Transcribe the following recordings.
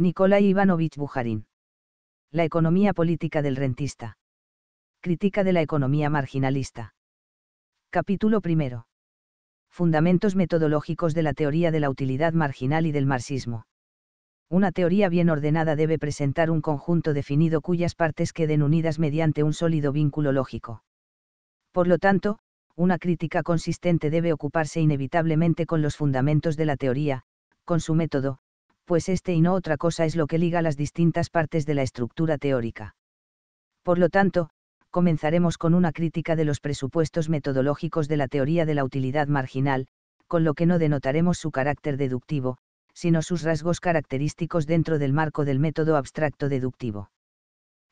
Nikolai Ivanovich Bujarin. La economía política del rentista. Crítica de la economía marginalista. Capítulo primero. Fundamentos metodológicos de la teoría de la utilidad marginal y del marxismo. Una teoría bien ordenada debe presentar un conjunto definido cuyas partes queden unidas mediante un sólido vínculo lógico. Por lo tanto, una crítica consistente debe ocuparse inevitablemente con los fundamentos de la teoría, con su método, pues este y no otra cosa es lo que liga las distintas partes de la estructura teórica. Por lo tanto, comenzaremos con una crítica de los presupuestos metodológicos de la teoría de la utilidad marginal, con lo que no denotaremos su carácter deductivo, sino sus rasgos característicos dentro del marco del método abstracto deductivo.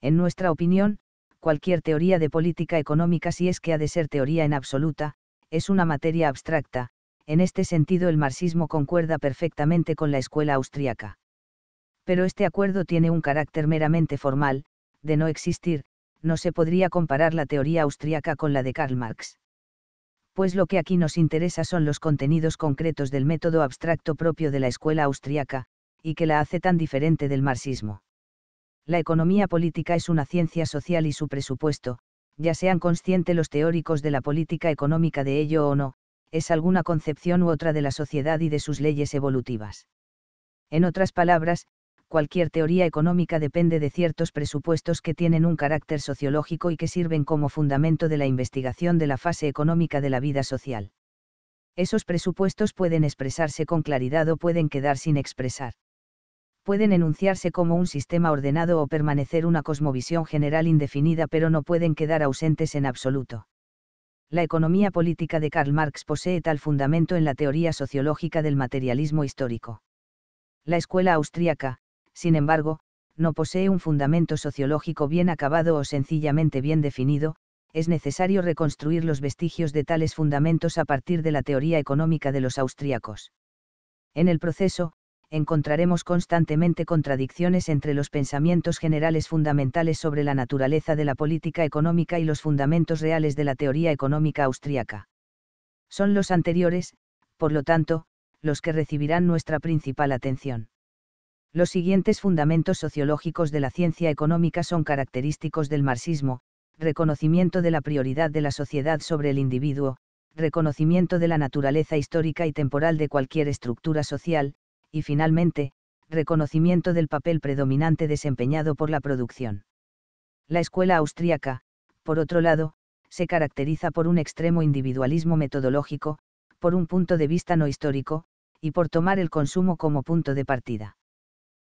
En nuestra opinión, cualquier teoría de política económica si es que ha de ser teoría en absoluta, es una materia abstracta, en este sentido el marxismo concuerda perfectamente con la escuela austriaca. Pero este acuerdo tiene un carácter meramente formal, de no existir, no se podría comparar la teoría austriaca con la de Karl Marx. Pues lo que aquí nos interesa son los contenidos concretos del método abstracto propio de la escuela austriaca, y que la hace tan diferente del marxismo. La economía política es una ciencia social y su presupuesto, ya sean conscientes los teóricos de la política económica de ello o no, es alguna concepción u otra de la sociedad y de sus leyes evolutivas. En otras palabras, cualquier teoría económica depende de ciertos presupuestos que tienen un carácter sociológico y que sirven como fundamento de la investigación de la fase económica de la vida social. Esos presupuestos pueden expresarse con claridad o pueden quedar sin expresar. Pueden enunciarse como un sistema ordenado o permanecer una cosmovisión general indefinida pero no pueden quedar ausentes en absoluto la economía política de Karl Marx posee tal fundamento en la teoría sociológica del materialismo histórico. La escuela austríaca, sin embargo, no posee un fundamento sociológico bien acabado o sencillamente bien definido, es necesario reconstruir los vestigios de tales fundamentos a partir de la teoría económica de los austriacos. En el proceso, encontraremos constantemente contradicciones entre los pensamientos generales fundamentales sobre la naturaleza de la política económica y los fundamentos reales de la teoría económica austríaca. Son los anteriores, por lo tanto, los que recibirán nuestra principal atención. Los siguientes fundamentos sociológicos de la ciencia económica son característicos del marxismo, reconocimiento de la prioridad de la sociedad sobre el individuo, reconocimiento de la naturaleza histórica y temporal de cualquier estructura social, y finalmente, reconocimiento del papel predominante desempeñado por la producción. La escuela austríaca, por otro lado, se caracteriza por un extremo individualismo metodológico, por un punto de vista no histórico, y por tomar el consumo como punto de partida.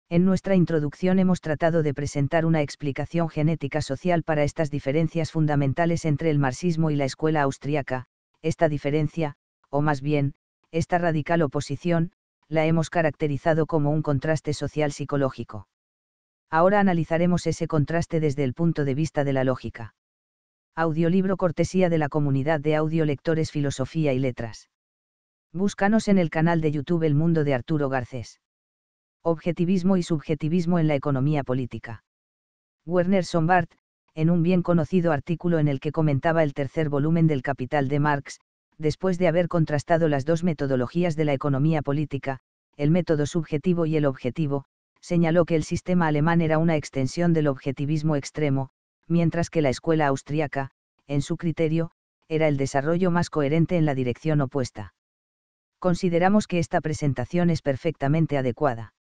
En nuestra introducción hemos tratado de presentar una explicación genética social para estas diferencias fundamentales entre el marxismo y la escuela austríaca, esta diferencia, o más bien, esta radical oposición, la hemos caracterizado como un contraste social psicológico. Ahora analizaremos ese contraste desde el punto de vista de la lógica. Audiolibro cortesía de la comunidad de audiolectores Filosofía y Letras. Búscanos en el canal de YouTube El Mundo de Arturo Garcés. Objetivismo y subjetivismo en la economía política. Werner Sombart, en un bien conocido artículo en el que comentaba el tercer volumen del Capital de Marx, después de haber contrastado las dos metodologías de la economía política, el método subjetivo y el objetivo, señaló que el sistema alemán era una extensión del objetivismo extremo, mientras que la escuela austriaca, en su criterio, era el desarrollo más coherente en la dirección opuesta. Consideramos que esta presentación es perfectamente adecuada.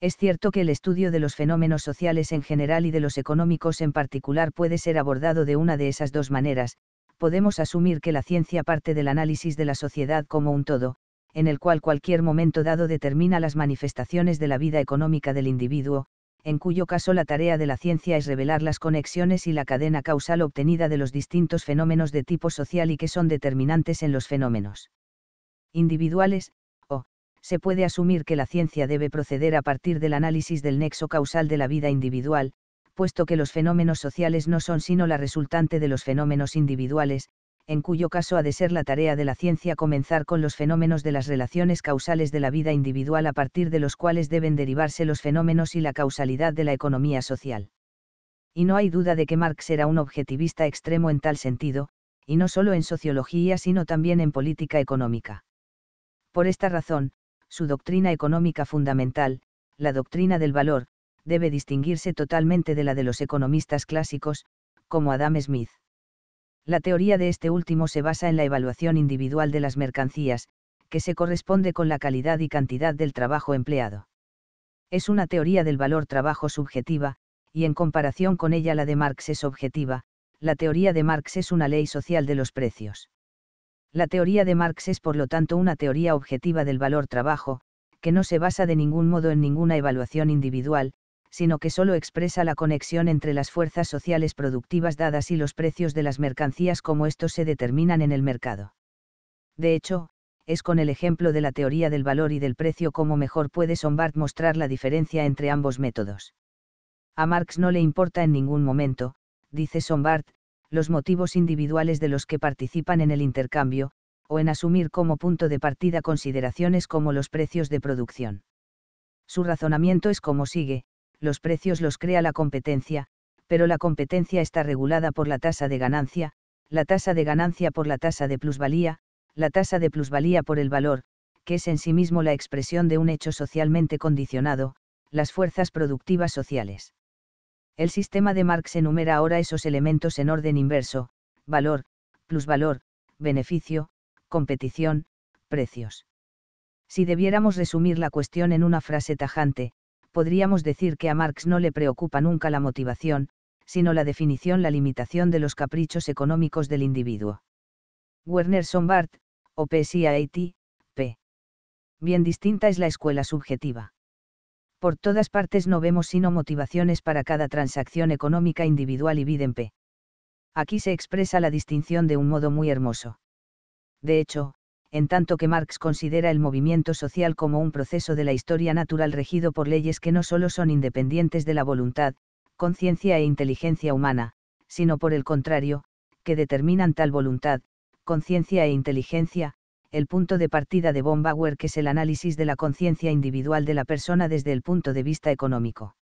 Es cierto que el estudio de los fenómenos sociales en general y de los económicos en particular puede ser abordado de una de esas dos maneras, podemos asumir que la ciencia parte del análisis de la sociedad como un todo, en el cual cualquier momento dado determina las manifestaciones de la vida económica del individuo, en cuyo caso la tarea de la ciencia es revelar las conexiones y la cadena causal obtenida de los distintos fenómenos de tipo social y que son determinantes en los fenómenos individuales, o, se puede asumir que la ciencia debe proceder a partir del análisis del nexo causal de la vida individual, puesto que los fenómenos sociales no son sino la resultante de los fenómenos individuales, en cuyo caso ha de ser la tarea de la ciencia comenzar con los fenómenos de las relaciones causales de la vida individual a partir de los cuales deben derivarse los fenómenos y la causalidad de la economía social. Y no hay duda de que Marx era un objetivista extremo en tal sentido, y no solo en sociología sino también en política económica. Por esta razón, su doctrina económica fundamental, la doctrina del valor, debe distinguirse totalmente de la de los economistas clásicos, como Adam Smith. La teoría de este último se basa en la evaluación individual de las mercancías, que se corresponde con la calidad y cantidad del trabajo empleado. Es una teoría del valor trabajo subjetiva, y en comparación con ella la de Marx es objetiva, la teoría de Marx es una ley social de los precios. La teoría de Marx es por lo tanto una teoría objetiva del valor trabajo, que no se basa de ningún modo en ninguna evaluación individual, sino que solo expresa la conexión entre las fuerzas sociales productivas dadas y los precios de las mercancías como estos se determinan en el mercado. De hecho, es con el ejemplo de la teoría del valor y del precio como mejor puede Sombart mostrar la diferencia entre ambos métodos. A Marx no le importa en ningún momento, dice Sombart, los motivos individuales de los que participan en el intercambio, o en asumir como punto de partida consideraciones como los precios de producción. Su razonamiento es como sigue, los precios los crea la competencia, pero la competencia está regulada por la tasa de ganancia, la tasa de ganancia por la tasa de plusvalía, la tasa de plusvalía por el valor, que es en sí mismo la expresión de un hecho socialmente condicionado, las fuerzas productivas sociales. El sistema de Marx enumera ahora esos elementos en orden inverso, valor, plusvalor, beneficio, competición, precios. Si debiéramos resumir la cuestión en una frase tajante, podríamos decir que a Marx no le preocupa nunca la motivación, sino la definición, la limitación de los caprichos económicos del individuo. Werner Sombart, o p. Bien distinta es la escuela subjetiva. Por todas partes no vemos sino motivaciones para cada transacción económica individual y vida p. Aquí se expresa la distinción de un modo muy hermoso. De hecho, en tanto que Marx considera el movimiento social como un proceso de la historia natural regido por leyes que no solo son independientes de la voluntad, conciencia e inteligencia humana, sino por el contrario, que determinan tal voluntad, conciencia e inteligencia, el punto de partida de von que es el análisis de la conciencia individual de la persona desde el punto de vista económico.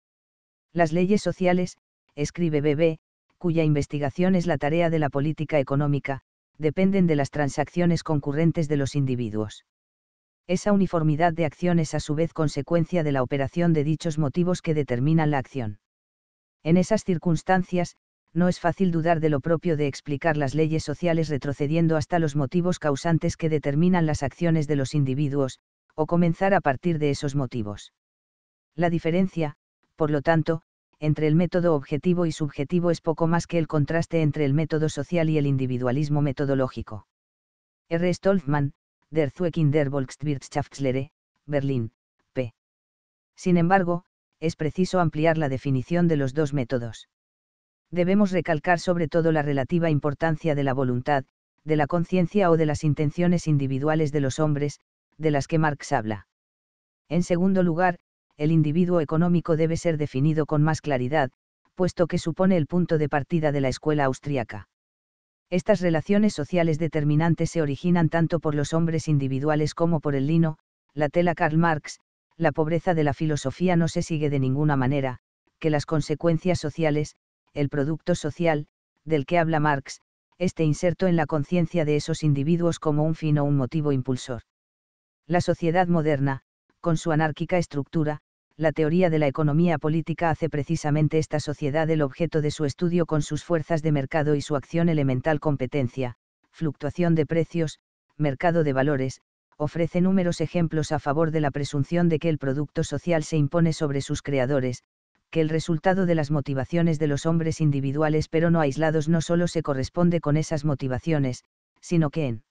Las leyes sociales, escribe BB, cuya investigación es la tarea de la política económica, dependen de las transacciones concurrentes de los individuos. Esa uniformidad de acción es a su vez consecuencia de la operación de dichos motivos que determinan la acción. En esas circunstancias, no es fácil dudar de lo propio de explicar las leyes sociales retrocediendo hasta los motivos causantes que determinan las acciones de los individuos, o comenzar a partir de esos motivos. La diferencia, por lo tanto, entre el método objetivo y subjetivo es poco más que el contraste entre el método social y el individualismo metodológico. R. Stolzmann, Der Zweck der Volkswirtschaftslehre, Berlín, p. Sin embargo, es preciso ampliar la definición de los dos métodos. Debemos recalcar sobre todo la relativa importancia de la voluntad, de la conciencia o de las intenciones individuales de los hombres, de las que Marx habla. En segundo lugar, el individuo económico debe ser definido con más claridad, puesto que supone el punto de partida de la escuela austríaca. Estas relaciones sociales determinantes se originan tanto por los hombres individuales como por el lino, la tela Karl Marx, la pobreza de la filosofía no se sigue de ninguna manera, que las consecuencias sociales, el producto social, del que habla Marx, esté inserto en la conciencia de esos individuos como un fin o un motivo impulsor. La sociedad moderna, con su anárquica estructura, la teoría de la economía política hace precisamente esta sociedad el objeto de su estudio con sus fuerzas de mercado y su acción elemental competencia, fluctuación de precios, mercado de valores, ofrece números ejemplos a favor de la presunción de que el producto social se impone sobre sus creadores, que el resultado de las motivaciones de los hombres individuales pero no aislados no solo se corresponde con esas motivaciones, sino que en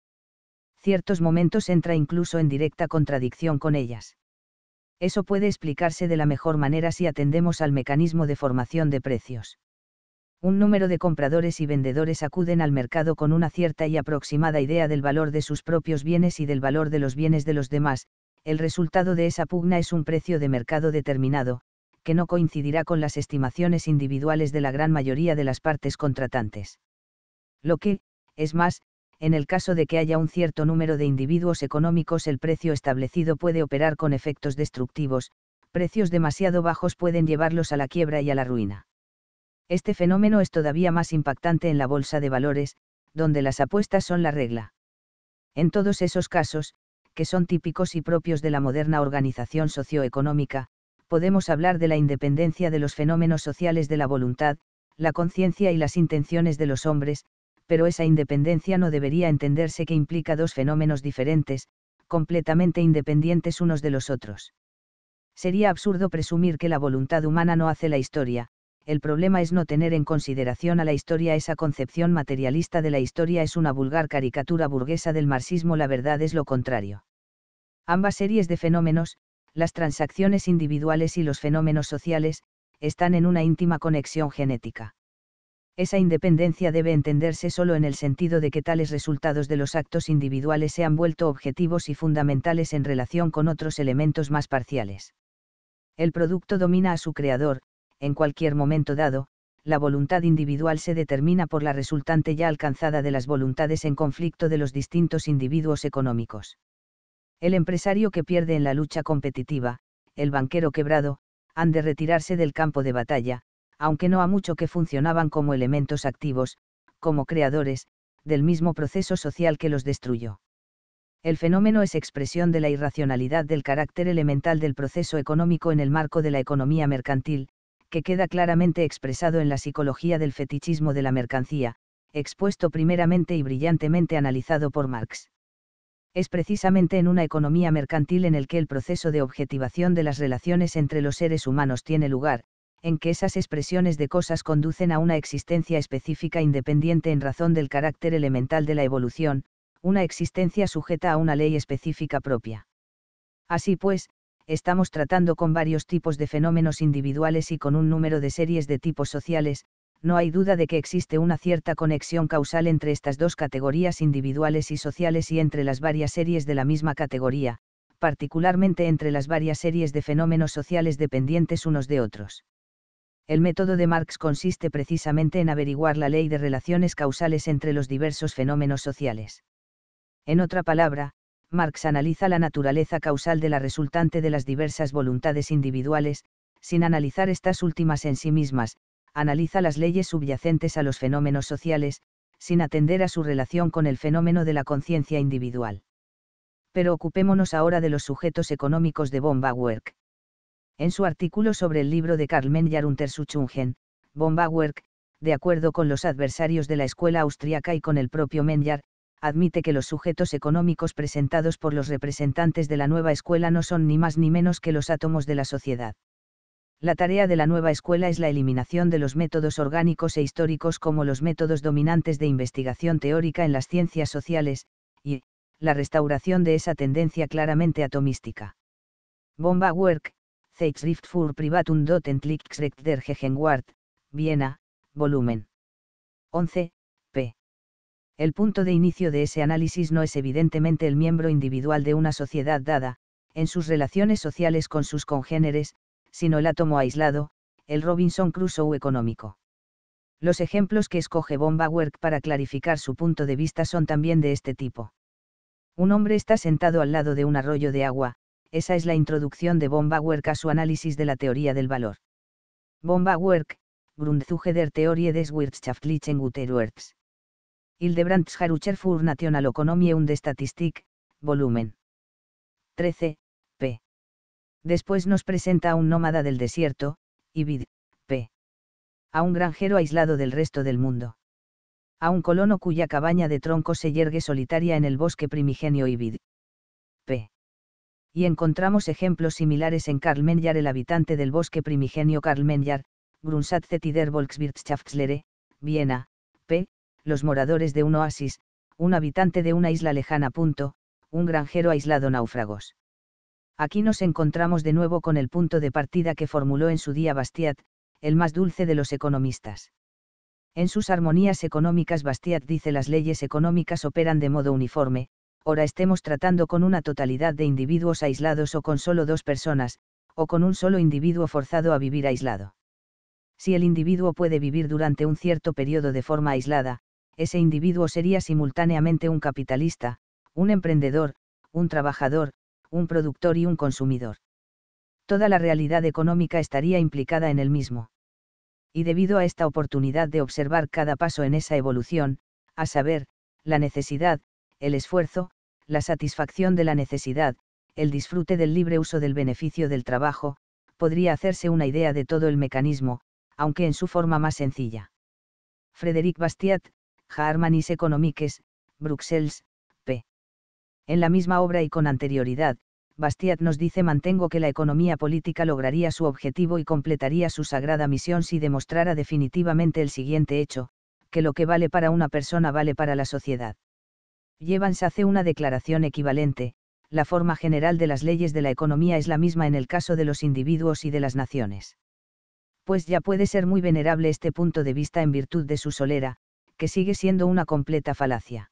ciertos momentos entra incluso en directa contradicción con ellas eso puede explicarse de la mejor manera si atendemos al mecanismo de formación de precios. Un número de compradores y vendedores acuden al mercado con una cierta y aproximada idea del valor de sus propios bienes y del valor de los bienes de los demás, el resultado de esa pugna es un precio de mercado determinado, que no coincidirá con las estimaciones individuales de la gran mayoría de las partes contratantes. Lo que, es más, en el caso de que haya un cierto número de individuos económicos el precio establecido puede operar con efectos destructivos, precios demasiado bajos pueden llevarlos a la quiebra y a la ruina. Este fenómeno es todavía más impactante en la bolsa de valores, donde las apuestas son la regla. En todos esos casos, que son típicos y propios de la moderna organización socioeconómica, podemos hablar de la independencia de los fenómenos sociales de la voluntad, la conciencia y las intenciones de los hombres, pero esa independencia no debería entenderse que implica dos fenómenos diferentes, completamente independientes unos de los otros. Sería absurdo presumir que la voluntad humana no hace la historia, el problema es no tener en consideración a la historia esa concepción materialista de la historia es una vulgar caricatura burguesa del marxismo, la verdad es lo contrario. Ambas series de fenómenos, las transacciones individuales y los fenómenos sociales, están en una íntima conexión genética esa independencia debe entenderse solo en el sentido de que tales resultados de los actos individuales se han vuelto objetivos y fundamentales en relación con otros elementos más parciales. El producto domina a su creador, en cualquier momento dado, la voluntad individual se determina por la resultante ya alcanzada de las voluntades en conflicto de los distintos individuos económicos. El empresario que pierde en la lucha competitiva, el banquero quebrado, han de retirarse del campo de batalla, aunque no a mucho que funcionaban como elementos activos, como creadores, del mismo proceso social que los destruyó. El fenómeno es expresión de la irracionalidad del carácter elemental del proceso económico en el marco de la economía mercantil, que queda claramente expresado en la psicología del fetichismo de la mercancía, expuesto primeramente y brillantemente analizado por Marx. Es precisamente en una economía mercantil en el que el proceso de objetivación de las relaciones entre los seres humanos tiene lugar, en que esas expresiones de cosas conducen a una existencia específica independiente en razón del carácter elemental de la evolución, una existencia sujeta a una ley específica propia. Así pues, estamos tratando con varios tipos de fenómenos individuales y con un número de series de tipos sociales, no hay duda de que existe una cierta conexión causal entre estas dos categorías individuales y sociales y entre las varias series de la misma categoría, particularmente entre las varias series de fenómenos sociales dependientes unos de otros. El método de Marx consiste precisamente en averiguar la ley de relaciones causales entre los diversos fenómenos sociales. En otra palabra, Marx analiza la naturaleza causal de la resultante de las diversas voluntades individuales, sin analizar estas últimas en sí mismas, analiza las leyes subyacentes a los fenómenos sociales, sin atender a su relación con el fenómeno de la conciencia individual. Pero ocupémonos ahora de los sujetos económicos de Bomba Work. En su artículo sobre el libro de Carmen bomba Bombawerk, de acuerdo con los adversarios de la escuela austriaca y con el propio Menjar, admite que los sujetos económicos presentados por los representantes de la nueva escuela no son ni más ni menos que los átomos de la sociedad. La tarea de la nueva escuela es la eliminación de los métodos orgánicos e históricos como los métodos dominantes de investigación teórica en las ciencias sociales, y, la restauración de esa tendencia claramente atomística. Bomba Work, Zeitschrift für Privat- und der Gegenwart, Viena, volumen 11, p. El punto de inicio de ese análisis no es evidentemente el miembro individual de una sociedad dada, en sus relaciones sociales con sus congéneres, sino el átomo aislado, el Robinson Crusoe económico. Los ejemplos que escoge Bombawerk para clarificar su punto de vista son también de este tipo. Un hombre está sentado al lado de un arroyo de agua, esa es la introducción de Bomba Work a su análisis de la teoría del valor. Bomba Work, Grundzüge der Theorie des Wirtschaftlichen Guterwerts. Hildebrandt Scharucher für Nationalökonomie und Statistik, volumen 13, p. Después nos presenta a un nómada del desierto, Ibid, p. A un granjero aislado del resto del mundo. A un colono cuya cabaña de troncos se yergue solitaria en el bosque primigenio Ibid. p y encontramos ejemplos similares en Karl Menjar, el habitante del bosque primigenio Karl Menjar, Grundsätze der Volkswirtschaftslehre, Viena, p. Los moradores de un oasis, un habitante de una isla lejana. Punto, un granjero aislado náufragos. Aquí nos encontramos de nuevo con el punto de partida que formuló en su día Bastiat, el más dulce de los economistas. En sus armonías económicas Bastiat dice las leyes económicas operan de modo uniforme, Ahora estemos tratando con una totalidad de individuos aislados o con solo dos personas, o con un solo individuo forzado a vivir aislado. Si el individuo puede vivir durante un cierto periodo de forma aislada, ese individuo sería simultáneamente un capitalista, un emprendedor, un trabajador, un productor y un consumidor. Toda la realidad económica estaría implicada en el mismo. Y debido a esta oportunidad de observar cada paso en esa evolución, a saber, la necesidad, el esfuerzo, la satisfacción de la necesidad, el disfrute del libre uso del beneficio del trabajo, podría hacerse una idea de todo el mecanismo, aunque en su forma más sencilla. Frédéric Bastiat, Jaarmanis Economiques, Bruxelles, p. En la misma obra y con anterioridad, Bastiat nos dice mantengo que la economía política lograría su objetivo y completaría su sagrada misión si demostrara definitivamente el siguiente hecho, que lo que vale para una persona vale para la sociedad. Evans hace una declaración equivalente, la forma general de las leyes de la economía es la misma en el caso de los individuos y de las naciones. Pues ya puede ser muy venerable este punto de vista en virtud de su solera, que sigue siendo una completa falacia.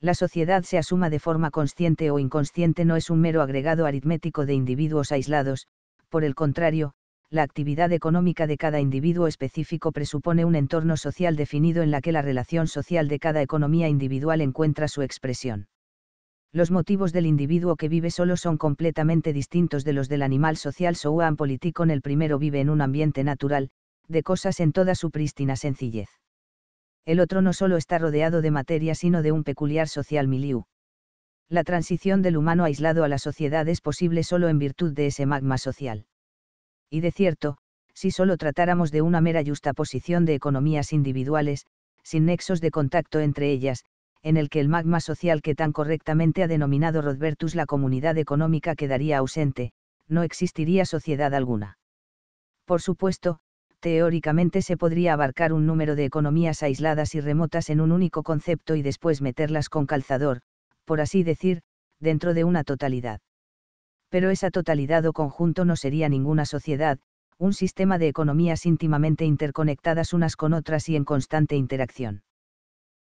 La sociedad se asuma de forma consciente o inconsciente no es un mero agregado aritmético de individuos aislados, por el contrario, la actividad económica de cada individuo específico presupone un entorno social definido en la que la relación social de cada economía individual encuentra su expresión. Los motivos del individuo que vive solo son completamente distintos de los del animal social político Politicon el primero vive en un ambiente natural, de cosas en toda su prístina sencillez. El otro no solo está rodeado de materia sino de un peculiar social milieu. La transición del humano aislado a la sociedad es posible solo en virtud de ese magma social y de cierto, si solo tratáramos de una mera posición de economías individuales, sin nexos de contacto entre ellas, en el que el magma social que tan correctamente ha denominado Rodbertus la comunidad económica quedaría ausente, no existiría sociedad alguna. Por supuesto, teóricamente se podría abarcar un número de economías aisladas y remotas en un único concepto y después meterlas con calzador, por así decir, dentro de una totalidad pero esa totalidad o conjunto no sería ninguna sociedad, un sistema de economías íntimamente interconectadas unas con otras y en constante interacción.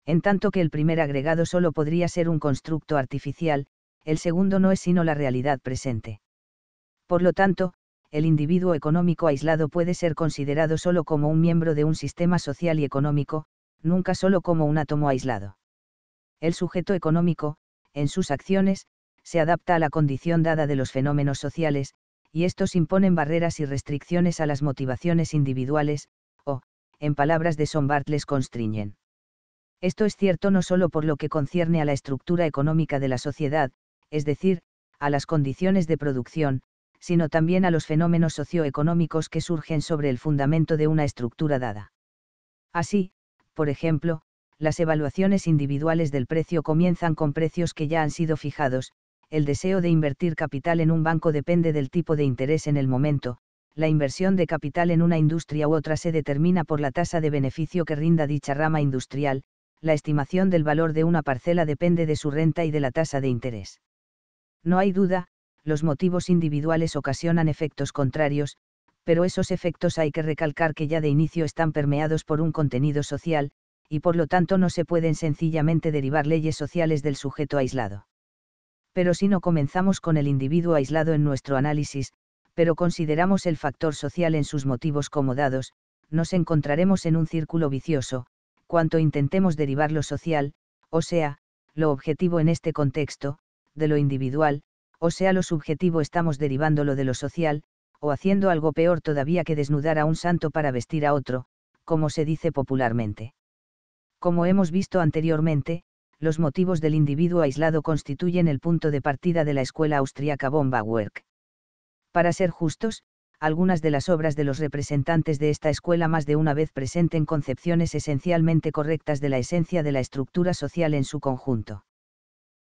En tanto que el primer agregado solo podría ser un constructo artificial, el segundo no es sino la realidad presente. Por lo tanto, el individuo económico aislado puede ser considerado solo como un miembro de un sistema social y económico, nunca solo como un átomo aislado. El sujeto económico, en sus acciones, se adapta a la condición dada de los fenómenos sociales, y estos imponen barreras y restricciones a las motivaciones individuales, o, en palabras de Sombart, les constriñen. Esto es cierto no solo por lo que concierne a la estructura económica de la sociedad, es decir, a las condiciones de producción, sino también a los fenómenos socioeconómicos que surgen sobre el fundamento de una estructura dada. Así, por ejemplo, las evaluaciones individuales del precio comienzan con precios que ya han sido fijados, el deseo de invertir capital en un banco depende del tipo de interés en el momento, la inversión de capital en una industria u otra se determina por la tasa de beneficio que rinda dicha rama industrial, la estimación del valor de una parcela depende de su renta y de la tasa de interés. No hay duda, los motivos individuales ocasionan efectos contrarios, pero esos efectos hay que recalcar que ya de inicio están permeados por un contenido social, y por lo tanto no se pueden sencillamente derivar leyes sociales del sujeto aislado pero si no comenzamos con el individuo aislado en nuestro análisis, pero consideramos el factor social en sus motivos como dados, nos encontraremos en un círculo vicioso, cuanto intentemos derivar lo social, o sea, lo objetivo en este contexto, de lo individual, o sea lo subjetivo estamos derivándolo de lo social, o haciendo algo peor todavía que desnudar a un santo para vestir a otro, como se dice popularmente. Como hemos visto anteriormente, los motivos del individuo aislado constituyen el punto de partida de la escuela austríaca Bomba-Werk. Para ser justos, algunas de las obras de los representantes de esta escuela más de una vez presenten concepciones esencialmente correctas de la esencia de la estructura social en su conjunto.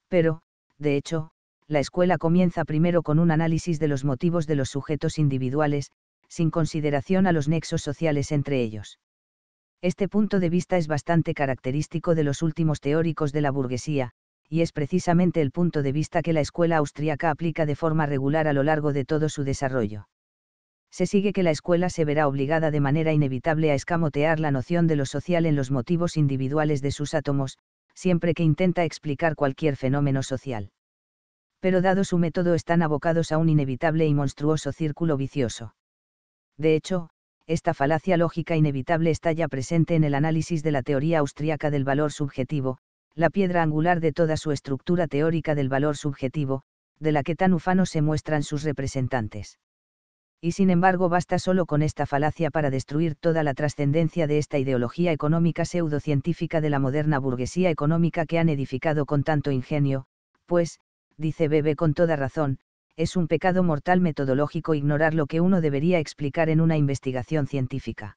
Pero, de hecho, la escuela comienza primero con un análisis de los motivos de los sujetos individuales, sin consideración a los nexos sociales entre ellos. Este punto de vista es bastante característico de los últimos teóricos de la burguesía, y es precisamente el punto de vista que la escuela austriaca aplica de forma regular a lo largo de todo su desarrollo. Se sigue que la escuela se verá obligada de manera inevitable a escamotear la noción de lo social en los motivos individuales de sus átomos, siempre que intenta explicar cualquier fenómeno social. Pero dado su método están abocados a un inevitable y monstruoso círculo vicioso. De hecho, esta falacia lógica inevitable está ya presente en el análisis de la teoría austriaca del valor subjetivo, la piedra angular de toda su estructura teórica del valor subjetivo, de la que tan ufano se muestran sus representantes. Y sin embargo basta solo con esta falacia para destruir toda la trascendencia de esta ideología económica pseudocientífica de la moderna burguesía económica que han edificado con tanto ingenio, pues, dice Bebe con toda razón, es un pecado mortal metodológico ignorar lo que uno debería explicar en una investigación científica.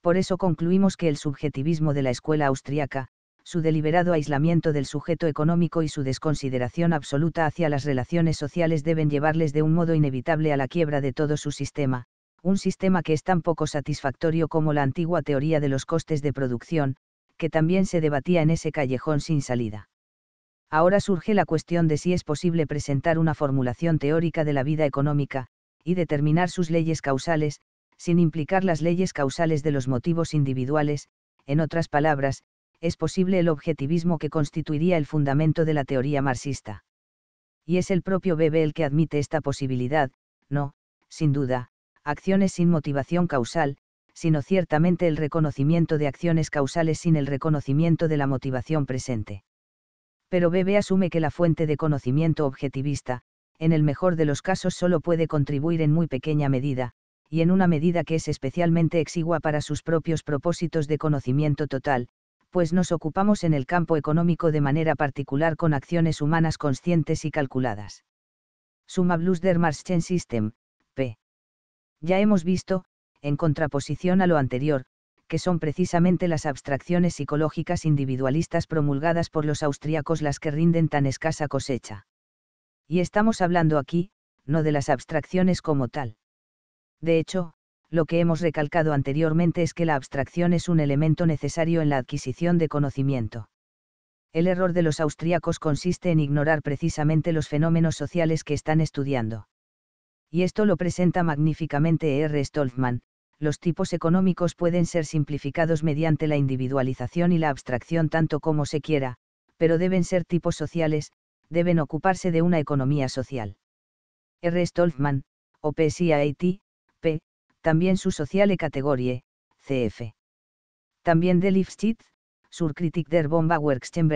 Por eso concluimos que el subjetivismo de la escuela austriaca, su deliberado aislamiento del sujeto económico y su desconsideración absoluta hacia las relaciones sociales deben llevarles de un modo inevitable a la quiebra de todo su sistema, un sistema que es tan poco satisfactorio como la antigua teoría de los costes de producción, que también se debatía en ese callejón sin salida. Ahora surge la cuestión de si es posible presentar una formulación teórica de la vida económica, y determinar sus leyes causales, sin implicar las leyes causales de los motivos individuales, en otras palabras, es posible el objetivismo que constituiría el fundamento de la teoría marxista. Y es el propio Bebel el que admite esta posibilidad, no, sin duda, acciones sin motivación causal, sino ciertamente el reconocimiento de acciones causales sin el reconocimiento de la motivación presente pero Bebe asume que la fuente de conocimiento objetivista, en el mejor de los casos solo puede contribuir en muy pequeña medida, y en una medida que es especialmente exigua para sus propios propósitos de conocimiento total, pues nos ocupamos en el campo económico de manera particular con acciones humanas conscientes y calculadas. Suma blus der Marschen System, p. Ya hemos visto, en contraposición a lo anterior, que son precisamente las abstracciones psicológicas individualistas promulgadas por los austríacos las que rinden tan escasa cosecha. Y estamos hablando aquí, no de las abstracciones como tal. De hecho, lo que hemos recalcado anteriormente es que la abstracción es un elemento necesario en la adquisición de conocimiento. El error de los austríacos consiste en ignorar precisamente los fenómenos sociales que están estudiando. Y esto lo presenta magníficamente e R. Stolfman, los tipos económicos pueden ser simplificados mediante la individualización y la abstracción tanto como se quiera, pero deben ser tipos sociales, deben ocuparse de una economía social. R. Stolfman, O. P. También su sociale categorie, CF. También de Lifschitz, Sur Kritik der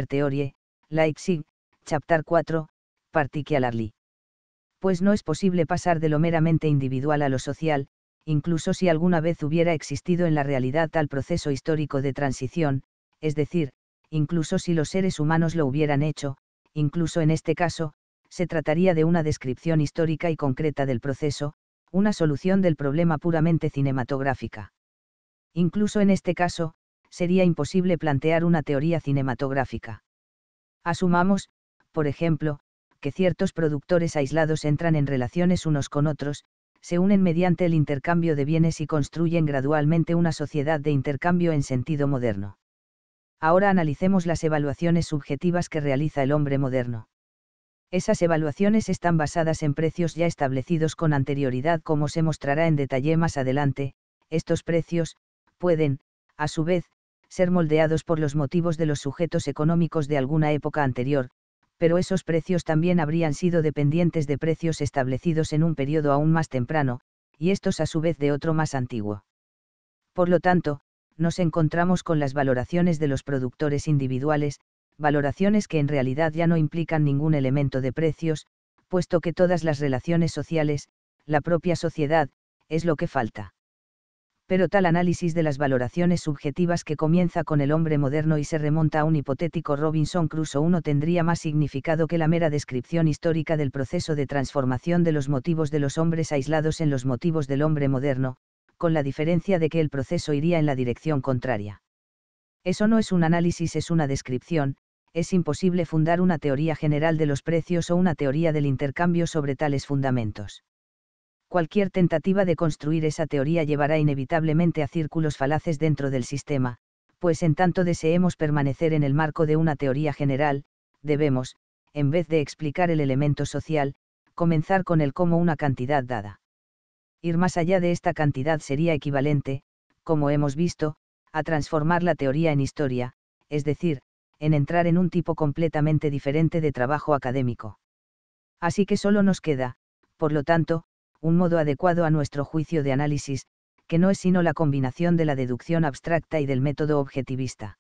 Theorie, Leipzig, Chapter 4, Particularly. Pues no es posible pasar de lo meramente individual a lo social, incluso si alguna vez hubiera existido en la realidad tal proceso histórico de transición, es decir, incluso si los seres humanos lo hubieran hecho, incluso en este caso, se trataría de una descripción histórica y concreta del proceso, una solución del problema puramente cinematográfica. Incluso en este caso, sería imposible plantear una teoría cinematográfica. Asumamos, por ejemplo, que ciertos productores aislados entran en relaciones unos con otros, se unen mediante el intercambio de bienes y construyen gradualmente una sociedad de intercambio en sentido moderno. Ahora analicemos las evaluaciones subjetivas que realiza el hombre moderno. Esas evaluaciones están basadas en precios ya establecidos con anterioridad como se mostrará en detalle más adelante, estos precios, pueden, a su vez, ser moldeados por los motivos de los sujetos económicos de alguna época anterior, pero esos precios también habrían sido dependientes de precios establecidos en un periodo aún más temprano, y estos a su vez de otro más antiguo. Por lo tanto, nos encontramos con las valoraciones de los productores individuales, valoraciones que en realidad ya no implican ningún elemento de precios, puesto que todas las relaciones sociales, la propia sociedad, es lo que falta pero tal análisis de las valoraciones subjetivas que comienza con el hombre moderno y se remonta a un hipotético Robinson Crusoe no tendría más significado que la mera descripción histórica del proceso de transformación de los motivos de los hombres aislados en los motivos del hombre moderno, con la diferencia de que el proceso iría en la dirección contraria. Eso no es un análisis, es una descripción, es imposible fundar una teoría general de los precios o una teoría del intercambio sobre tales fundamentos cualquier tentativa de construir esa teoría llevará inevitablemente a círculos falaces dentro del sistema, pues en tanto deseemos permanecer en el marco de una teoría general, debemos, en vez de explicar el elemento social, comenzar con él como una cantidad dada. Ir más allá de esta cantidad sería equivalente, como hemos visto, a transformar la teoría en historia, es decir, en entrar en un tipo completamente diferente de trabajo académico. Así que solo nos queda, por lo tanto, un modo adecuado a nuestro juicio de análisis, que no es sino la combinación de la deducción abstracta y del método objetivista.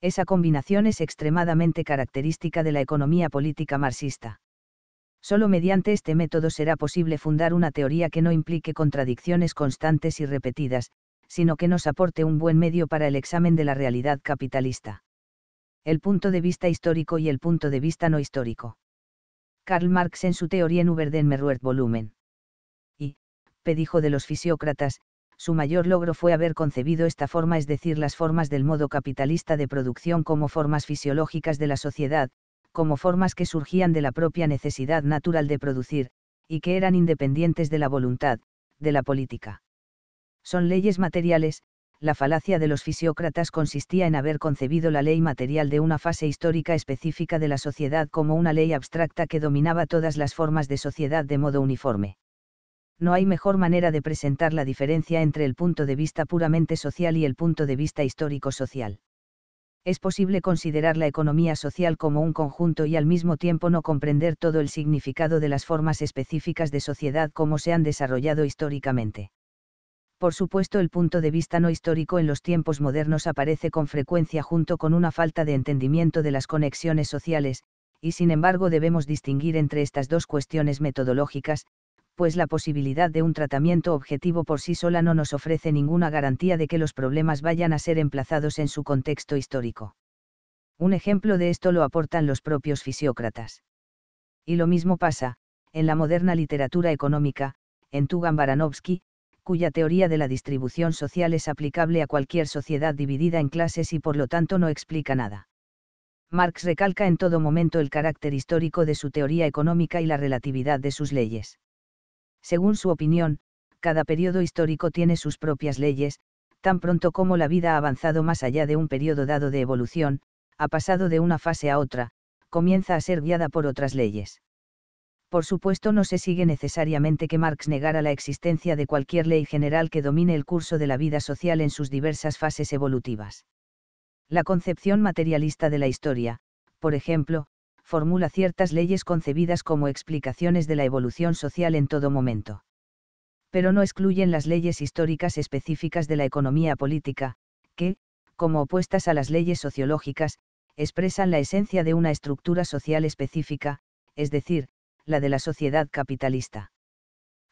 Esa combinación es extremadamente característica de la economía política marxista. Solo mediante este método será posible fundar una teoría que no implique contradicciones constantes y repetidas, sino que nos aporte un buen medio para el examen de la realidad capitalista. El punto de vista histórico y el punto de vista no histórico. Karl Marx en su teoría en Über den Volumen dijo de los fisiócratas, su mayor logro fue haber concebido esta forma, es decir, las formas del modo capitalista de producción como formas fisiológicas de la sociedad, como formas que surgían de la propia necesidad natural de producir, y que eran independientes de la voluntad, de la política. Son leyes materiales, la falacia de los fisiócratas consistía en haber concebido la ley material de una fase histórica específica de la sociedad como una ley abstracta que dominaba todas las formas de sociedad de modo uniforme no hay mejor manera de presentar la diferencia entre el punto de vista puramente social y el punto de vista histórico-social. Es posible considerar la economía social como un conjunto y al mismo tiempo no comprender todo el significado de las formas específicas de sociedad como se han desarrollado históricamente. Por supuesto, el punto de vista no histórico en los tiempos modernos aparece con frecuencia junto con una falta de entendimiento de las conexiones sociales, y sin embargo debemos distinguir entre estas dos cuestiones metodológicas, pues la posibilidad de un tratamiento objetivo por sí sola no nos ofrece ninguna garantía de que los problemas vayan a ser emplazados en su contexto histórico. Un ejemplo de esto lo aportan los propios fisiócratas. Y lo mismo pasa, en la moderna literatura económica, en Tugan Baranovsky, cuya teoría de la distribución social es aplicable a cualquier sociedad dividida en clases y por lo tanto no explica nada. Marx recalca en todo momento el carácter histórico de su teoría económica y la relatividad de sus leyes. Según su opinión, cada periodo histórico tiene sus propias leyes, tan pronto como la vida ha avanzado más allá de un periodo dado de evolución, ha pasado de una fase a otra, comienza a ser guiada por otras leyes. Por supuesto no se sigue necesariamente que Marx negara la existencia de cualquier ley general que domine el curso de la vida social en sus diversas fases evolutivas. La concepción materialista de la historia, por ejemplo, formula ciertas leyes concebidas como explicaciones de la evolución social en todo momento. Pero no excluyen las leyes históricas específicas de la economía política, que, como opuestas a las leyes sociológicas, expresan la esencia de una estructura social específica, es decir, la de la sociedad capitalista.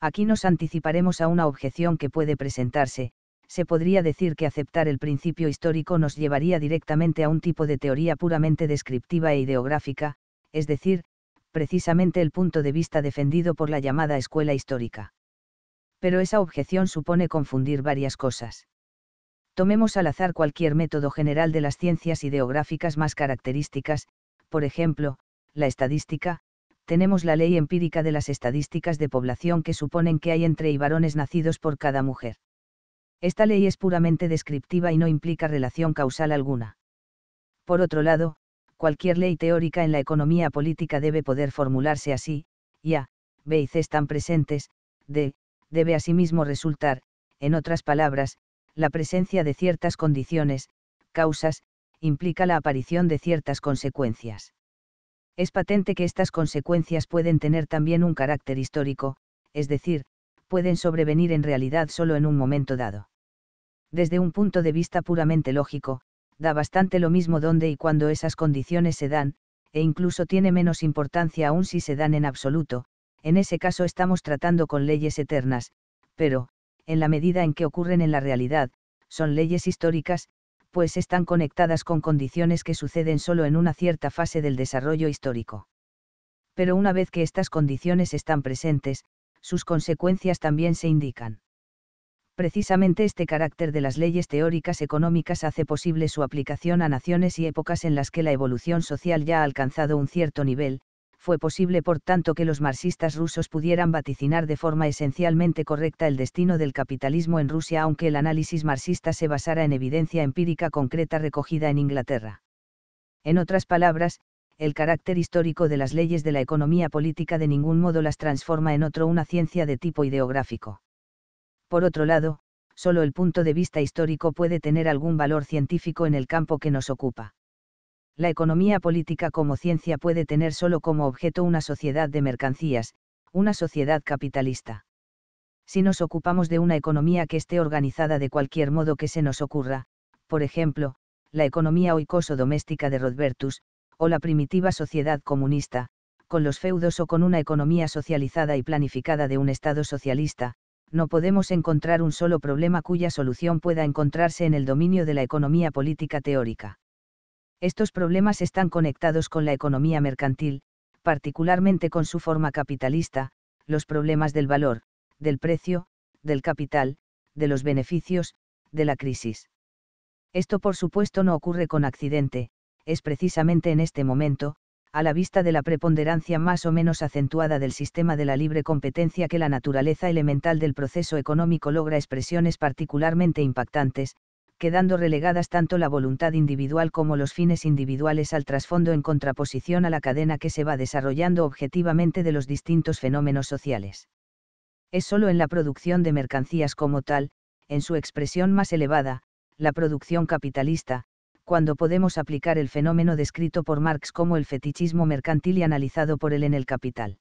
Aquí nos anticiparemos a una objeción que puede presentarse, se podría decir que aceptar el principio histórico nos llevaría directamente a un tipo de teoría puramente descriptiva e ideográfica, es decir, precisamente el punto de vista defendido por la llamada escuela histórica. Pero esa objeción supone confundir varias cosas. Tomemos al azar cualquier método general de las ciencias ideográficas más características, por ejemplo, la estadística, tenemos la ley empírica de las estadísticas de población que suponen que hay entre y varones nacidos por cada mujer. Esta ley es puramente descriptiva y no implica relación causal alguna. Por otro lado, cualquier ley teórica en la economía política debe poder formularse así, y A, B y C están presentes, D, debe asimismo resultar, en otras palabras, la presencia de ciertas condiciones, causas, implica la aparición de ciertas consecuencias. Es patente que estas consecuencias pueden tener también un carácter histórico, es decir, pueden sobrevenir en realidad solo en un momento dado. Desde un punto de vista puramente lógico, da bastante lo mismo dónde y cuándo esas condiciones se dan, e incluso tiene menos importancia aún si se dan en absoluto, en ese caso estamos tratando con leyes eternas, pero, en la medida en que ocurren en la realidad, son leyes históricas, pues están conectadas con condiciones que suceden solo en una cierta fase del desarrollo histórico. Pero una vez que estas condiciones están presentes, sus consecuencias también se indican precisamente este carácter de las leyes teóricas económicas hace posible su aplicación a naciones y épocas en las que la evolución social ya ha alcanzado un cierto nivel, fue posible por tanto que los marxistas rusos pudieran vaticinar de forma esencialmente correcta el destino del capitalismo en Rusia aunque el análisis marxista se basara en evidencia empírica concreta recogida en Inglaterra. En otras palabras, el carácter histórico de las leyes de la economía política de ningún modo las transforma en otro una ciencia de tipo ideográfico por otro lado, solo el punto de vista histórico puede tener algún valor científico en el campo que nos ocupa. La economía política como ciencia puede tener solo como objeto una sociedad de mercancías, una sociedad capitalista. Si nos ocupamos de una economía que esté organizada de cualquier modo que se nos ocurra, por ejemplo, la economía oicoso-doméstica de Rodbertus, o la primitiva sociedad comunista, con los feudos o con una economía socializada y planificada de un Estado socialista, no podemos encontrar un solo problema cuya solución pueda encontrarse en el dominio de la economía política teórica. Estos problemas están conectados con la economía mercantil, particularmente con su forma capitalista, los problemas del valor, del precio, del capital, de los beneficios, de la crisis. Esto por supuesto no ocurre con accidente, es precisamente en este momento, a la vista de la preponderancia más o menos acentuada del sistema de la libre competencia que la naturaleza elemental del proceso económico logra expresiones particularmente impactantes, quedando relegadas tanto la voluntad individual como los fines individuales al trasfondo en contraposición a la cadena que se va desarrollando objetivamente de los distintos fenómenos sociales. Es sólo en la producción de mercancías como tal, en su expresión más elevada, la producción capitalista, cuando podemos aplicar el fenómeno descrito por Marx como el fetichismo mercantil y analizado por él en el Capital.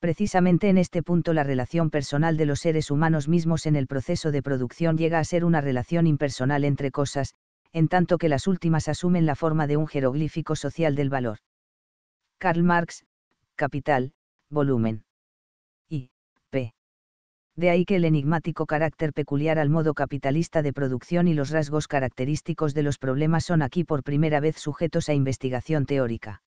Precisamente en este punto la relación personal de los seres humanos mismos en el proceso de producción llega a ser una relación impersonal entre cosas, en tanto que las últimas asumen la forma de un jeroglífico social del valor. Karl Marx, Capital, volumen de ahí que el enigmático carácter peculiar al modo capitalista de producción y los rasgos característicos de los problemas son aquí por primera vez sujetos a investigación teórica.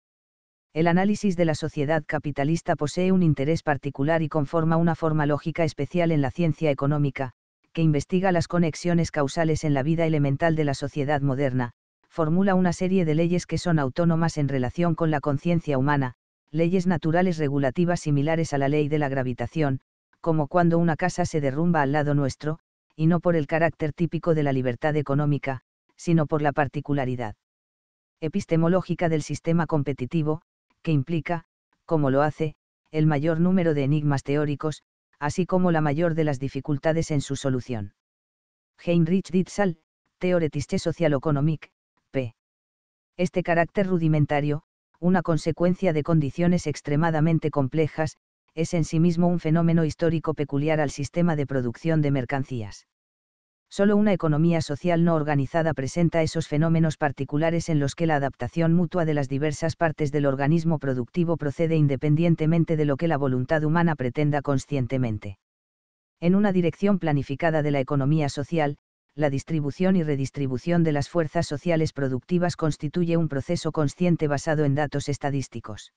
El análisis de la sociedad capitalista posee un interés particular y conforma una forma lógica especial en la ciencia económica, que investiga las conexiones causales en la vida elemental de la sociedad moderna, formula una serie de leyes que son autónomas en relación con la conciencia humana, leyes naturales regulativas similares a la ley de la gravitación, como cuando una casa se derrumba al lado nuestro, y no por el carácter típico de la libertad económica, sino por la particularidad epistemológica del sistema competitivo, que implica, como lo hace, el mayor número de enigmas teóricos, así como la mayor de las dificultades en su solución. Heinrich Ditzal, Theoretische Sozialökonomik, p. Este carácter rudimentario, una consecuencia de condiciones extremadamente complejas, es en sí mismo un fenómeno histórico peculiar al sistema de producción de mercancías. Solo una economía social no organizada presenta esos fenómenos particulares en los que la adaptación mutua de las diversas partes del organismo productivo procede independientemente de lo que la voluntad humana pretenda conscientemente. En una dirección planificada de la economía social, la distribución y redistribución de las fuerzas sociales productivas constituye un proceso consciente basado en datos estadísticos.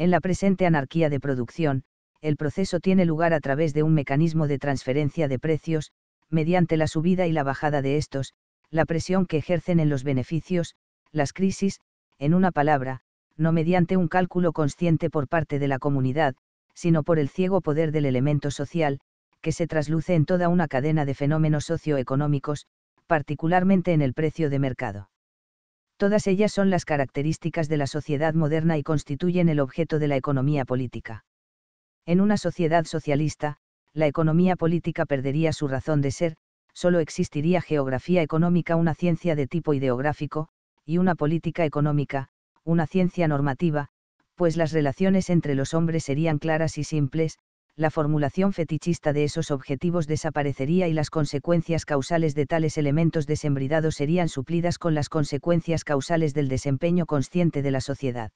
En la presente anarquía de producción, el proceso tiene lugar a través de un mecanismo de transferencia de precios, mediante la subida y la bajada de estos, la presión que ejercen en los beneficios, las crisis, en una palabra, no mediante un cálculo consciente por parte de la comunidad, sino por el ciego poder del elemento social, que se trasluce en toda una cadena de fenómenos socioeconómicos, particularmente en el precio de mercado todas ellas son las características de la sociedad moderna y constituyen el objeto de la economía política. En una sociedad socialista, la economía política perdería su razón de ser, solo existiría geografía económica, una ciencia de tipo ideográfico, y una política económica, una ciencia normativa, pues las relaciones entre los hombres serían claras y simples, la formulación fetichista de esos objetivos desaparecería y las consecuencias causales de tales elementos desembridados serían suplidas con las consecuencias causales del desempeño consciente de la sociedad.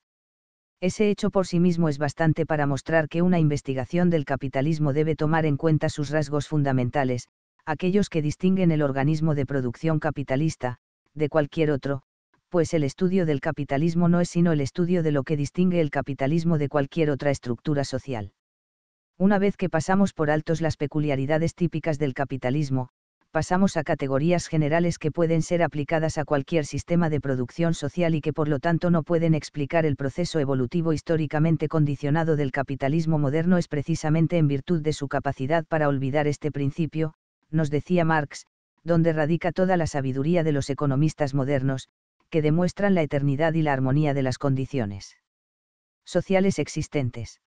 Ese hecho por sí mismo es bastante para mostrar que una investigación del capitalismo debe tomar en cuenta sus rasgos fundamentales, aquellos que distinguen el organismo de producción capitalista, de cualquier otro, pues el estudio del capitalismo no es sino el estudio de lo que distingue el capitalismo de cualquier otra estructura social. Una vez que pasamos por altos las peculiaridades típicas del capitalismo, pasamos a categorías generales que pueden ser aplicadas a cualquier sistema de producción social y que por lo tanto no pueden explicar el proceso evolutivo históricamente condicionado del capitalismo moderno es precisamente en virtud de su capacidad para olvidar este principio, nos decía Marx, donde radica toda la sabiduría de los economistas modernos, que demuestran la eternidad y la armonía de las condiciones sociales existentes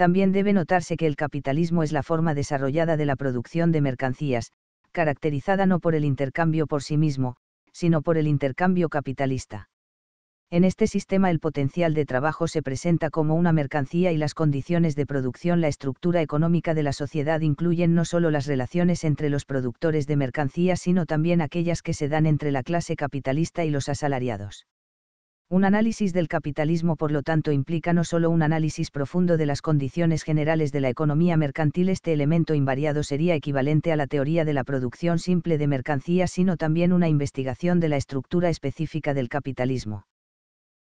también debe notarse que el capitalismo es la forma desarrollada de la producción de mercancías, caracterizada no por el intercambio por sí mismo, sino por el intercambio capitalista. En este sistema el potencial de trabajo se presenta como una mercancía y las condiciones de producción, la estructura económica de la sociedad incluyen no solo las relaciones entre los productores de mercancías, sino también aquellas que se dan entre la clase capitalista y los asalariados. Un análisis del capitalismo por lo tanto implica no solo un análisis profundo de las condiciones generales de la economía mercantil, este elemento invariado sería equivalente a la teoría de la producción simple de mercancías, sino también una investigación de la estructura específica del capitalismo.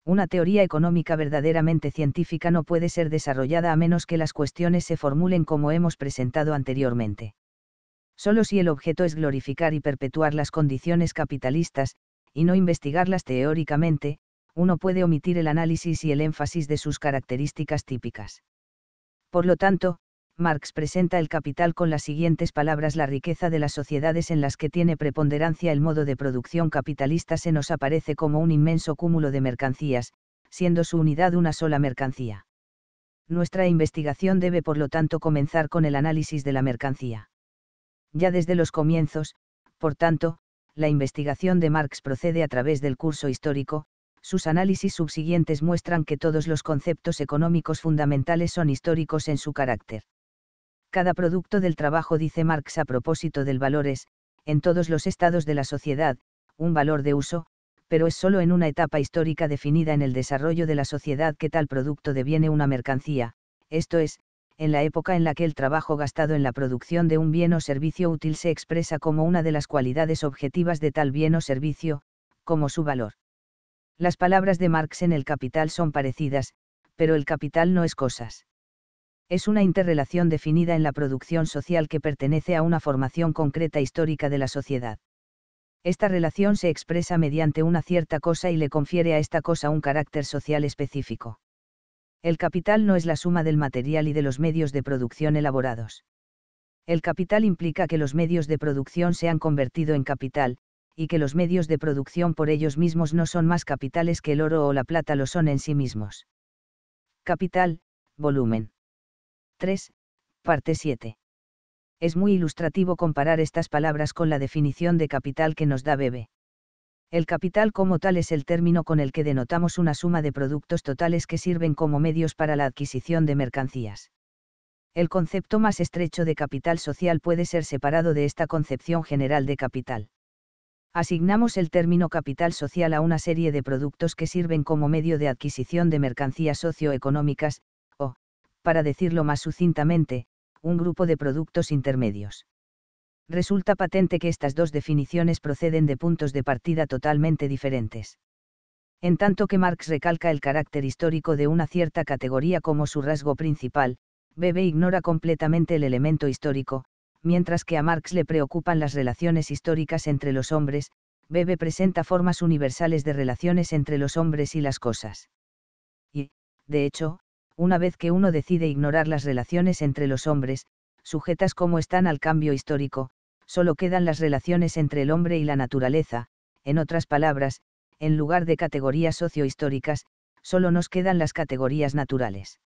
Una teoría económica verdaderamente científica no puede ser desarrollada a menos que las cuestiones se formulen como hemos presentado anteriormente. Solo si el objeto es glorificar y perpetuar las condiciones capitalistas, y no investigarlas teóricamente, uno puede omitir el análisis y el énfasis de sus características típicas. Por lo tanto, Marx presenta el capital con las siguientes palabras la riqueza de las sociedades en las que tiene preponderancia el modo de producción capitalista se nos aparece como un inmenso cúmulo de mercancías, siendo su unidad una sola mercancía. Nuestra investigación debe por lo tanto comenzar con el análisis de la mercancía. Ya desde los comienzos, por tanto, la investigación de Marx procede a través del curso histórico, sus análisis subsiguientes muestran que todos los conceptos económicos fundamentales son históricos en su carácter. Cada producto del trabajo, dice Marx a propósito del valor, es, en todos los estados de la sociedad, un valor de uso, pero es solo en una etapa histórica definida en el desarrollo de la sociedad que tal producto deviene una mercancía, esto es, en la época en la que el trabajo gastado en la producción de un bien o servicio útil se expresa como una de las cualidades objetivas de tal bien o servicio, como su valor. Las palabras de Marx en el capital son parecidas, pero el capital no es cosas. Es una interrelación definida en la producción social que pertenece a una formación concreta histórica de la sociedad. Esta relación se expresa mediante una cierta cosa y le confiere a esta cosa un carácter social específico. El capital no es la suma del material y de los medios de producción elaborados. El capital implica que los medios de producción se han convertido en capital, y que los medios de producción por ellos mismos no son más capitales que el oro o la plata lo son en sí mismos. Capital, volumen. 3, parte 7. Es muy ilustrativo comparar estas palabras con la definición de capital que nos da Bebe. El capital como tal es el término con el que denotamos una suma de productos totales que sirven como medios para la adquisición de mercancías. El concepto más estrecho de capital social puede ser separado de esta concepción general de capital asignamos el término capital social a una serie de productos que sirven como medio de adquisición de mercancías socioeconómicas, o, para decirlo más sucintamente, un grupo de productos intermedios. Resulta patente que estas dos definiciones proceden de puntos de partida totalmente diferentes. En tanto que Marx recalca el carácter histórico de una cierta categoría como su rasgo principal, Bebe ignora completamente el elemento histórico, mientras que a Marx le preocupan las relaciones históricas entre los hombres, Bebe presenta formas universales de relaciones entre los hombres y las cosas. Y, de hecho, una vez que uno decide ignorar las relaciones entre los hombres, sujetas como están al cambio histórico, solo quedan las relaciones entre el hombre y la naturaleza, en otras palabras, en lugar de categorías sociohistóricas, solo nos quedan las categorías naturales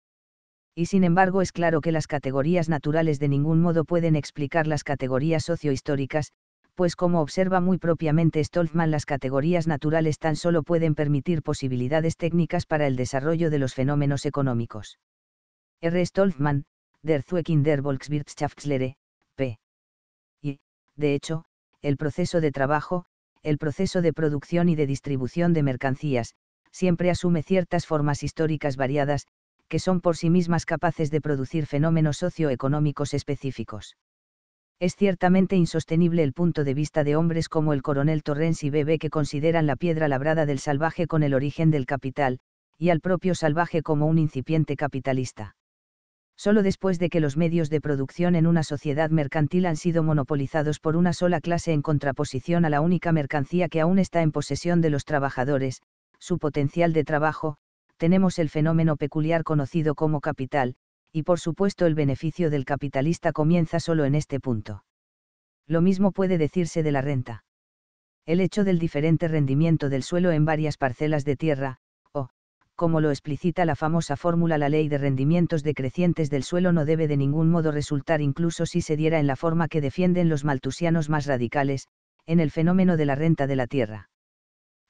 y sin embargo es claro que las categorías naturales de ningún modo pueden explicar las categorías sociohistóricas, pues como observa muy propiamente Stolfman las categorías naturales tan solo pueden permitir posibilidades técnicas para el desarrollo de los fenómenos económicos. R. Stolfman, Der Zweck in der Volkswirtschaftslehre, p. Y, de hecho, el proceso de trabajo, el proceso de producción y de distribución de mercancías, siempre asume ciertas formas históricas variadas, que son por sí mismas capaces de producir fenómenos socioeconómicos específicos. Es ciertamente insostenible el punto de vista de hombres como el coronel Torrens y Bebe que consideran la piedra labrada del salvaje con el origen del capital, y al propio salvaje como un incipiente capitalista. Solo después de que los medios de producción en una sociedad mercantil han sido monopolizados por una sola clase en contraposición a la única mercancía que aún está en posesión de los trabajadores, su potencial de trabajo, tenemos el fenómeno peculiar conocido como capital, y por supuesto el beneficio del capitalista comienza solo en este punto. Lo mismo puede decirse de la renta. El hecho del diferente rendimiento del suelo en varias parcelas de tierra, o, como lo explicita la famosa fórmula la ley de rendimientos decrecientes del suelo no debe de ningún modo resultar incluso si se diera en la forma que defienden los maltusianos más radicales, en el fenómeno de la renta de la tierra.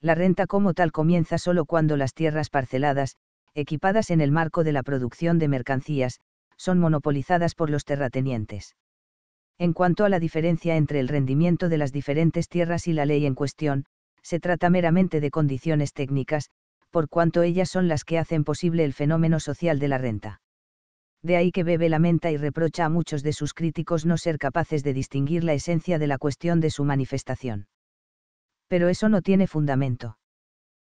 La renta como tal comienza solo cuando las tierras parceladas, equipadas en el marco de la producción de mercancías, son monopolizadas por los terratenientes. En cuanto a la diferencia entre el rendimiento de las diferentes tierras y la ley en cuestión, se trata meramente de condiciones técnicas, por cuanto ellas son las que hacen posible el fenómeno social de la renta. De ahí que Bebe lamenta y reprocha a muchos de sus críticos no ser capaces de distinguir la esencia de la cuestión de su manifestación pero eso no tiene fundamento.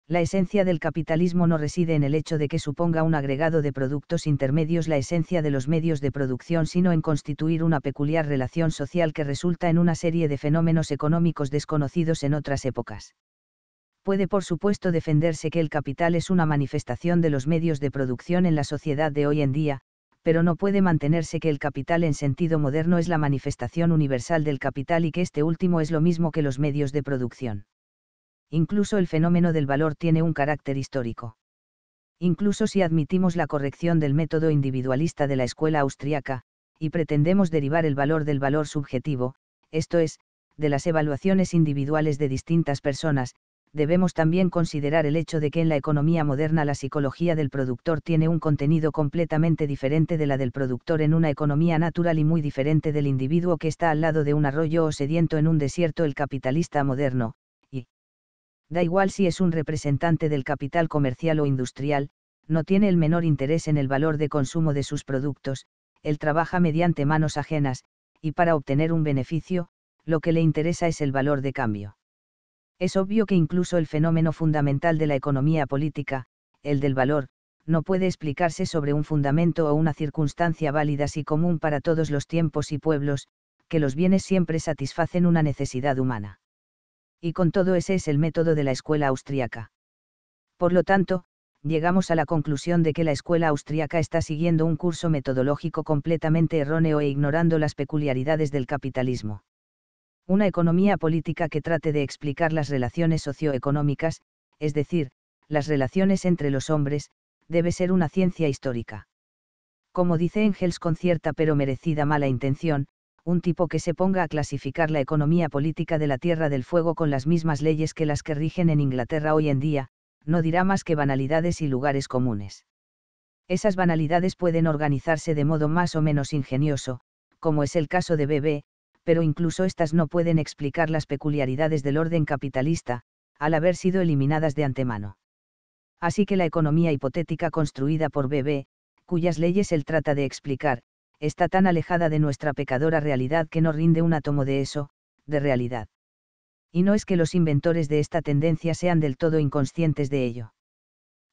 La esencia del capitalismo no reside en el hecho de que suponga un agregado de productos intermedios la esencia de los medios de producción, sino en constituir una peculiar relación social que resulta en una serie de fenómenos económicos desconocidos en otras épocas. Puede por supuesto defenderse que el capital es una manifestación de los medios de producción en la sociedad de hoy en día, pero no puede mantenerse que el capital en sentido moderno es la manifestación universal del capital y que este último es lo mismo que los medios de producción. Incluso el fenómeno del valor tiene un carácter histórico. Incluso si admitimos la corrección del método individualista de la escuela austriaca, y pretendemos derivar el valor del valor subjetivo, esto es, de las evaluaciones individuales de distintas personas, debemos también considerar el hecho de que en la economía moderna la psicología del productor tiene un contenido completamente diferente de la del productor en una economía natural y muy diferente del individuo que está al lado de un arroyo o sediento en un desierto el capitalista moderno, y da igual si es un representante del capital comercial o industrial, no tiene el menor interés en el valor de consumo de sus productos, él trabaja mediante manos ajenas, y para obtener un beneficio, lo que le interesa es el valor de cambio es obvio que incluso el fenómeno fundamental de la economía política, el del valor, no puede explicarse sobre un fundamento o una circunstancia válidas y común para todos los tiempos y pueblos, que los bienes siempre satisfacen una necesidad humana. Y con todo ese es el método de la escuela austriaca. Por lo tanto, llegamos a la conclusión de que la escuela austriaca está siguiendo un curso metodológico completamente erróneo e ignorando las peculiaridades del capitalismo una economía política que trate de explicar las relaciones socioeconómicas, es decir, las relaciones entre los hombres, debe ser una ciencia histórica. Como dice Engels con cierta pero merecida mala intención, un tipo que se ponga a clasificar la economía política de la Tierra del Fuego con las mismas leyes que las que rigen en Inglaterra hoy en día, no dirá más que banalidades y lugares comunes. Esas banalidades pueden organizarse de modo más o menos ingenioso, como es el caso de BB, pero incluso estas no pueden explicar las peculiaridades del orden capitalista, al haber sido eliminadas de antemano. Así que la economía hipotética construida por Bebé, cuyas leyes él trata de explicar, está tan alejada de nuestra pecadora realidad que no rinde un átomo de eso, de realidad. Y no es que los inventores de esta tendencia sean del todo inconscientes de ello.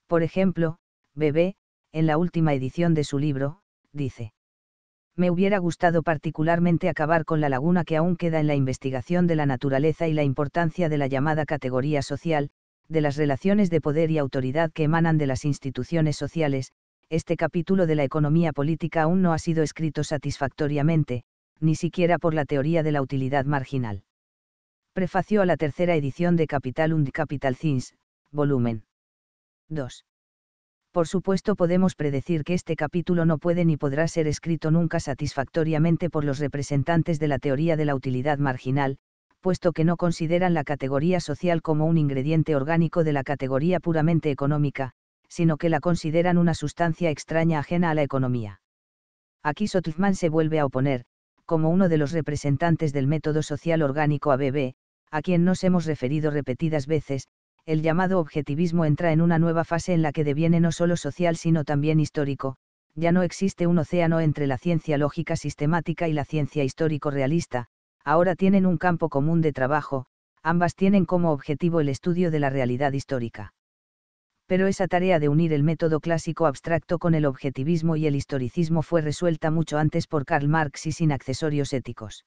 Por ejemplo, Bebé, en la última edición de su libro, dice me hubiera gustado particularmente acabar con la laguna que aún queda en la investigación de la naturaleza y la importancia de la llamada categoría social, de las relaciones de poder y autoridad que emanan de las instituciones sociales, este capítulo de la economía política aún no ha sido escrito satisfactoriamente, ni siquiera por la teoría de la utilidad marginal. Prefacio a la tercera edición de Capital und Capital Things, volumen 2 por supuesto podemos predecir que este capítulo no puede ni podrá ser escrito nunca satisfactoriamente por los representantes de la teoría de la utilidad marginal, puesto que no consideran la categoría social como un ingrediente orgánico de la categoría puramente económica, sino que la consideran una sustancia extraña ajena a la economía. Aquí Sotman se vuelve a oponer, como uno de los representantes del método social orgánico ABB, a quien nos hemos referido repetidas veces, el llamado objetivismo entra en una nueva fase en la que deviene no solo social sino también histórico, ya no existe un océano entre la ciencia lógica sistemática y la ciencia histórico-realista, ahora tienen un campo común de trabajo, ambas tienen como objetivo el estudio de la realidad histórica. Pero esa tarea de unir el método clásico abstracto con el objetivismo y el historicismo fue resuelta mucho antes por Karl Marx y sin accesorios éticos.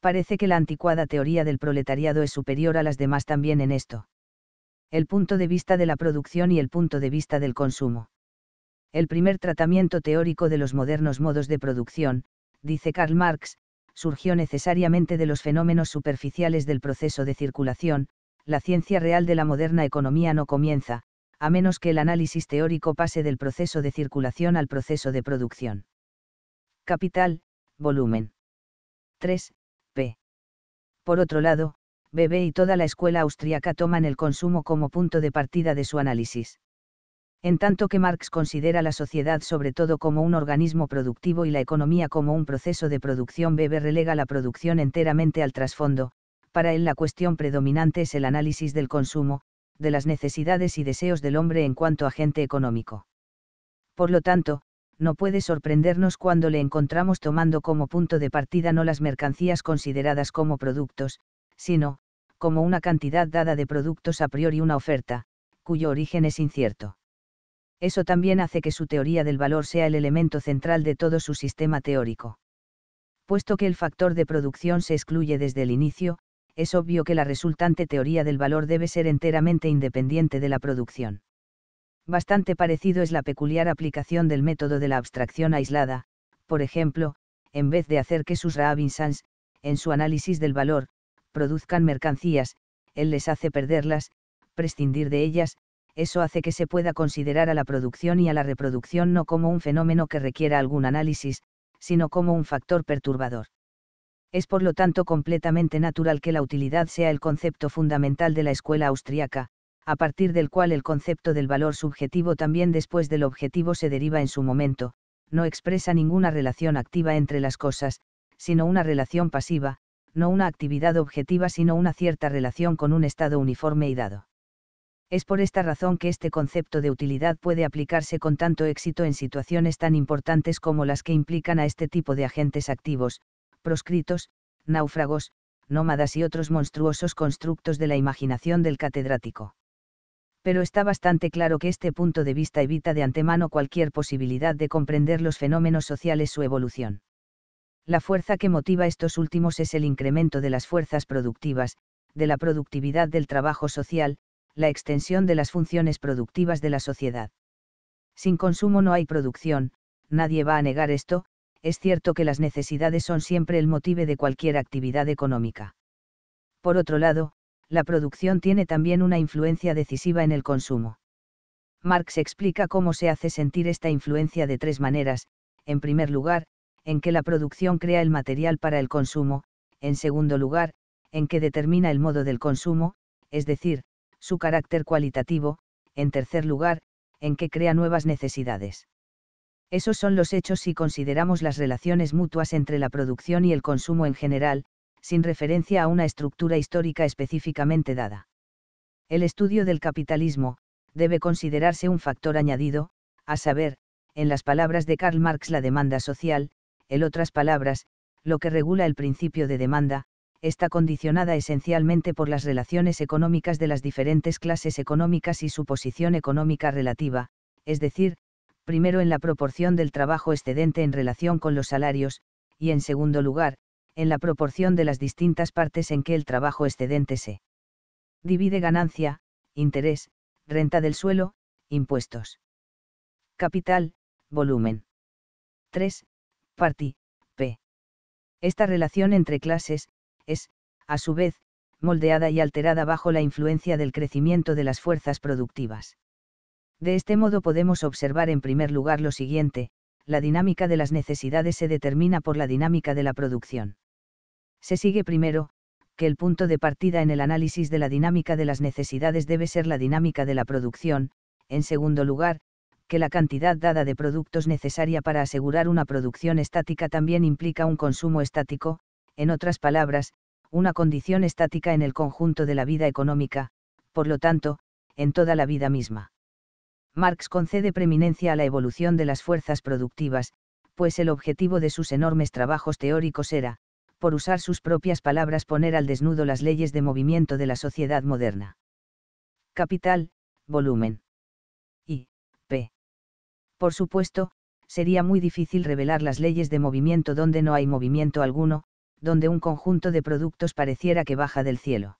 Parece que la anticuada teoría del proletariado es superior a las demás también en esto el punto de vista de la producción y el punto de vista del consumo. El primer tratamiento teórico de los modernos modos de producción, dice Karl Marx, surgió necesariamente de los fenómenos superficiales del proceso de circulación, la ciencia real de la moderna economía no comienza, a menos que el análisis teórico pase del proceso de circulación al proceso de producción. Capital, volumen. 3, p. Por otro lado, Bebé y toda la escuela austriaca toman el consumo como punto de partida de su análisis. En tanto que Marx considera la sociedad sobre todo como un organismo productivo y la economía como un proceso de producción, Bebé relega la producción enteramente al trasfondo, para él la cuestión predominante es el análisis del consumo, de las necesidades y deseos del hombre en cuanto agente económico. Por lo tanto, no puede sorprendernos cuando le encontramos tomando como punto de partida no las mercancías consideradas como productos, sino, como una cantidad dada de productos a priori una oferta, cuyo origen es incierto. Eso también hace que su teoría del valor sea el elemento central de todo su sistema teórico. Puesto que el factor de producción se excluye desde el inicio, es obvio que la resultante teoría del valor debe ser enteramente independiente de la producción. Bastante parecido es la peculiar aplicación del método de la abstracción aislada, por ejemplo, en vez de hacer que sus Rabinsans, en su análisis del valor, produzcan mercancías, él les hace perderlas, prescindir de ellas, eso hace que se pueda considerar a la producción y a la reproducción no como un fenómeno que requiera algún análisis, sino como un factor perturbador. Es por lo tanto completamente natural que la utilidad sea el concepto fundamental de la escuela austriaca, a partir del cual el concepto del valor subjetivo también después del objetivo se deriva en su momento, no expresa ninguna relación activa entre las cosas, sino una relación pasiva, no una actividad objetiva sino una cierta relación con un estado uniforme y dado. Es por esta razón que este concepto de utilidad puede aplicarse con tanto éxito en situaciones tan importantes como las que implican a este tipo de agentes activos, proscritos, náufragos, nómadas y otros monstruosos constructos de la imaginación del catedrático. Pero está bastante claro que este punto de vista evita de antemano cualquier posibilidad de comprender los fenómenos sociales su evolución. La fuerza que motiva estos últimos es el incremento de las fuerzas productivas, de la productividad del trabajo social, la extensión de las funciones productivas de la sociedad. Sin consumo no hay producción, nadie va a negar esto, es cierto que las necesidades son siempre el motivo de cualquier actividad económica. Por otro lado, la producción tiene también una influencia decisiva en el consumo. Marx explica cómo se hace sentir esta influencia de tres maneras, en primer lugar, en que la producción crea el material para el consumo, en segundo lugar, en que determina el modo del consumo, es decir, su carácter cualitativo, en tercer lugar, en que crea nuevas necesidades. Esos son los hechos si consideramos las relaciones mutuas entre la producción y el consumo en general, sin referencia a una estructura histórica específicamente dada. El estudio del capitalismo, debe considerarse un factor añadido, a saber, en las palabras de Karl Marx la demanda social, en otras palabras, lo que regula el principio de demanda, está condicionada esencialmente por las relaciones económicas de las diferentes clases económicas y su posición económica relativa, es decir, primero en la proporción del trabajo excedente en relación con los salarios, y en segundo lugar, en la proporción de las distintas partes en que el trabajo excedente se divide ganancia, interés, renta del suelo, impuestos. Capital, volumen. 3. Parti, p. Esta relación entre clases, es, a su vez, moldeada y alterada bajo la influencia del crecimiento de las fuerzas productivas. De este modo podemos observar en primer lugar lo siguiente, la dinámica de las necesidades se determina por la dinámica de la producción. Se sigue primero, que el punto de partida en el análisis de la dinámica de las necesidades debe ser la dinámica de la producción, en segundo lugar, que la cantidad dada de productos necesaria para asegurar una producción estática también implica un consumo estático, en otras palabras, una condición estática en el conjunto de la vida económica, por lo tanto, en toda la vida misma. Marx concede preeminencia a la evolución de las fuerzas productivas, pues el objetivo de sus enormes trabajos teóricos era, por usar sus propias palabras, poner al desnudo las leyes de movimiento de la sociedad moderna. Capital, volumen. y p. Por supuesto, sería muy difícil revelar las leyes de movimiento donde no hay movimiento alguno, donde un conjunto de productos pareciera que baja del cielo.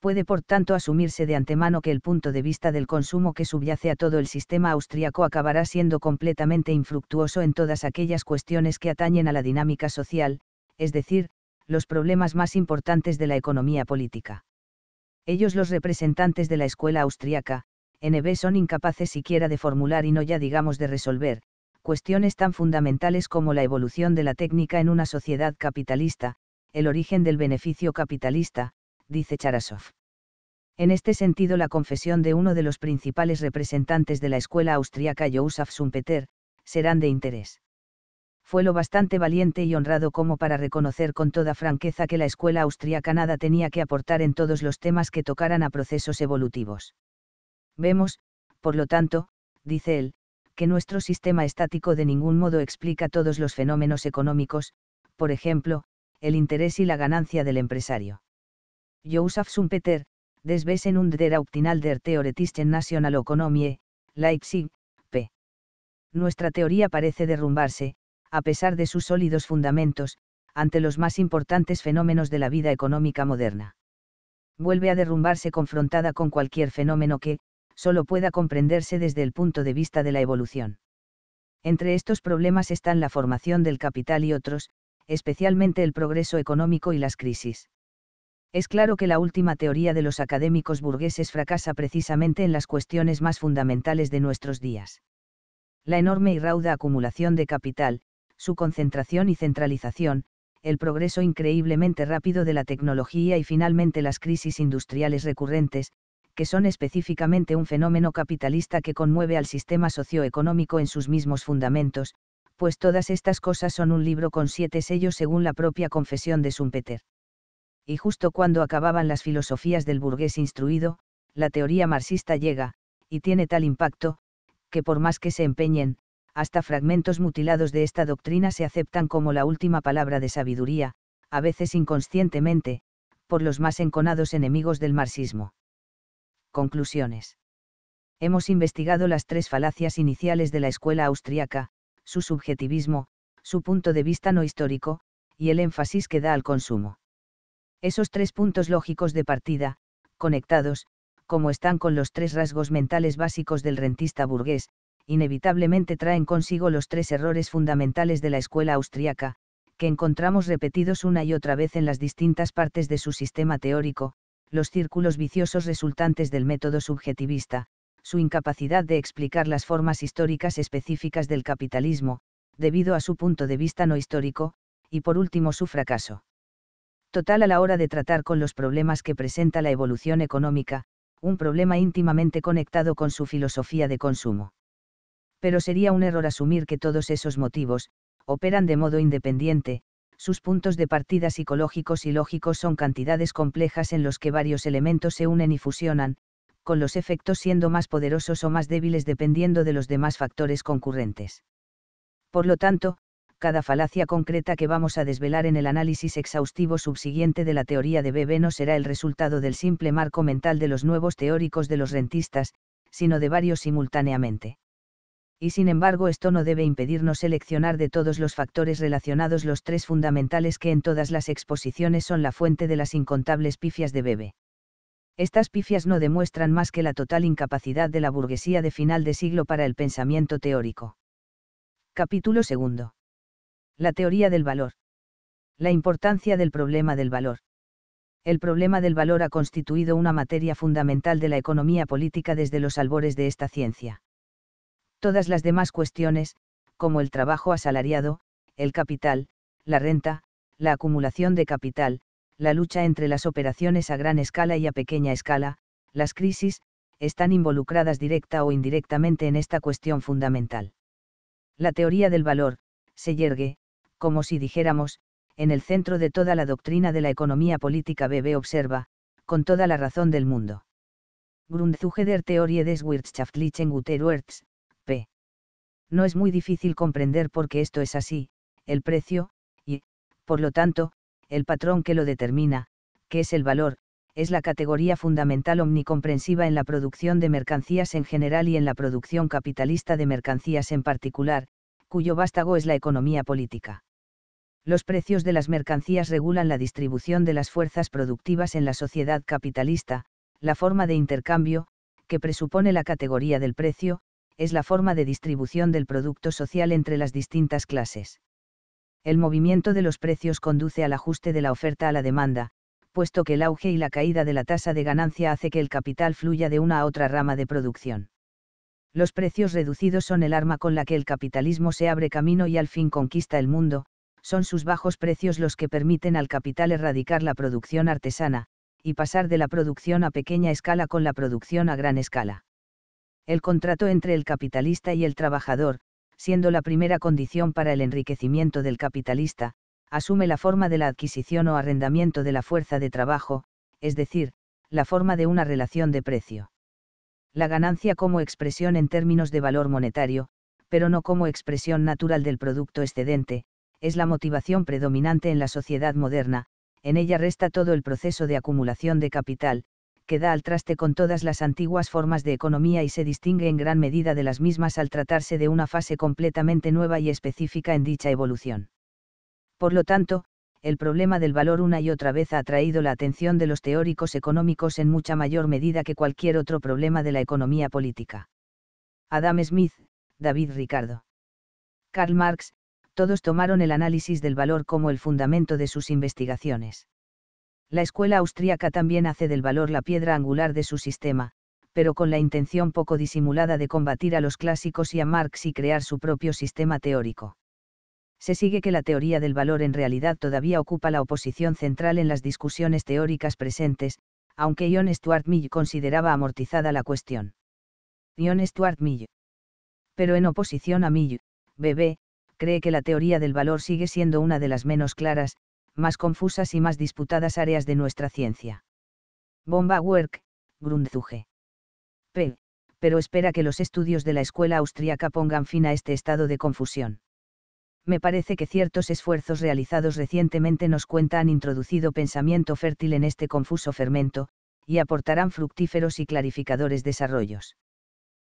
Puede por tanto asumirse de antemano que el punto de vista del consumo que subyace a todo el sistema austriaco acabará siendo completamente infructuoso en todas aquellas cuestiones que atañen a la dinámica social, es decir, los problemas más importantes de la economía política. Ellos los representantes de la escuela austriaca, NB son incapaces siquiera de formular y no ya digamos de resolver, cuestiones tan fundamentales como la evolución de la técnica en una sociedad capitalista, el origen del beneficio capitalista, dice Charasov. En este sentido, la confesión de uno de los principales representantes de la escuela austriaca Joseph Schumpeter, serán de interés. Fue lo bastante valiente y honrado como para reconocer con toda franqueza que la escuela austriaca nada tenía que aportar en todos los temas que tocaran a procesos evolutivos. Vemos, por lo tanto, dice él, que nuestro sistema estático de ningún modo explica todos los fenómenos económicos, por ejemplo, el interés y la ganancia del empresario. Joseph Schumpeter, Des Wesen und der Optinal der Theoretischen Nationalökonomie, Leipzig, p. Nuestra teoría parece derrumbarse, a pesar de sus sólidos fundamentos, ante los más importantes fenómenos de la vida económica moderna. Vuelve a derrumbarse confrontada con cualquier fenómeno que, solo pueda comprenderse desde el punto de vista de la evolución. Entre estos problemas están la formación del capital y otros, especialmente el progreso económico y las crisis. Es claro que la última teoría de los académicos burgueses fracasa precisamente en las cuestiones más fundamentales de nuestros días. La enorme y rauda acumulación de capital, su concentración y centralización, el progreso increíblemente rápido de la tecnología y finalmente las crisis industriales recurrentes, que son específicamente un fenómeno capitalista que conmueve al sistema socioeconómico en sus mismos fundamentos, pues todas estas cosas son un libro con siete sellos según la propia confesión de Schumpeter. Y justo cuando acababan las filosofías del burgués instruido, la teoría marxista llega, y tiene tal impacto, que por más que se empeñen, hasta fragmentos mutilados de esta doctrina se aceptan como la última palabra de sabiduría, a veces inconscientemente, por los más enconados enemigos del marxismo. Conclusiones. Hemos investigado las tres falacias iniciales de la escuela austriaca, su subjetivismo, su punto de vista no histórico, y el énfasis que da al consumo. Esos tres puntos lógicos de partida, conectados, como están con los tres rasgos mentales básicos del rentista burgués, inevitablemente traen consigo los tres errores fundamentales de la escuela austriaca, que encontramos repetidos una y otra vez en las distintas partes de su sistema teórico, los círculos viciosos resultantes del método subjetivista, su incapacidad de explicar las formas históricas específicas del capitalismo, debido a su punto de vista no histórico, y por último su fracaso. Total a la hora de tratar con los problemas que presenta la evolución económica, un problema íntimamente conectado con su filosofía de consumo. Pero sería un error asumir que todos esos motivos, operan de modo independiente, sus puntos de partida psicológicos y lógicos son cantidades complejas en los que varios elementos se unen y fusionan, con los efectos siendo más poderosos o más débiles dependiendo de los demás factores concurrentes. Por lo tanto, cada falacia concreta que vamos a desvelar en el análisis exhaustivo subsiguiente de la teoría de Bebe no será el resultado del simple marco mental de los nuevos teóricos de los rentistas, sino de varios simultáneamente y sin embargo esto no debe impedirnos seleccionar de todos los factores relacionados los tres fundamentales que en todas las exposiciones son la fuente de las incontables pifias de Bebe. Estas pifias no demuestran más que la total incapacidad de la burguesía de final de siglo para el pensamiento teórico. Capítulo 2. La teoría del valor. La importancia del problema del valor. El problema del valor ha constituido una materia fundamental de la economía política desde los albores de esta ciencia Todas las demás cuestiones, como el trabajo asalariado, el capital, la renta, la acumulación de capital, la lucha entre las operaciones a gran escala y a pequeña escala, las crisis, están involucradas directa o indirectamente en esta cuestión fundamental. La teoría del valor, se yergue, como si dijéramos, en el centro de toda la doctrina de la economía política BB observa, con toda la razón del mundo. Grundzüge der Theorie des Wirtschaftlichen Guterwerts, no es muy difícil comprender por qué esto es así, el precio, y, por lo tanto, el patrón que lo determina, que es el valor, es la categoría fundamental omnicomprensiva en la producción de mercancías en general y en la producción capitalista de mercancías en particular, cuyo vástago es la economía política. Los precios de las mercancías regulan la distribución de las fuerzas productivas en la sociedad capitalista, la forma de intercambio, que presupone la categoría del precio, es la forma de distribución del producto social entre las distintas clases. El movimiento de los precios conduce al ajuste de la oferta a la demanda, puesto que el auge y la caída de la tasa de ganancia hace que el capital fluya de una a otra rama de producción. Los precios reducidos son el arma con la que el capitalismo se abre camino y al fin conquista el mundo, son sus bajos precios los que permiten al capital erradicar la producción artesana, y pasar de la producción a pequeña escala con la producción a gran escala el contrato entre el capitalista y el trabajador, siendo la primera condición para el enriquecimiento del capitalista, asume la forma de la adquisición o arrendamiento de la fuerza de trabajo, es decir, la forma de una relación de precio. La ganancia como expresión en términos de valor monetario, pero no como expresión natural del producto excedente, es la motivación predominante en la sociedad moderna, en ella resta todo el proceso de acumulación de capital, que da al traste con todas las antiguas formas de economía y se distingue en gran medida de las mismas al tratarse de una fase completamente nueva y específica en dicha evolución. Por lo tanto, el problema del valor una y otra vez ha atraído la atención de los teóricos económicos en mucha mayor medida que cualquier otro problema de la economía política. Adam Smith, David Ricardo. Karl Marx, todos tomaron el análisis del valor como el fundamento de sus investigaciones. La escuela austríaca también hace del valor la piedra angular de su sistema, pero con la intención poco disimulada de combatir a los clásicos y a Marx y crear su propio sistema teórico. Se sigue que la teoría del valor en realidad todavía ocupa la oposición central en las discusiones teóricas presentes, aunque John Stuart Mill consideraba amortizada la cuestión. John Stuart Mill. Pero en oposición a Mill, BB, cree que la teoría del valor sigue siendo una de las menos claras, más confusas y más disputadas áreas de nuestra ciencia. Bomba Work, Grundzuge. P. Pero espera que los estudios de la escuela austriaca pongan fin a este estado de confusión. Me parece que ciertos esfuerzos realizados recientemente nos cuentan han introducido pensamiento fértil en este confuso fermento, y aportarán fructíferos y clarificadores desarrollos.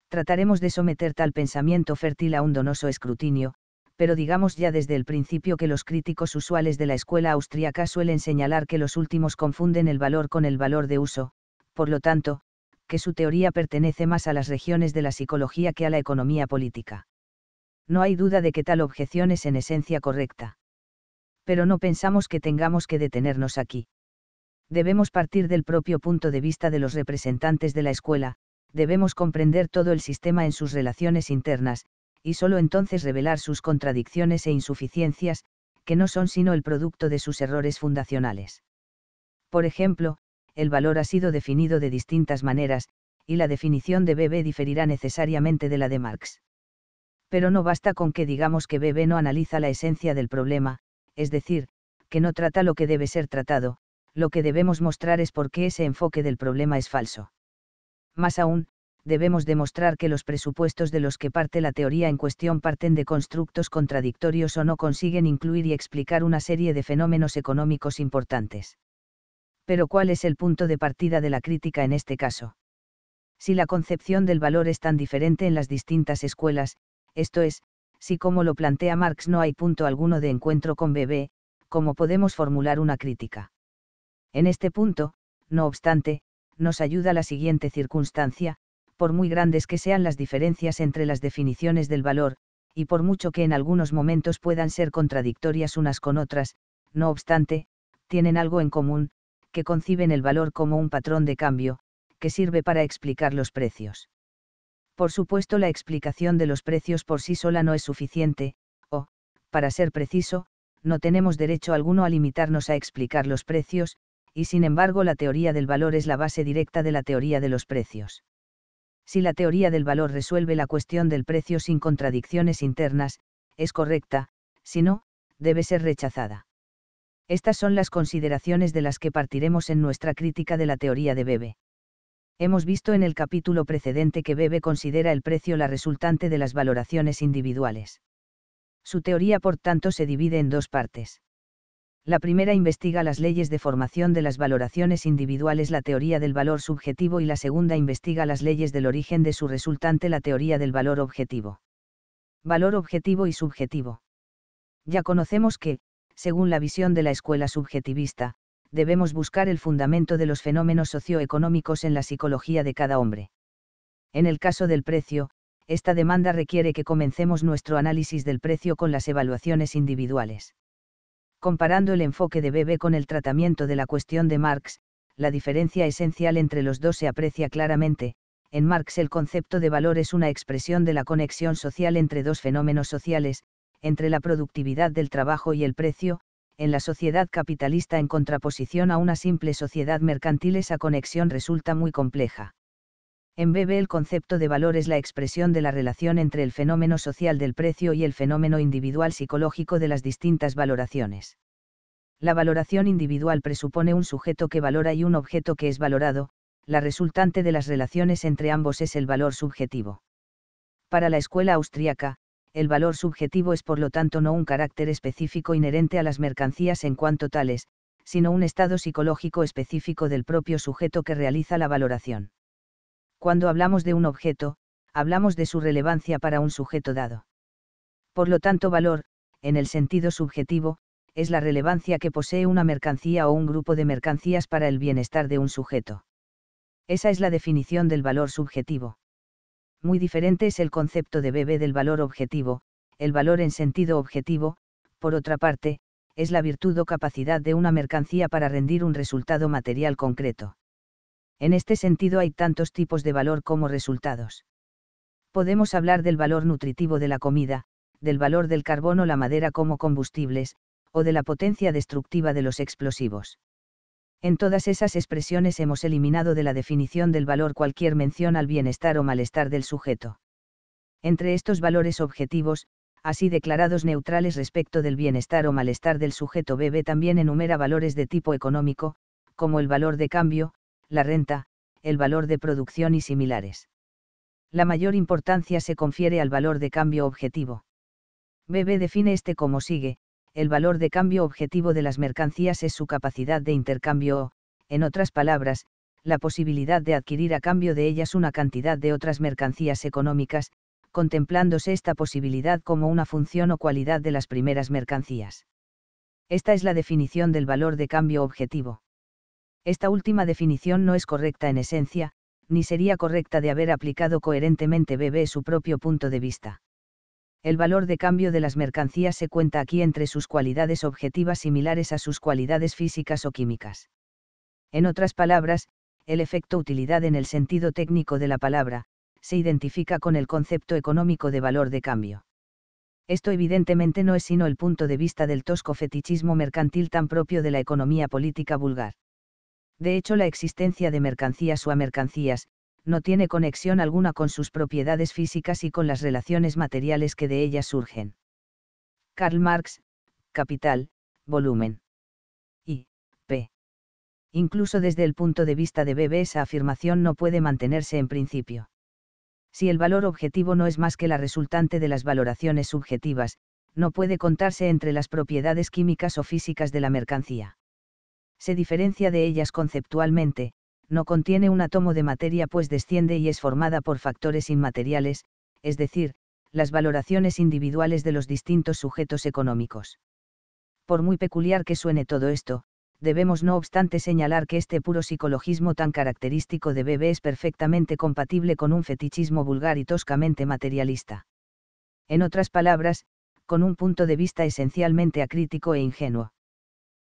Trataremos de someter tal pensamiento fértil a un donoso escrutinio, pero digamos ya desde el principio que los críticos usuales de la escuela austríaca suelen señalar que los últimos confunden el valor con el valor de uso, por lo tanto, que su teoría pertenece más a las regiones de la psicología que a la economía política. No hay duda de que tal objeción es en esencia correcta. Pero no pensamos que tengamos que detenernos aquí. Debemos partir del propio punto de vista de los representantes de la escuela, debemos comprender todo el sistema en sus relaciones internas, y solo entonces revelar sus contradicciones e insuficiencias, que no son sino el producto de sus errores fundacionales. Por ejemplo, el valor ha sido definido de distintas maneras, y la definición de BB diferirá necesariamente de la de Marx. Pero no basta con que digamos que BB no analiza la esencia del problema, es decir, que no trata lo que debe ser tratado, lo que debemos mostrar es por qué ese enfoque del problema es falso. Más aún, debemos demostrar que los presupuestos de los que parte la teoría en cuestión parten de constructos contradictorios o no consiguen incluir y explicar una serie de fenómenos económicos importantes. Pero ¿cuál es el punto de partida de la crítica en este caso? Si la concepción del valor es tan diferente en las distintas escuelas, esto es, si como lo plantea Marx no hay punto alguno de encuentro con Bebé, ¿cómo podemos formular una crítica? En este punto, no obstante, nos ayuda la siguiente circunstancia, por muy grandes que sean las diferencias entre las definiciones del valor, y por mucho que en algunos momentos puedan ser contradictorias unas con otras, no obstante, tienen algo en común, que conciben el valor como un patrón de cambio, que sirve para explicar los precios. Por supuesto, la explicación de los precios por sí sola no es suficiente, o, para ser preciso, no tenemos derecho alguno a limitarnos a explicar los precios, y sin embargo la teoría del valor es la base directa de la teoría de los precios. Si la teoría del valor resuelve la cuestión del precio sin contradicciones internas, es correcta, si no, debe ser rechazada. Estas son las consideraciones de las que partiremos en nuestra crítica de la teoría de Bebe. Hemos visto en el capítulo precedente que Bebe considera el precio la resultante de las valoraciones individuales. Su teoría por tanto se divide en dos partes. La primera investiga las leyes de formación de las valoraciones individuales, la teoría del valor subjetivo, y la segunda investiga las leyes del origen de su resultante, la teoría del valor objetivo. Valor objetivo y subjetivo. Ya conocemos que, según la visión de la escuela subjetivista, debemos buscar el fundamento de los fenómenos socioeconómicos en la psicología de cada hombre. En el caso del precio, esta demanda requiere que comencemos nuestro análisis del precio con las evaluaciones individuales comparando el enfoque de Bebe con el tratamiento de la cuestión de Marx, la diferencia esencial entre los dos se aprecia claramente. En Marx el concepto de valor es una expresión de la conexión social entre dos fenómenos sociales, entre la productividad del trabajo y el precio, en la sociedad capitalista en contraposición a una simple sociedad mercantil esa conexión resulta muy compleja. En BB el concepto de valor es la expresión de la relación entre el fenómeno social del precio y el fenómeno individual psicológico de las distintas valoraciones. La valoración individual presupone un sujeto que valora y un objeto que es valorado, la resultante de las relaciones entre ambos es el valor subjetivo. Para la escuela austríaca, el valor subjetivo es por lo tanto no un carácter específico inherente a las mercancías en cuanto tales, sino un estado psicológico específico del propio sujeto que realiza la valoración. Cuando hablamos de un objeto, hablamos de su relevancia para un sujeto dado. Por lo tanto, valor, en el sentido subjetivo, es la relevancia que posee una mercancía o un grupo de mercancías para el bienestar de un sujeto. Esa es la definición del valor subjetivo. Muy diferente es el concepto de bebé del valor objetivo, el valor en sentido objetivo, por otra parte, es la virtud o capacidad de una mercancía para rendir un resultado material concreto. En este sentido hay tantos tipos de valor como resultados. Podemos hablar del valor nutritivo de la comida, del valor del carbón o la madera como combustibles, o de la potencia destructiva de los explosivos. En todas esas expresiones hemos eliminado de la definición del valor cualquier mención al bienestar o malestar del sujeto. Entre estos valores objetivos, así declarados neutrales respecto del bienestar o malestar del sujeto, BB también enumera valores de tipo económico, como el valor de cambio, la renta, el valor de producción y similares. La mayor importancia se confiere al valor de cambio objetivo. BB define este como sigue, el valor de cambio objetivo de las mercancías es su capacidad de intercambio o, en otras palabras, la posibilidad de adquirir a cambio de ellas una cantidad de otras mercancías económicas, contemplándose esta posibilidad como una función o cualidad de las primeras mercancías. Esta es la definición del valor de cambio objetivo. Esta última definición no es correcta en esencia, ni sería correcta de haber aplicado coherentemente BB su propio punto de vista. El valor de cambio de las mercancías se cuenta aquí entre sus cualidades objetivas similares a sus cualidades físicas o químicas. En otras palabras, el efecto utilidad en el sentido técnico de la palabra, se identifica con el concepto económico de valor de cambio. Esto evidentemente no es sino el punto de vista del tosco fetichismo mercantil tan propio de la economía política vulgar. De hecho, la existencia de mercancías o a mercancías, no tiene conexión alguna con sus propiedades físicas y con las relaciones materiales que de ellas surgen. Karl Marx, Capital, Volumen. Y, p. Incluso desde el punto de vista de Bebe esa afirmación no puede mantenerse en principio. Si el valor objetivo no es más que la resultante de las valoraciones subjetivas, no puede contarse entre las propiedades químicas o físicas de la mercancía se diferencia de ellas conceptualmente, no contiene un átomo de materia pues desciende y es formada por factores inmateriales, es decir, las valoraciones individuales de los distintos sujetos económicos. Por muy peculiar que suene todo esto, debemos no obstante señalar que este puro psicologismo tan característico de Bebe es perfectamente compatible con un fetichismo vulgar y toscamente materialista. En otras palabras, con un punto de vista esencialmente acrítico e ingenuo.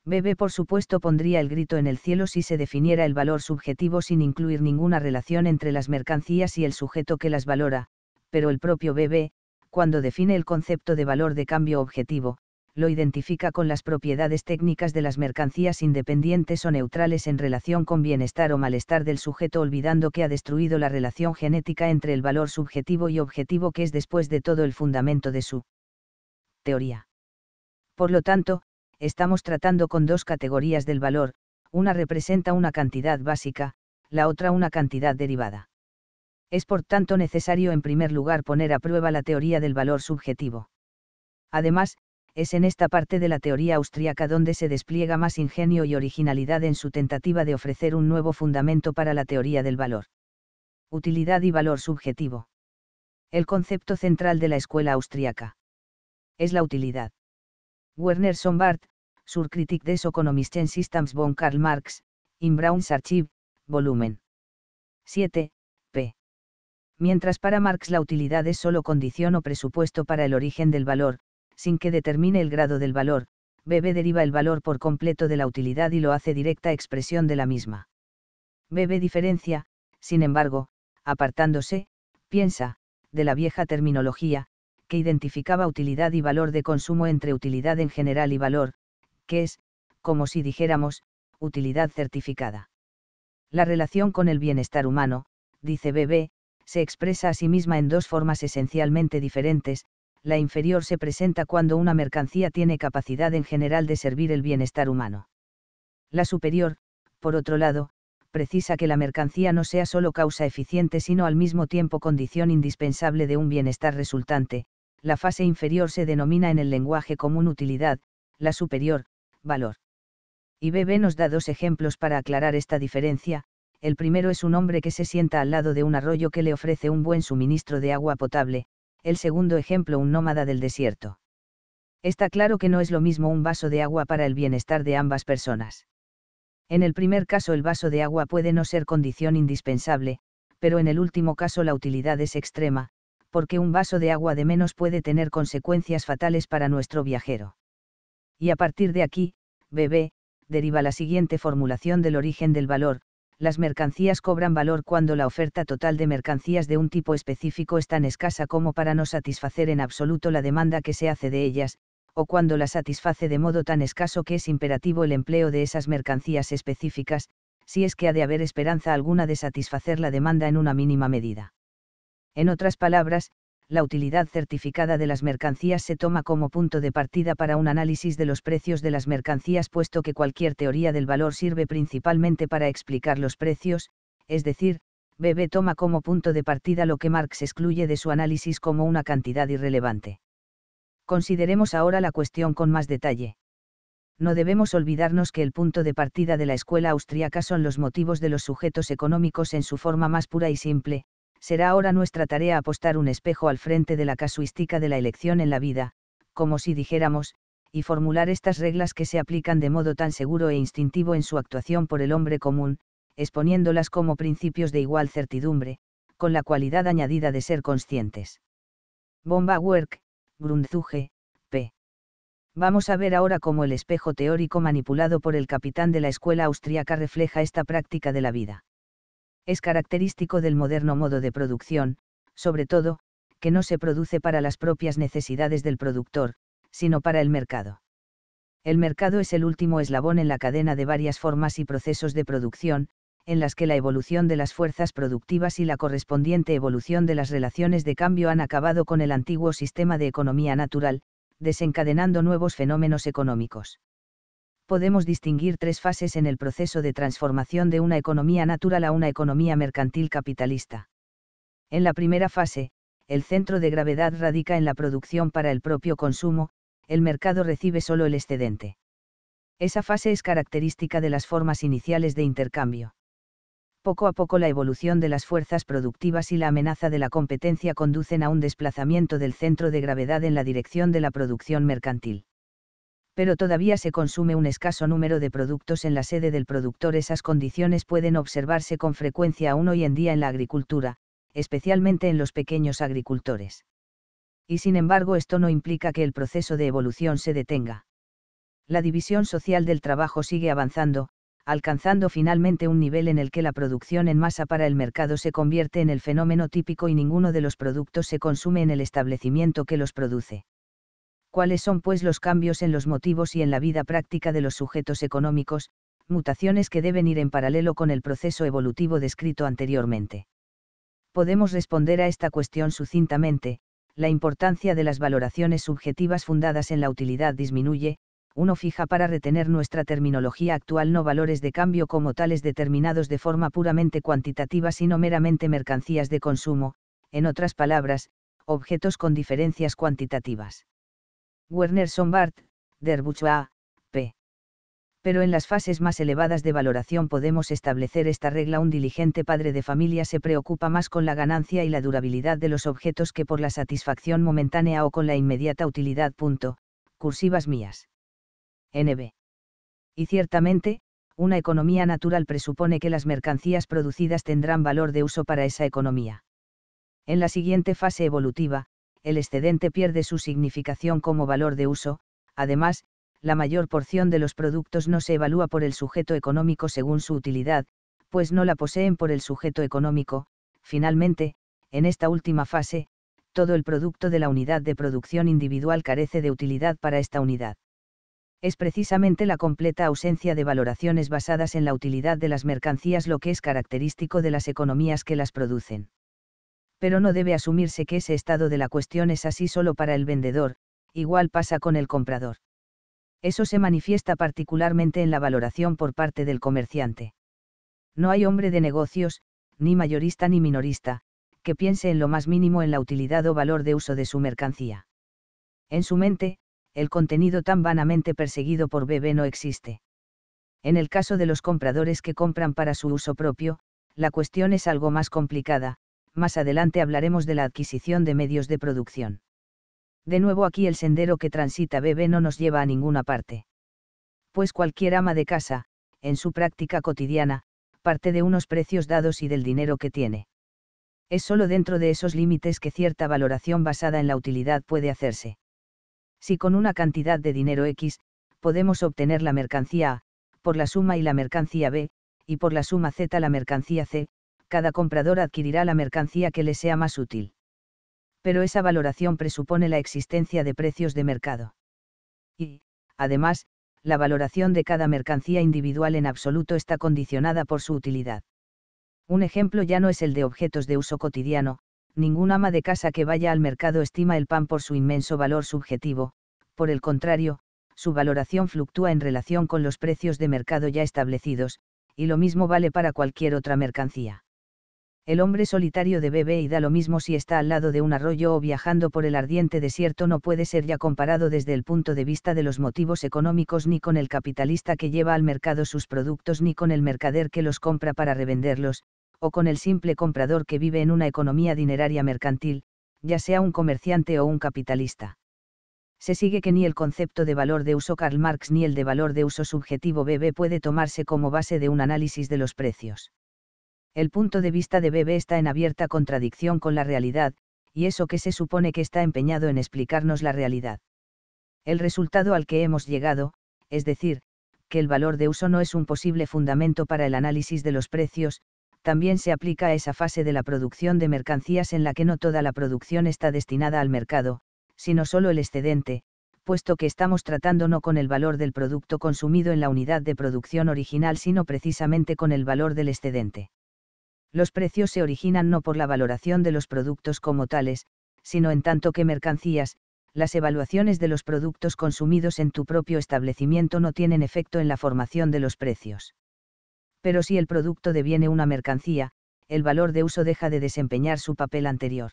Bebé por supuesto pondría el grito en el cielo si se definiera el valor subjetivo sin incluir ninguna relación entre las mercancías y el sujeto que las valora, pero el propio Bebé, cuando define el concepto de valor de cambio objetivo, lo identifica con las propiedades técnicas de las mercancías independientes o neutrales en relación con bienestar o malestar del sujeto olvidando que ha destruido la relación genética entre el valor subjetivo y objetivo que es después de todo el fundamento de su teoría. Por lo tanto, estamos tratando con dos categorías del valor, una representa una cantidad básica, la otra una cantidad derivada. Es por tanto necesario en primer lugar poner a prueba la teoría del valor subjetivo. Además, es en esta parte de la teoría austríaca donde se despliega más ingenio y originalidad en su tentativa de ofrecer un nuevo fundamento para la teoría del valor. Utilidad y valor subjetivo. El concepto central de la escuela austríaca. Es la utilidad. Werner Sombart, Surkritik des Ökonomischen Systems von Karl Marx, in Braun's Archive, volumen 7, p. Mientras para Marx la utilidad es solo condición o presupuesto para el origen del valor, sin que determine el grado del valor, Bebe deriva el valor por completo de la utilidad y lo hace directa expresión de la misma. Bebe diferencia, sin embargo, apartándose, piensa, de la vieja terminología, que identificaba utilidad y valor de consumo entre utilidad en general y valor, que es, como si dijéramos, utilidad certificada. La relación con el bienestar humano, dice Bebé, se expresa a sí misma en dos formas esencialmente diferentes, la inferior se presenta cuando una mercancía tiene capacidad en general de servir el bienestar humano. La superior, por otro lado, precisa que la mercancía no sea solo causa eficiente sino al mismo tiempo condición indispensable de un bienestar resultante, la fase inferior se denomina en el lenguaje común utilidad, la superior, valor. Y BB nos da dos ejemplos para aclarar esta diferencia, el primero es un hombre que se sienta al lado de un arroyo que le ofrece un buen suministro de agua potable, el segundo ejemplo un nómada del desierto. Está claro que no es lo mismo un vaso de agua para el bienestar de ambas personas. En el primer caso el vaso de agua puede no ser condición indispensable, pero en el último caso la utilidad es extrema, porque un vaso de agua de menos puede tener consecuencias fatales para nuestro viajero. Y a partir de aquí, bebé, deriva la siguiente formulación del origen del valor, las mercancías cobran valor cuando la oferta total de mercancías de un tipo específico es tan escasa como para no satisfacer en absoluto la demanda que se hace de ellas, o cuando la satisface de modo tan escaso que es imperativo el empleo de esas mercancías específicas, si es que ha de haber esperanza alguna de satisfacer la demanda en una mínima medida. En otras palabras, la utilidad certificada de las mercancías se toma como punto de partida para un análisis de los precios de las mercancías puesto que cualquier teoría del valor sirve principalmente para explicar los precios, es decir, BB toma como punto de partida lo que Marx excluye de su análisis como una cantidad irrelevante. Consideremos ahora la cuestión con más detalle. No debemos olvidarnos que el punto de partida de la escuela austriaca son los motivos de los sujetos económicos en su forma más pura y simple, será ahora nuestra tarea apostar un espejo al frente de la casuística de la elección en la vida, como si dijéramos, y formular estas reglas que se aplican de modo tan seguro e instintivo en su actuación por el hombre común, exponiéndolas como principios de igual certidumbre, con la cualidad añadida de ser conscientes. Bomba Work, Grundzuge, p. Vamos a ver ahora cómo el espejo teórico manipulado por el capitán de la escuela austríaca refleja esta práctica de la vida. Es característico del moderno modo de producción, sobre todo, que no se produce para las propias necesidades del productor, sino para el mercado. El mercado es el último eslabón en la cadena de varias formas y procesos de producción, en las que la evolución de las fuerzas productivas y la correspondiente evolución de las relaciones de cambio han acabado con el antiguo sistema de economía natural, desencadenando nuevos fenómenos económicos podemos distinguir tres fases en el proceso de transformación de una economía natural a una economía mercantil capitalista. En la primera fase, el centro de gravedad radica en la producción para el propio consumo, el mercado recibe solo el excedente. Esa fase es característica de las formas iniciales de intercambio. Poco a poco la evolución de las fuerzas productivas y la amenaza de la competencia conducen a un desplazamiento del centro de gravedad en la dirección de la producción mercantil pero todavía se consume un escaso número de productos en la sede del productor. Esas condiciones pueden observarse con frecuencia aún hoy en día en la agricultura, especialmente en los pequeños agricultores. Y sin embargo esto no implica que el proceso de evolución se detenga. La división social del trabajo sigue avanzando, alcanzando finalmente un nivel en el que la producción en masa para el mercado se convierte en el fenómeno típico y ninguno de los productos se consume en el establecimiento que los produce cuáles son pues los cambios en los motivos y en la vida práctica de los sujetos económicos, mutaciones que deben ir en paralelo con el proceso evolutivo descrito anteriormente. Podemos responder a esta cuestión sucintamente, la importancia de las valoraciones subjetivas fundadas en la utilidad disminuye, uno fija para retener nuestra terminología actual no valores de cambio como tales determinados de forma puramente cuantitativa sino meramente mercancías de consumo, en otras palabras, objetos con diferencias cuantitativas Werner Sombart, der p. Pero en las fases más elevadas de valoración podemos establecer esta regla. Un diligente padre de familia se preocupa más con la ganancia y la durabilidad de los objetos que por la satisfacción momentánea o con la inmediata utilidad. Cursivas mías. NB. Y ciertamente, una economía natural presupone que las mercancías producidas tendrán valor de uso para esa economía. En la siguiente fase evolutiva, el excedente pierde su significación como valor de uso, además, la mayor porción de los productos no se evalúa por el sujeto económico según su utilidad, pues no la poseen por el sujeto económico, finalmente, en esta última fase, todo el producto de la unidad de producción individual carece de utilidad para esta unidad. Es precisamente la completa ausencia de valoraciones basadas en la utilidad de las mercancías lo que es característico de las economías que las producen pero no debe asumirse que ese estado de la cuestión es así solo para el vendedor, igual pasa con el comprador. Eso se manifiesta particularmente en la valoración por parte del comerciante. No hay hombre de negocios, ni mayorista ni minorista, que piense en lo más mínimo en la utilidad o valor de uso de su mercancía. En su mente, el contenido tan vanamente perseguido por bebé no existe. En el caso de los compradores que compran para su uso propio, la cuestión es algo más complicada, más adelante hablaremos de la adquisición de medios de producción. De nuevo aquí el sendero que transita BB no nos lleva a ninguna parte. Pues cualquier ama de casa, en su práctica cotidiana, parte de unos precios dados y del dinero que tiene. Es solo dentro de esos límites que cierta valoración basada en la utilidad puede hacerse. Si con una cantidad de dinero X, podemos obtener la mercancía A, por la suma y la mercancía B, y por la suma Z la mercancía C, cada comprador adquirirá la mercancía que le sea más útil. Pero esa valoración presupone la existencia de precios de mercado. Y, además, la valoración de cada mercancía individual en absoluto está condicionada por su utilidad. Un ejemplo ya no es el de objetos de uso cotidiano, ningún ama de casa que vaya al mercado estima el pan por su inmenso valor subjetivo, por el contrario, su valoración fluctúa en relación con los precios de mercado ya establecidos, y lo mismo vale para cualquier otra mercancía. El hombre solitario de bebé y da lo mismo si está al lado de un arroyo o viajando por el ardiente desierto no puede ser ya comparado desde el punto de vista de los motivos económicos ni con el capitalista que lleva al mercado sus productos ni con el mercader que los compra para revenderlos, o con el simple comprador que vive en una economía dineraria mercantil, ya sea un comerciante o un capitalista. Se sigue que ni el concepto de valor de uso Karl Marx ni el de valor de uso subjetivo BB puede tomarse como base de un análisis de los precios el punto de vista de Bebe está en abierta contradicción con la realidad, y eso que se supone que está empeñado en explicarnos la realidad. El resultado al que hemos llegado, es decir, que el valor de uso no es un posible fundamento para el análisis de los precios, también se aplica a esa fase de la producción de mercancías en la que no toda la producción está destinada al mercado, sino solo el excedente, puesto que estamos tratando no con el valor del producto consumido en la unidad de producción original, sino precisamente con el valor del excedente. Los precios se originan no por la valoración de los productos como tales, sino en tanto que mercancías, las evaluaciones de los productos consumidos en tu propio establecimiento no tienen efecto en la formación de los precios. Pero si el producto deviene una mercancía, el valor de uso deja de desempeñar su papel anterior.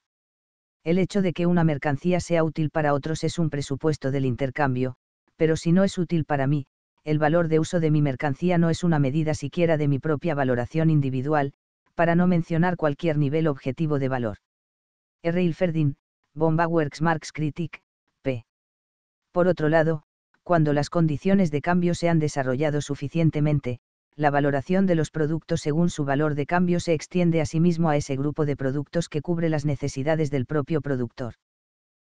El hecho de que una mercancía sea útil para otros es un presupuesto del intercambio, pero si no es útil para mí, el valor de uso de mi mercancía no es una medida siquiera de mi propia valoración individual, para no mencionar cualquier nivel objetivo de valor. R. Ilferdin, Bomba Works Marx Critic, p. Por otro lado, cuando las condiciones de cambio se han desarrollado suficientemente, la valoración de los productos según su valor de cambio se extiende a sí mismo a ese grupo de productos que cubre las necesidades del propio productor.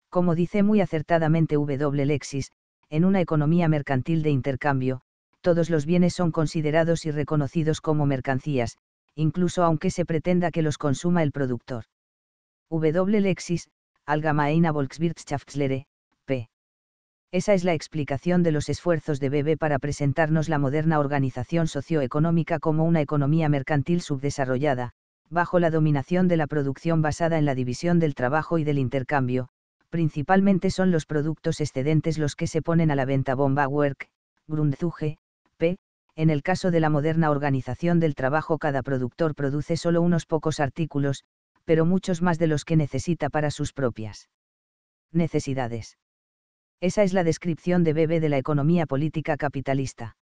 Como dice muy acertadamente W. Lexis, en una economía mercantil de intercambio, todos los bienes son considerados y reconocidos como mercancías, incluso aunque se pretenda que los consuma el productor. W. Lexis, Allgemeine Volkswirtschaftslehre, p. Esa es la explicación de los esfuerzos de BB para presentarnos la moderna organización socioeconómica como una economía mercantil subdesarrollada, bajo la dominación de la producción basada en la división del trabajo y del intercambio, principalmente son los productos excedentes los que se ponen a la venta bomba work, Grundzuge, p en el caso de la moderna organización del trabajo cada productor produce solo unos pocos artículos, pero muchos más de los que necesita para sus propias necesidades. Esa es la descripción de Bebe de la economía política capitalista.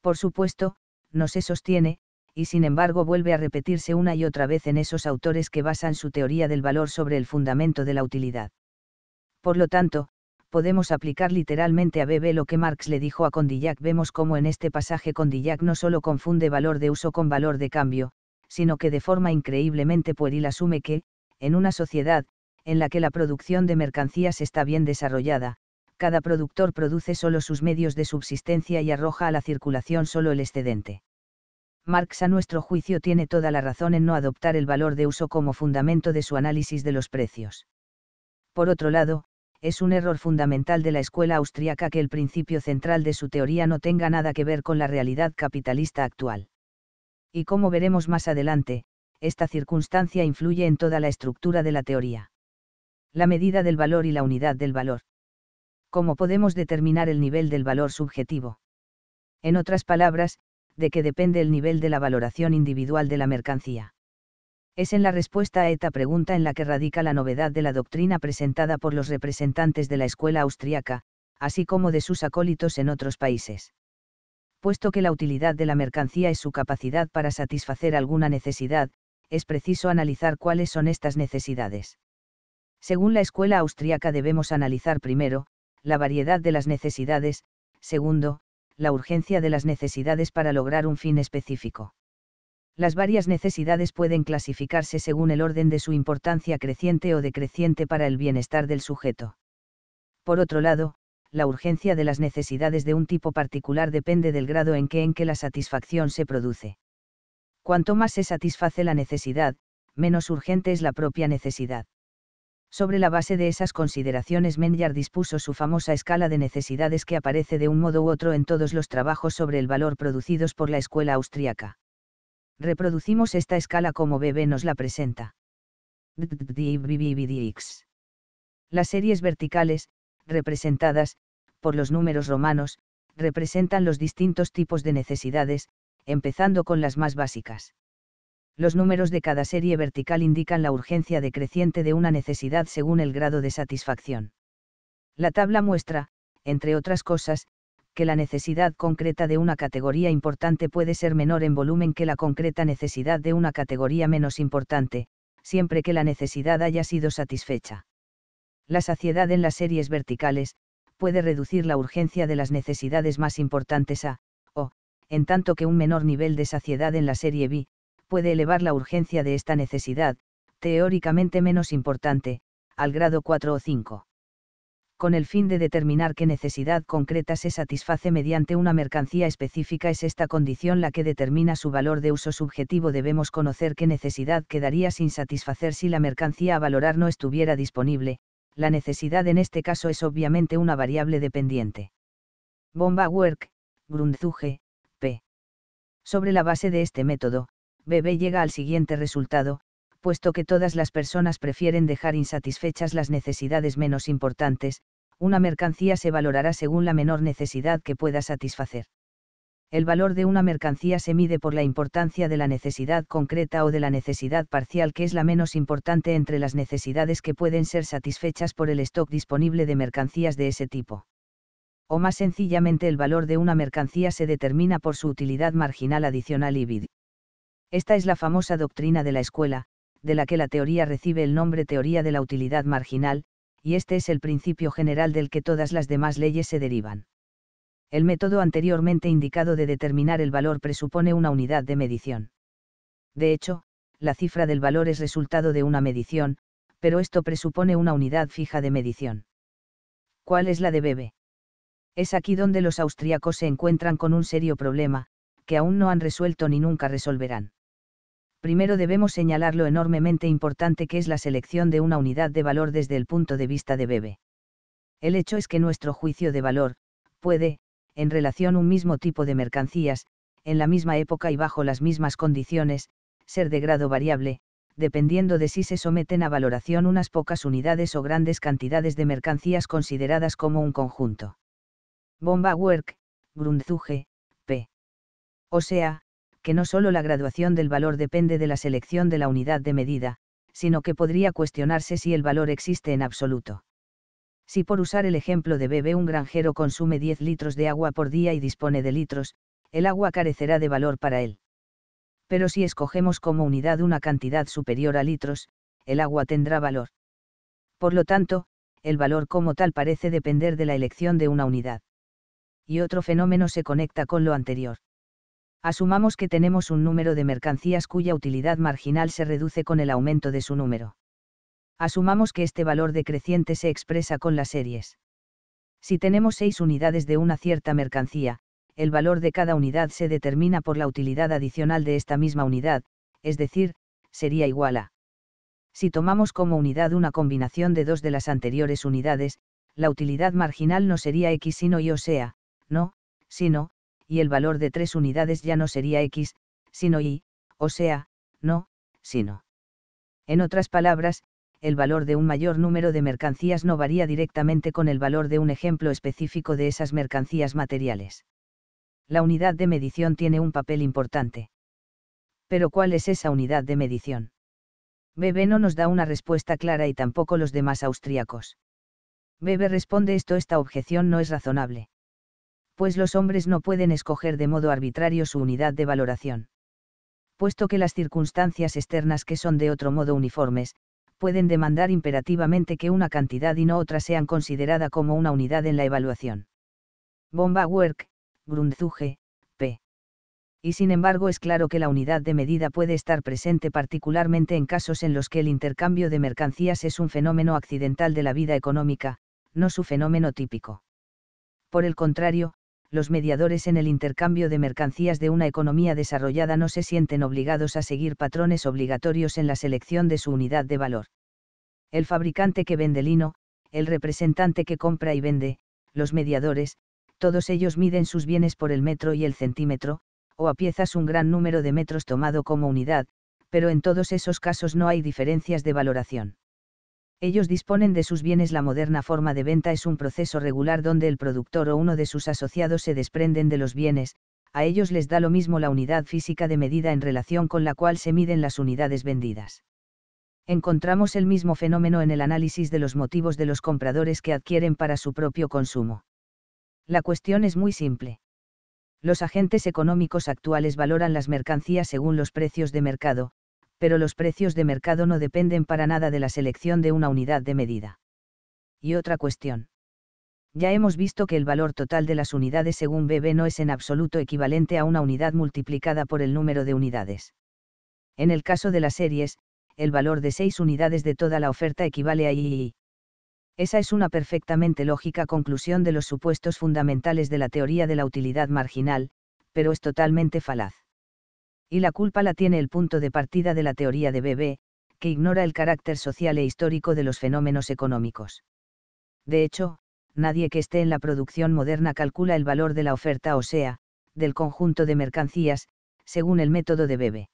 Por supuesto, no se sostiene, y sin embargo vuelve a repetirse una y otra vez en esos autores que basan su teoría del valor sobre el fundamento de la utilidad. Por lo tanto, podemos aplicar literalmente a Bebe lo que Marx le dijo a Condillac. Vemos cómo en este pasaje Condillac no solo confunde valor de uso con valor de cambio, sino que de forma increíblemente pueril asume que, en una sociedad, en la que la producción de mercancías está bien desarrollada, cada productor produce solo sus medios de subsistencia y arroja a la circulación solo el excedente. Marx a nuestro juicio tiene toda la razón en no adoptar el valor de uso como fundamento de su análisis de los precios. Por otro lado, es un error fundamental de la escuela austríaca que el principio central de su teoría no tenga nada que ver con la realidad capitalista actual. Y como veremos más adelante, esta circunstancia influye en toda la estructura de la teoría. La medida del valor y la unidad del valor. ¿Cómo podemos determinar el nivel del valor subjetivo? En otras palabras, de qué depende el nivel de la valoración individual de la mercancía es en la respuesta a esta pregunta en la que radica la novedad de la doctrina presentada por los representantes de la escuela austriaca, así como de sus acólitos en otros países. Puesto que la utilidad de la mercancía es su capacidad para satisfacer alguna necesidad, es preciso analizar cuáles son estas necesidades. Según la escuela austriaca debemos analizar primero, la variedad de las necesidades, segundo, la urgencia de las necesidades para lograr un fin específico las varias necesidades pueden clasificarse según el orden de su importancia creciente o decreciente para el bienestar del sujeto. Por otro lado, la urgencia de las necesidades de un tipo particular depende del grado en que en que la satisfacción se produce. Cuanto más se satisface la necesidad, menos urgente es la propia necesidad. Sobre la base de esas consideraciones Menger dispuso su famosa escala de necesidades que aparece de un modo u otro en todos los trabajos sobre el valor producidos por la escuela austriaca. Reproducimos esta escala como BB nos la presenta. Las series verticales, representadas, por los números romanos, representan los distintos tipos de necesidades, empezando con las más básicas. Los números de cada serie vertical indican la urgencia decreciente de una necesidad según el grado de satisfacción. La tabla muestra, entre otras cosas, que la necesidad concreta de una categoría importante puede ser menor en volumen que la concreta necesidad de una categoría menos importante, siempre que la necesidad haya sido satisfecha. La saciedad en las series verticales, puede reducir la urgencia de las necesidades más importantes a, o, en tanto que un menor nivel de saciedad en la serie B, puede elevar la urgencia de esta necesidad, teóricamente menos importante, al grado 4 o 5 con el fin de determinar qué necesidad concreta se satisface mediante una mercancía específica es esta condición la que determina su valor de uso subjetivo debemos conocer qué necesidad quedaría sin satisfacer si la mercancía a valorar no estuviera disponible, la necesidad en este caso es obviamente una variable dependiente. Bomba Work, Grundzuge, p. Sobre la base de este método, BB llega al siguiente resultado, puesto que todas las personas prefieren dejar insatisfechas las necesidades menos importantes, una mercancía se valorará según la menor necesidad que pueda satisfacer. El valor de una mercancía se mide por la importancia de la necesidad concreta o de la necesidad parcial que es la menos importante entre las necesidades que pueden ser satisfechas por el stock disponible de mercancías de ese tipo. O más sencillamente el valor de una mercancía se determina por su utilidad marginal adicional y bid. Esta es la famosa doctrina de la escuela, de la que la teoría recibe el nombre teoría de la utilidad marginal, y este es el principio general del que todas las demás leyes se derivan. El método anteriormente indicado de determinar el valor presupone una unidad de medición. De hecho, la cifra del valor es resultado de una medición, pero esto presupone una unidad fija de medición. ¿Cuál es la de Bebe? Es aquí donde los austriacos se encuentran con un serio problema, que aún no han resuelto ni nunca resolverán primero debemos señalar lo enormemente importante que es la selección de una unidad de valor desde el punto de vista de Bebe. El hecho es que nuestro juicio de valor, puede, en relación un mismo tipo de mercancías, en la misma época y bajo las mismas condiciones, ser de grado variable, dependiendo de si se someten a valoración unas pocas unidades o grandes cantidades de mercancías consideradas como un conjunto. Bomba Work, Grundzüge, p. O sea, que no solo la graduación del valor depende de la selección de la unidad de medida, sino que podría cuestionarse si el valor existe en absoluto. Si por usar el ejemplo de bebé un granjero consume 10 litros de agua por día y dispone de litros, el agua carecerá de valor para él. Pero si escogemos como unidad una cantidad superior a litros, el agua tendrá valor. Por lo tanto, el valor como tal parece depender de la elección de una unidad. Y otro fenómeno se conecta con lo anterior asumamos que tenemos un número de mercancías cuya utilidad marginal se reduce con el aumento de su número. Asumamos que este valor decreciente se expresa con las series. Si tenemos seis unidades de una cierta mercancía, el valor de cada unidad se determina por la utilidad adicional de esta misma unidad, es decir, sería igual a. Si tomamos como unidad una combinación de dos de las anteriores unidades, la utilidad marginal no sería X sino Y o sea, no, sino, y el valor de tres unidades ya no sería x, sino y, o sea, no, sino. En otras palabras, el valor de un mayor número de mercancías no varía directamente con el valor de un ejemplo específico de esas mercancías materiales. La unidad de medición tiene un papel importante. Pero ¿cuál es esa unidad de medición? Bebe no nos da una respuesta clara y tampoco los demás austríacos. Bebe responde esto, esta objeción no es razonable pues los hombres no pueden escoger de modo arbitrario su unidad de valoración. Puesto que las circunstancias externas que son de otro modo uniformes, pueden demandar imperativamente que una cantidad y no otra sean considerada como una unidad en la evaluación. Bomba Work, Grundzuge, p. Y sin embargo es claro que la unidad de medida puede estar presente particularmente en casos en los que el intercambio de mercancías es un fenómeno accidental de la vida económica, no su fenómeno típico. Por el contrario, los mediadores en el intercambio de mercancías de una economía desarrollada no se sienten obligados a seguir patrones obligatorios en la selección de su unidad de valor. El fabricante que vende lino, el representante que compra y vende, los mediadores, todos ellos miden sus bienes por el metro y el centímetro, o a piezas un gran número de metros tomado como unidad, pero en todos esos casos no hay diferencias de valoración. Ellos disponen de sus bienes. La moderna forma de venta es un proceso regular donde el productor o uno de sus asociados se desprenden de los bienes, a ellos les da lo mismo la unidad física de medida en relación con la cual se miden las unidades vendidas. Encontramos el mismo fenómeno en el análisis de los motivos de los compradores que adquieren para su propio consumo. La cuestión es muy simple. Los agentes económicos actuales valoran las mercancías según los precios de mercado, pero los precios de mercado no dependen para nada de la selección de una unidad de medida. Y otra cuestión. Ya hemos visto que el valor total de las unidades según BB no es en absoluto equivalente a una unidad multiplicada por el número de unidades. En el caso de las series, el valor de seis unidades de toda la oferta equivale a I. Esa es una perfectamente lógica conclusión de los supuestos fundamentales de la teoría de la utilidad marginal, pero es totalmente falaz y la culpa la tiene el punto de partida de la teoría de Bebé, que ignora el carácter social e histórico de los fenómenos económicos. De hecho, nadie que esté en la producción moderna calcula el valor de la oferta, o sea, del conjunto de mercancías, según el método de Bebe.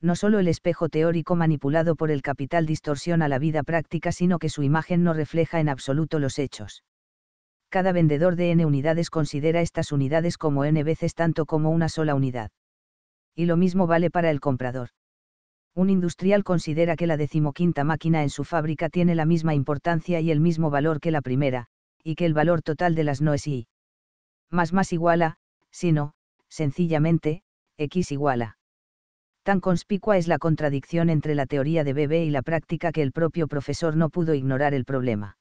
No solo el espejo teórico manipulado por el capital distorsiona la vida práctica, sino que su imagen no refleja en absoluto los hechos. Cada vendedor de n unidades considera estas unidades como n veces tanto como una sola unidad y lo mismo vale para el comprador. Un industrial considera que la decimoquinta máquina en su fábrica tiene la misma importancia y el mismo valor que la primera, y que el valor total de las no es y más más igual a, sino, sencillamente, x igual a. Tan conspicua es la contradicción entre la teoría de Bebé y la práctica que el propio profesor no pudo ignorar el problema.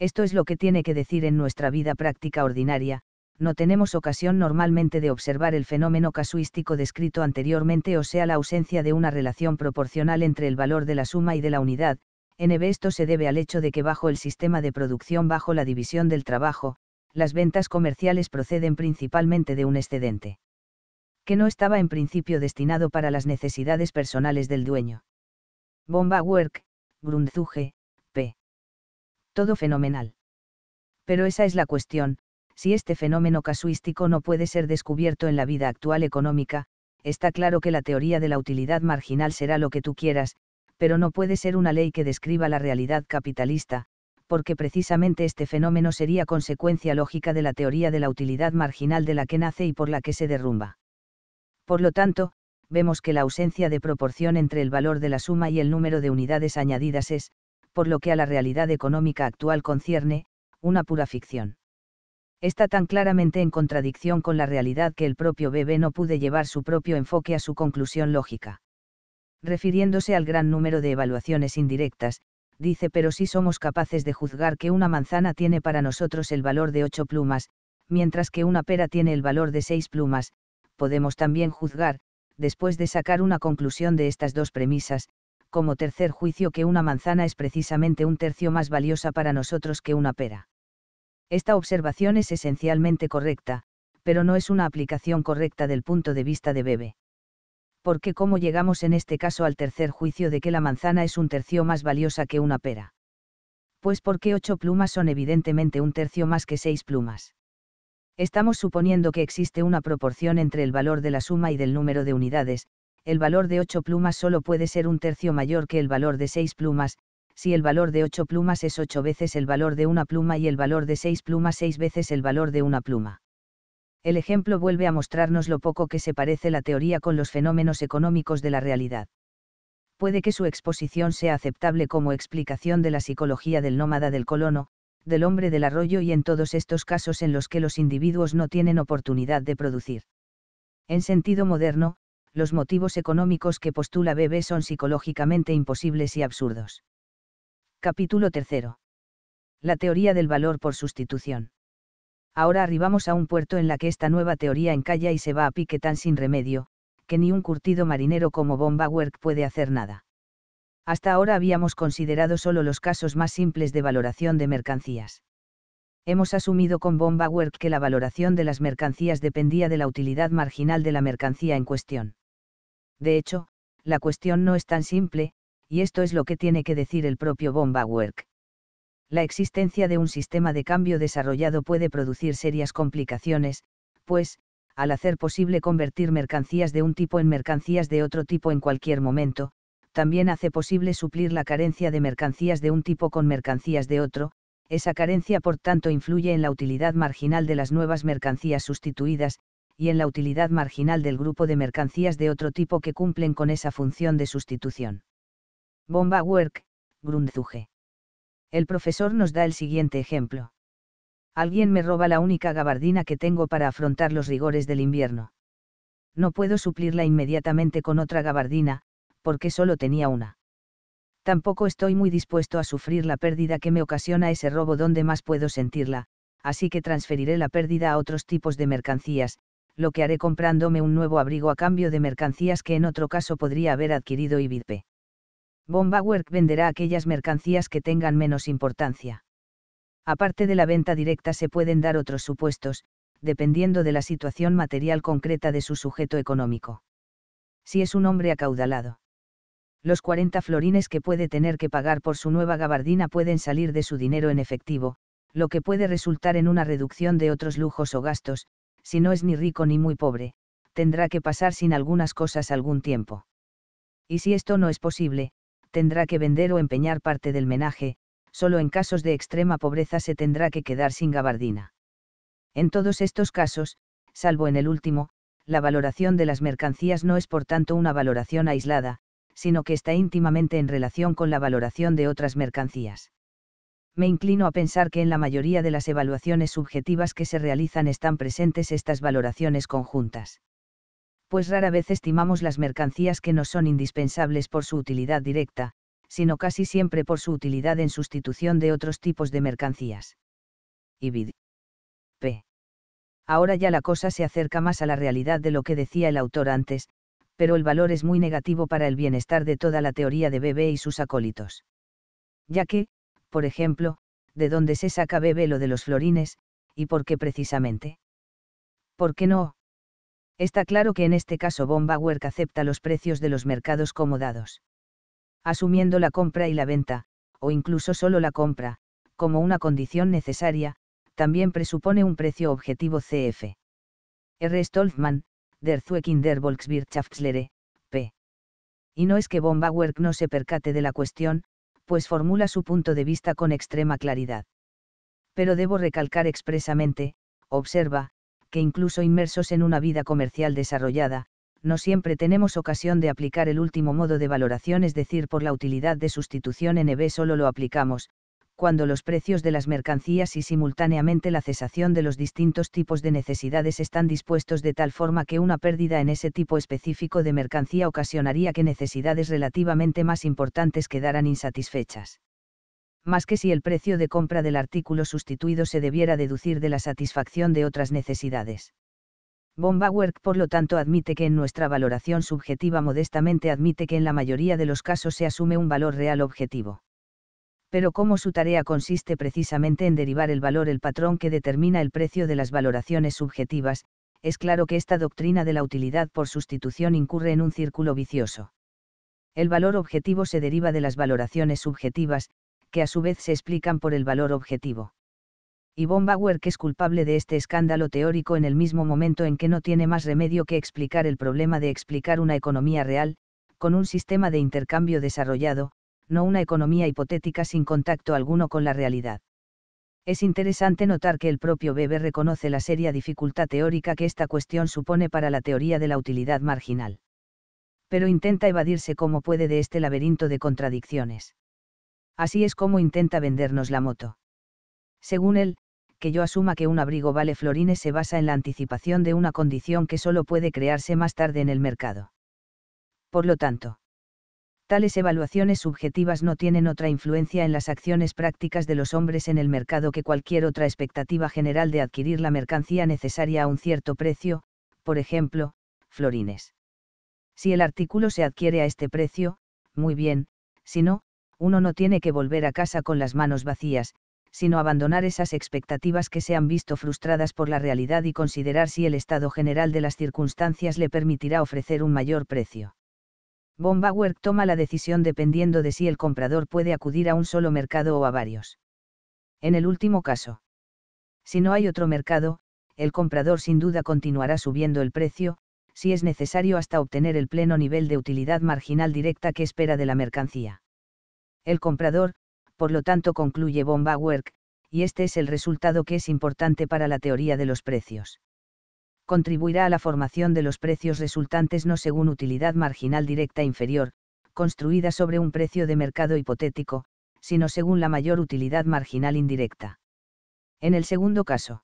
Esto es lo que tiene que decir en nuestra vida práctica ordinaria, no tenemos ocasión normalmente de observar el fenómeno casuístico descrito anteriormente, o sea, la ausencia de una relación proporcional entre el valor de la suma y de la unidad. NB e esto se debe al hecho de que bajo el sistema de producción bajo la división del trabajo, las ventas comerciales proceden principalmente de un excedente. Que no estaba en principio destinado para las necesidades personales del dueño. Bomba Work, Grundzuge, p. Todo fenomenal. Pero esa es la cuestión, si este fenómeno casuístico no puede ser descubierto en la vida actual económica, está claro que la teoría de la utilidad marginal será lo que tú quieras, pero no puede ser una ley que describa la realidad capitalista, porque precisamente este fenómeno sería consecuencia lógica de la teoría de la utilidad marginal de la que nace y por la que se derrumba. Por lo tanto, vemos que la ausencia de proporción entre el valor de la suma y el número de unidades añadidas es, por lo que a la realidad económica actual concierne, una pura ficción está tan claramente en contradicción con la realidad que el propio bebé no pude llevar su propio enfoque a su conclusión lógica. Refiriéndose al gran número de evaluaciones indirectas, dice pero si somos capaces de juzgar que una manzana tiene para nosotros el valor de ocho plumas, mientras que una pera tiene el valor de seis plumas, podemos también juzgar, después de sacar una conclusión de estas dos premisas, como tercer juicio que una manzana es precisamente un tercio más valiosa para nosotros que una pera. Esta observación es esencialmente correcta, pero no es una aplicación correcta del punto de vista de Bebe. Porque cómo llegamos en este caso al tercer juicio de que la manzana es un tercio más valiosa que una pera. Pues porque ocho plumas son evidentemente un tercio más que seis plumas. Estamos suponiendo que existe una proporción entre el valor de la suma y del número de unidades, el valor de ocho plumas solo puede ser un tercio mayor que el valor de seis plumas, si el valor de ocho plumas es ocho veces el valor de una pluma y el valor de seis plumas seis veces el valor de una pluma. El ejemplo vuelve a mostrarnos lo poco que se parece la teoría con los fenómenos económicos de la realidad. Puede que su exposición sea aceptable como explicación de la psicología del nómada del colono, del hombre del arroyo y en todos estos casos en los que los individuos no tienen oportunidad de producir. En sentido moderno, los motivos económicos que postula Bebe son psicológicamente imposibles y absurdos. Capítulo 3. La teoría del valor por sustitución. Ahora arribamos a un puerto en la que esta nueva teoría encalla y se va a pique tan sin remedio, que ni un curtido marinero como Bombawerk puede hacer nada. Hasta ahora habíamos considerado solo los casos más simples de valoración de mercancías. Hemos asumido con Von que la valoración de las mercancías dependía de la utilidad marginal de la mercancía en cuestión. De hecho, la cuestión no es tan simple, y esto es lo que tiene que decir el propio Work. La existencia de un sistema de cambio desarrollado puede producir serias complicaciones, pues, al hacer posible convertir mercancías de un tipo en mercancías de otro tipo en cualquier momento, también hace posible suplir la carencia de mercancías de un tipo con mercancías de otro, esa carencia por tanto influye en la utilidad marginal de las nuevas mercancías sustituidas, y en la utilidad marginal del grupo de mercancías de otro tipo que cumplen con esa función de sustitución. Bomba work, Grundzüge. El profesor nos da el siguiente ejemplo. Alguien me roba la única gabardina que tengo para afrontar los rigores del invierno. No puedo suplirla inmediatamente con otra gabardina, porque solo tenía una. Tampoco estoy muy dispuesto a sufrir la pérdida que me ocasiona ese robo donde más puedo sentirla, así que transferiré la pérdida a otros tipos de mercancías, lo que haré comprándome un nuevo abrigo a cambio de mercancías que en otro caso podría haber adquirido IBIDPE. Work venderá aquellas mercancías que tengan menos importancia. Aparte de la venta directa se pueden dar otros supuestos, dependiendo de la situación material concreta de su sujeto económico. Si es un hombre acaudalado. Los 40 florines que puede tener que pagar por su nueva gabardina pueden salir de su dinero en efectivo, lo que puede resultar en una reducción de otros lujos o gastos, si no es ni rico ni muy pobre, tendrá que pasar sin algunas cosas algún tiempo. Y si esto no es posible, tendrá que vender o empeñar parte del menaje, solo en casos de extrema pobreza se tendrá que quedar sin gabardina. En todos estos casos, salvo en el último, la valoración de las mercancías no es por tanto una valoración aislada, sino que está íntimamente en relación con la valoración de otras mercancías. Me inclino a pensar que en la mayoría de las evaluaciones subjetivas que se realizan están presentes estas valoraciones conjuntas pues rara vez estimamos las mercancías que no son indispensables por su utilidad directa, sino casi siempre por su utilidad en sustitución de otros tipos de mercancías. vid. P. Ahora ya la cosa se acerca más a la realidad de lo que decía el autor antes, pero el valor es muy negativo para el bienestar de toda la teoría de Bebé y sus acólitos. Ya que, por ejemplo, de dónde se saca Bebé lo de los florines, y por qué precisamente. ¿Por qué no? Está claro que en este caso Bombawerk acepta los precios de los mercados como dados. Asumiendo la compra y la venta, o incluso solo la compra, como una condición necesaria, también presupone un precio objetivo CF. R. Stolfman, Der Zweck Volkswirtschaftslehre, p. Y no es que Bombawerk no se percate de la cuestión, pues formula su punto de vista con extrema claridad. Pero debo recalcar expresamente, observa, que incluso inmersos en una vida comercial desarrollada, no siempre tenemos ocasión de aplicar el último modo de valoración, es decir, por la utilidad de sustitución en e solo lo aplicamos, cuando los precios de las mercancías y simultáneamente la cesación de los distintos tipos de necesidades están dispuestos de tal forma que una pérdida en ese tipo específico de mercancía ocasionaría que necesidades relativamente más importantes quedaran insatisfechas más que si el precio de compra del artículo sustituido se debiera deducir de la satisfacción de otras necesidades. Bombawerk por lo tanto admite que en nuestra valoración subjetiva modestamente admite que en la mayoría de los casos se asume un valor real objetivo. Pero como su tarea consiste precisamente en derivar el valor el patrón que determina el precio de las valoraciones subjetivas, es claro que esta doctrina de la utilidad por sustitución incurre en un círculo vicioso. El valor objetivo se deriva de las valoraciones subjetivas, que a su vez se explican por el valor objetivo. Y Bauer que es culpable de este escándalo teórico en el mismo momento en que no tiene más remedio que explicar el problema de explicar una economía real, con un sistema de intercambio desarrollado, no una economía hipotética sin contacto alguno con la realidad. Es interesante notar que el propio Weber reconoce la seria dificultad teórica que esta cuestión supone para la teoría de la utilidad marginal. Pero intenta evadirse como puede de este laberinto de contradicciones. Así es como intenta vendernos la moto. Según él, que yo asuma que un abrigo vale florines se basa en la anticipación de una condición que solo puede crearse más tarde en el mercado. Por lo tanto, tales evaluaciones subjetivas no tienen otra influencia en las acciones prácticas de los hombres en el mercado que cualquier otra expectativa general de adquirir la mercancía necesaria a un cierto precio, por ejemplo, florines. Si el artículo se adquiere a este precio, muy bien, si no, uno no tiene que volver a casa con las manos vacías, sino abandonar esas expectativas que se han visto frustradas por la realidad y considerar si el estado general de las circunstancias le permitirá ofrecer un mayor precio. Bombawerk toma la decisión dependiendo de si el comprador puede acudir a un solo mercado o a varios. En el último caso, si no hay otro mercado, el comprador sin duda continuará subiendo el precio, si es necesario hasta obtener el pleno nivel de utilidad marginal directa que espera de la mercancía el comprador, por lo tanto concluye Bomba Work, y este es el resultado que es importante para la teoría de los precios. Contribuirá a la formación de los precios resultantes no según utilidad marginal directa inferior, construida sobre un precio de mercado hipotético, sino según la mayor utilidad marginal indirecta. En el segundo caso,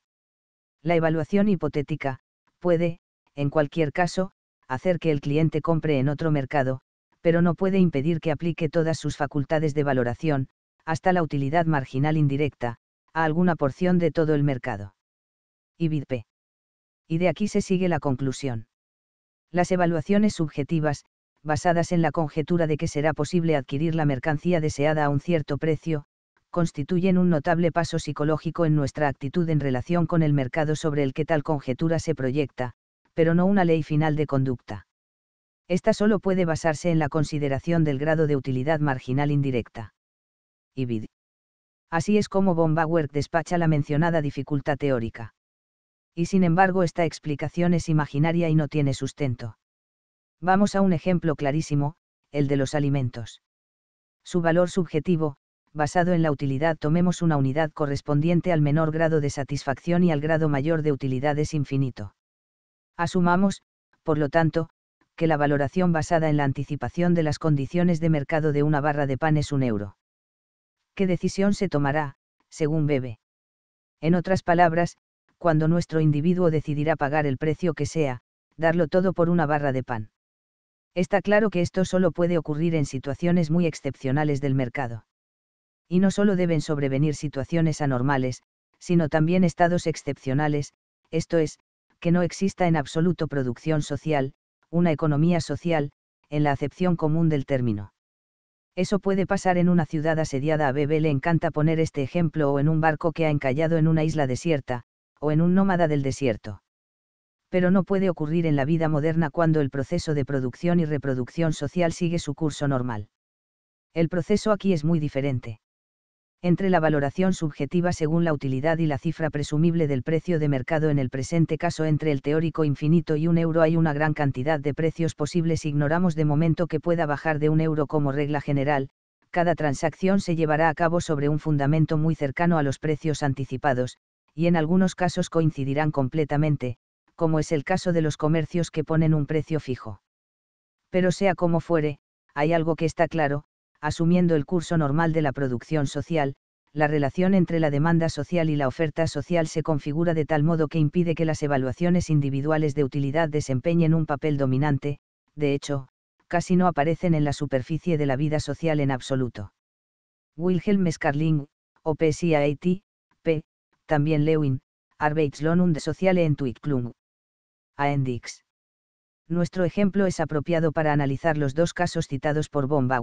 la evaluación hipotética puede, en cualquier caso, hacer que el cliente compre en otro mercado, pero no puede impedir que aplique todas sus facultades de valoración, hasta la utilidad marginal indirecta, a alguna porción de todo el mercado. IBIDP. Y de aquí se sigue la conclusión. Las evaluaciones subjetivas, basadas en la conjetura de que será posible adquirir la mercancía deseada a un cierto precio, constituyen un notable paso psicológico en nuestra actitud en relación con el mercado sobre el que tal conjetura se proyecta, pero no una ley final de conducta. Esta solo puede basarse en la consideración del grado de utilidad marginal indirecta. vid. Así es como von despacha la mencionada dificultad teórica. Y sin embargo esta explicación es imaginaria y no tiene sustento. Vamos a un ejemplo clarísimo, el de los alimentos. Su valor subjetivo, basado en la utilidad tomemos una unidad correspondiente al menor grado de satisfacción y al grado mayor de utilidad es infinito. Asumamos, por lo tanto, que la valoración basada en la anticipación de las condiciones de mercado de una barra de pan es un euro. ¿Qué decisión se tomará, según Bebe? En otras palabras, cuando nuestro individuo decidirá pagar el precio que sea, darlo todo por una barra de pan. Está claro que esto solo puede ocurrir en situaciones muy excepcionales del mercado. Y no solo deben sobrevenir situaciones anormales, sino también estados excepcionales, esto es, que no exista en absoluto producción social, una economía social, en la acepción común del término. Eso puede pasar en una ciudad asediada a BB le encanta poner este ejemplo o en un barco que ha encallado en una isla desierta, o en un nómada del desierto. Pero no puede ocurrir en la vida moderna cuando el proceso de producción y reproducción social sigue su curso normal. El proceso aquí es muy diferente entre la valoración subjetiva según la utilidad y la cifra presumible del precio de mercado en el presente caso entre el teórico infinito y un euro hay una gran cantidad de precios posibles ignoramos de momento que pueda bajar de un euro como regla general, cada transacción se llevará a cabo sobre un fundamento muy cercano a los precios anticipados, y en algunos casos coincidirán completamente, como es el caso de los comercios que ponen un precio fijo. Pero sea como fuere, hay algo que está claro, asumiendo el curso normal de la producción social, la relación entre la demanda social y la oferta social se configura de tal modo que impide que las evaluaciones individuales de utilidad desempeñen un papel dominante, de hecho, casi no aparecen en la superficie de la vida social en absoluto. Wilhelm Skarling, OPSIAT, P. También Lewin, Arbeitslon und Soziale Entwicklung. Aendix. Nuestro ejemplo es apropiado para analizar los dos casos citados por Bomba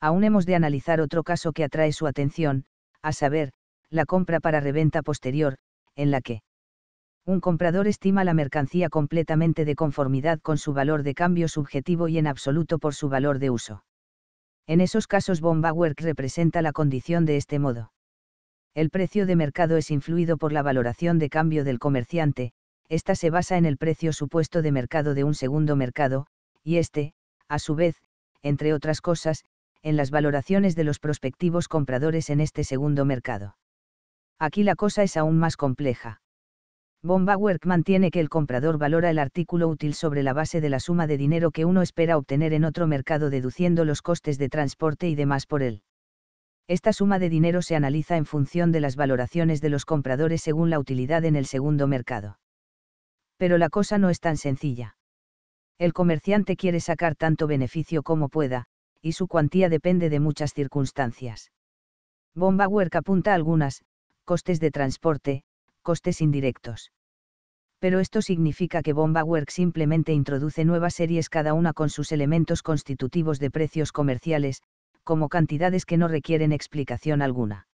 aún hemos de analizar otro caso que atrae su atención, a saber, la compra para reventa posterior, en la que un comprador estima la mercancía completamente de conformidad con su valor de cambio subjetivo y en absoluto por su valor de uso. En esos casos Bomba representa la condición de este modo. El precio de mercado es influido por la valoración de cambio del comerciante, esta se basa en el precio supuesto de mercado de un segundo mercado, y este, a su vez, entre otras cosas, en las valoraciones de los prospectivos compradores en este segundo mercado. Aquí la cosa es aún más compleja. Work mantiene que el comprador valora el artículo útil sobre la base de la suma de dinero que uno espera obtener en otro mercado deduciendo los costes de transporte y demás por él. Esta suma de dinero se analiza en función de las valoraciones de los compradores según la utilidad en el segundo mercado. Pero la cosa no es tan sencilla. El comerciante quiere sacar tanto beneficio como pueda, y su cuantía depende de muchas circunstancias. Bomba Work apunta algunas, costes de transporte, costes indirectos. Pero esto significa que Bomba Work simplemente introduce nuevas series cada una con sus elementos constitutivos de precios comerciales, como cantidades que no requieren explicación alguna.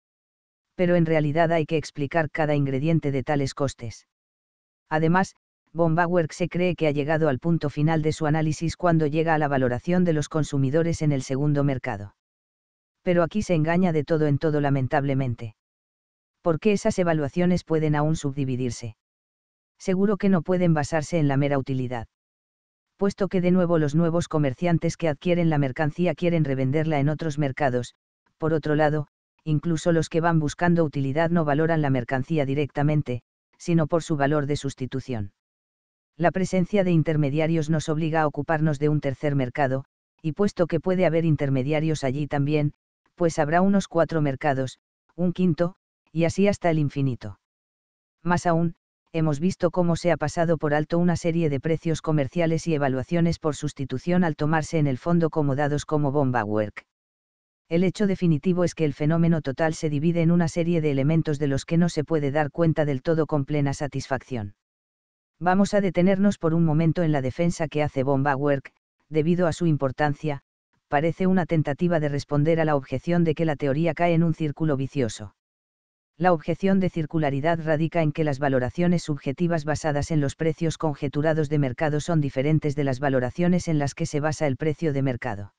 Pero en realidad hay que explicar cada ingrediente de tales costes. Además, Bombawerk se cree que ha llegado al punto final de su análisis cuando llega a la valoración de los consumidores en el segundo mercado. Pero aquí se engaña de todo en todo lamentablemente. Porque esas evaluaciones pueden aún subdividirse? Seguro que no pueden basarse en la mera utilidad. Puesto que de nuevo los nuevos comerciantes que adquieren la mercancía quieren revenderla en otros mercados, por otro lado, incluso los que van buscando utilidad no valoran la mercancía directamente, sino por su valor de sustitución la presencia de intermediarios nos obliga a ocuparnos de un tercer mercado, y puesto que puede haber intermediarios allí también, pues habrá unos cuatro mercados, un quinto, y así hasta el infinito. Más aún, hemos visto cómo se ha pasado por alto una serie de precios comerciales y evaluaciones por sustitución al tomarse en el fondo como dados como bomba work. El hecho definitivo es que el fenómeno total se divide en una serie de elementos de los que no se puede dar cuenta del todo con plena satisfacción. Vamos a detenernos por un momento en la defensa que hace Bomba debido a su importancia, parece una tentativa de responder a la objeción de que la teoría cae en un círculo vicioso. La objeción de circularidad radica en que las valoraciones subjetivas basadas en los precios conjeturados de mercado son diferentes de las valoraciones en las que se basa el precio de mercado.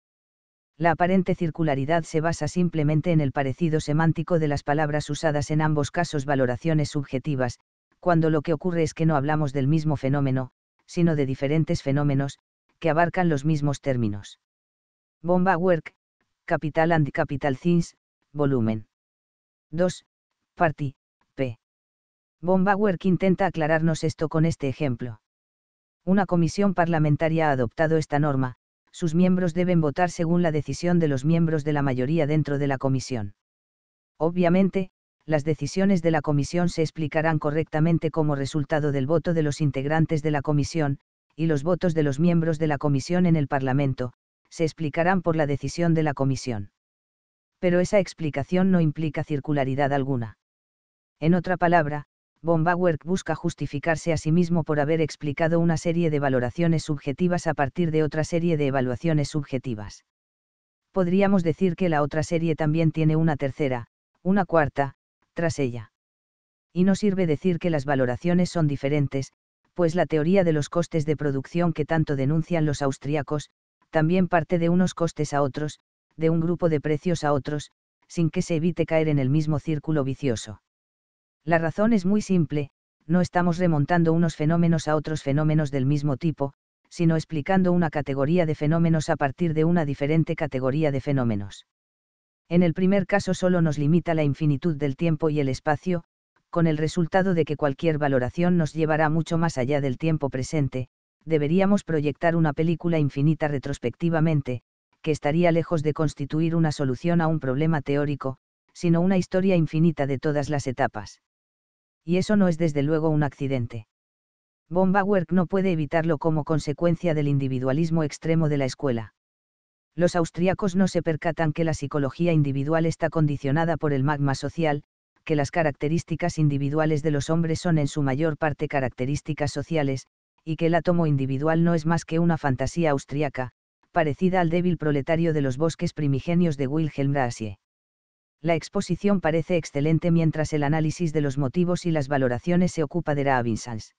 La aparente circularidad se basa simplemente en el parecido semántico de las palabras usadas en ambos casos valoraciones subjetivas, cuando lo que ocurre es que no hablamos del mismo fenómeno, sino de diferentes fenómenos, que abarcan los mismos términos. Bomba Work, Capital and Capital Things, volumen 2, Party, p. Bomba Work intenta aclararnos esto con este ejemplo. Una comisión parlamentaria ha adoptado esta norma, sus miembros deben votar según la decisión de los miembros de la mayoría dentro de la comisión. Obviamente, las decisiones de la comisión se explicarán correctamente como resultado del voto de los integrantes de la comisión, y los votos de los miembros de la comisión en el Parlamento, se explicarán por la decisión de la comisión. Pero esa explicación no implica circularidad alguna. En otra palabra, von busca justificarse a sí mismo por haber explicado una serie de valoraciones subjetivas a partir de otra serie de evaluaciones subjetivas. Podríamos decir que la otra serie también tiene una tercera, una cuarta, tras ella. Y no sirve decir que las valoraciones son diferentes, pues la teoría de los costes de producción que tanto denuncian los austriacos, también parte de unos costes a otros, de un grupo de precios a otros, sin que se evite caer en el mismo círculo vicioso. La razón es muy simple, no estamos remontando unos fenómenos a otros fenómenos del mismo tipo, sino explicando una categoría de fenómenos a partir de una diferente categoría de fenómenos. En el primer caso solo nos limita la infinitud del tiempo y el espacio, con el resultado de que cualquier valoración nos llevará mucho más allá del tiempo presente, deberíamos proyectar una película infinita retrospectivamente, que estaría lejos de constituir una solución a un problema teórico, sino una historia infinita de todas las etapas. Y eso no es desde luego un accidente. Bombawerk no puede evitarlo como consecuencia del individualismo extremo de la escuela los austriacos no se percatan que la psicología individual está condicionada por el magma social, que las características individuales de los hombres son en su mayor parte características sociales, y que el átomo individual no es más que una fantasía austriaca, parecida al débil proletario de los bosques primigenios de Wilhelm Rasie. La exposición parece excelente mientras el análisis de los motivos y las valoraciones se ocupa de Ravinsans.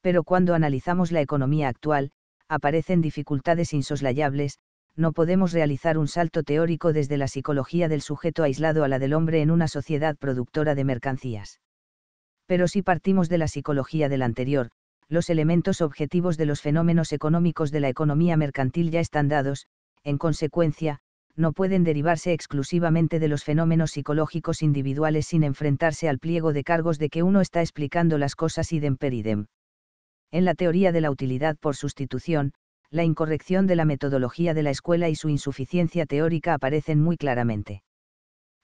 Pero cuando analizamos la economía actual, aparecen dificultades insoslayables, no podemos realizar un salto teórico desde la psicología del sujeto aislado a la del hombre en una sociedad productora de mercancías. Pero si partimos de la psicología del anterior, los elementos objetivos de los fenómenos económicos de la economía mercantil ya están dados, en consecuencia, no pueden derivarse exclusivamente de los fenómenos psicológicos individuales sin enfrentarse al pliego de cargos de que uno está explicando las cosas idem per idem. En la teoría de la utilidad por sustitución, la incorrección de la metodología de la escuela y su insuficiencia teórica aparecen muy claramente.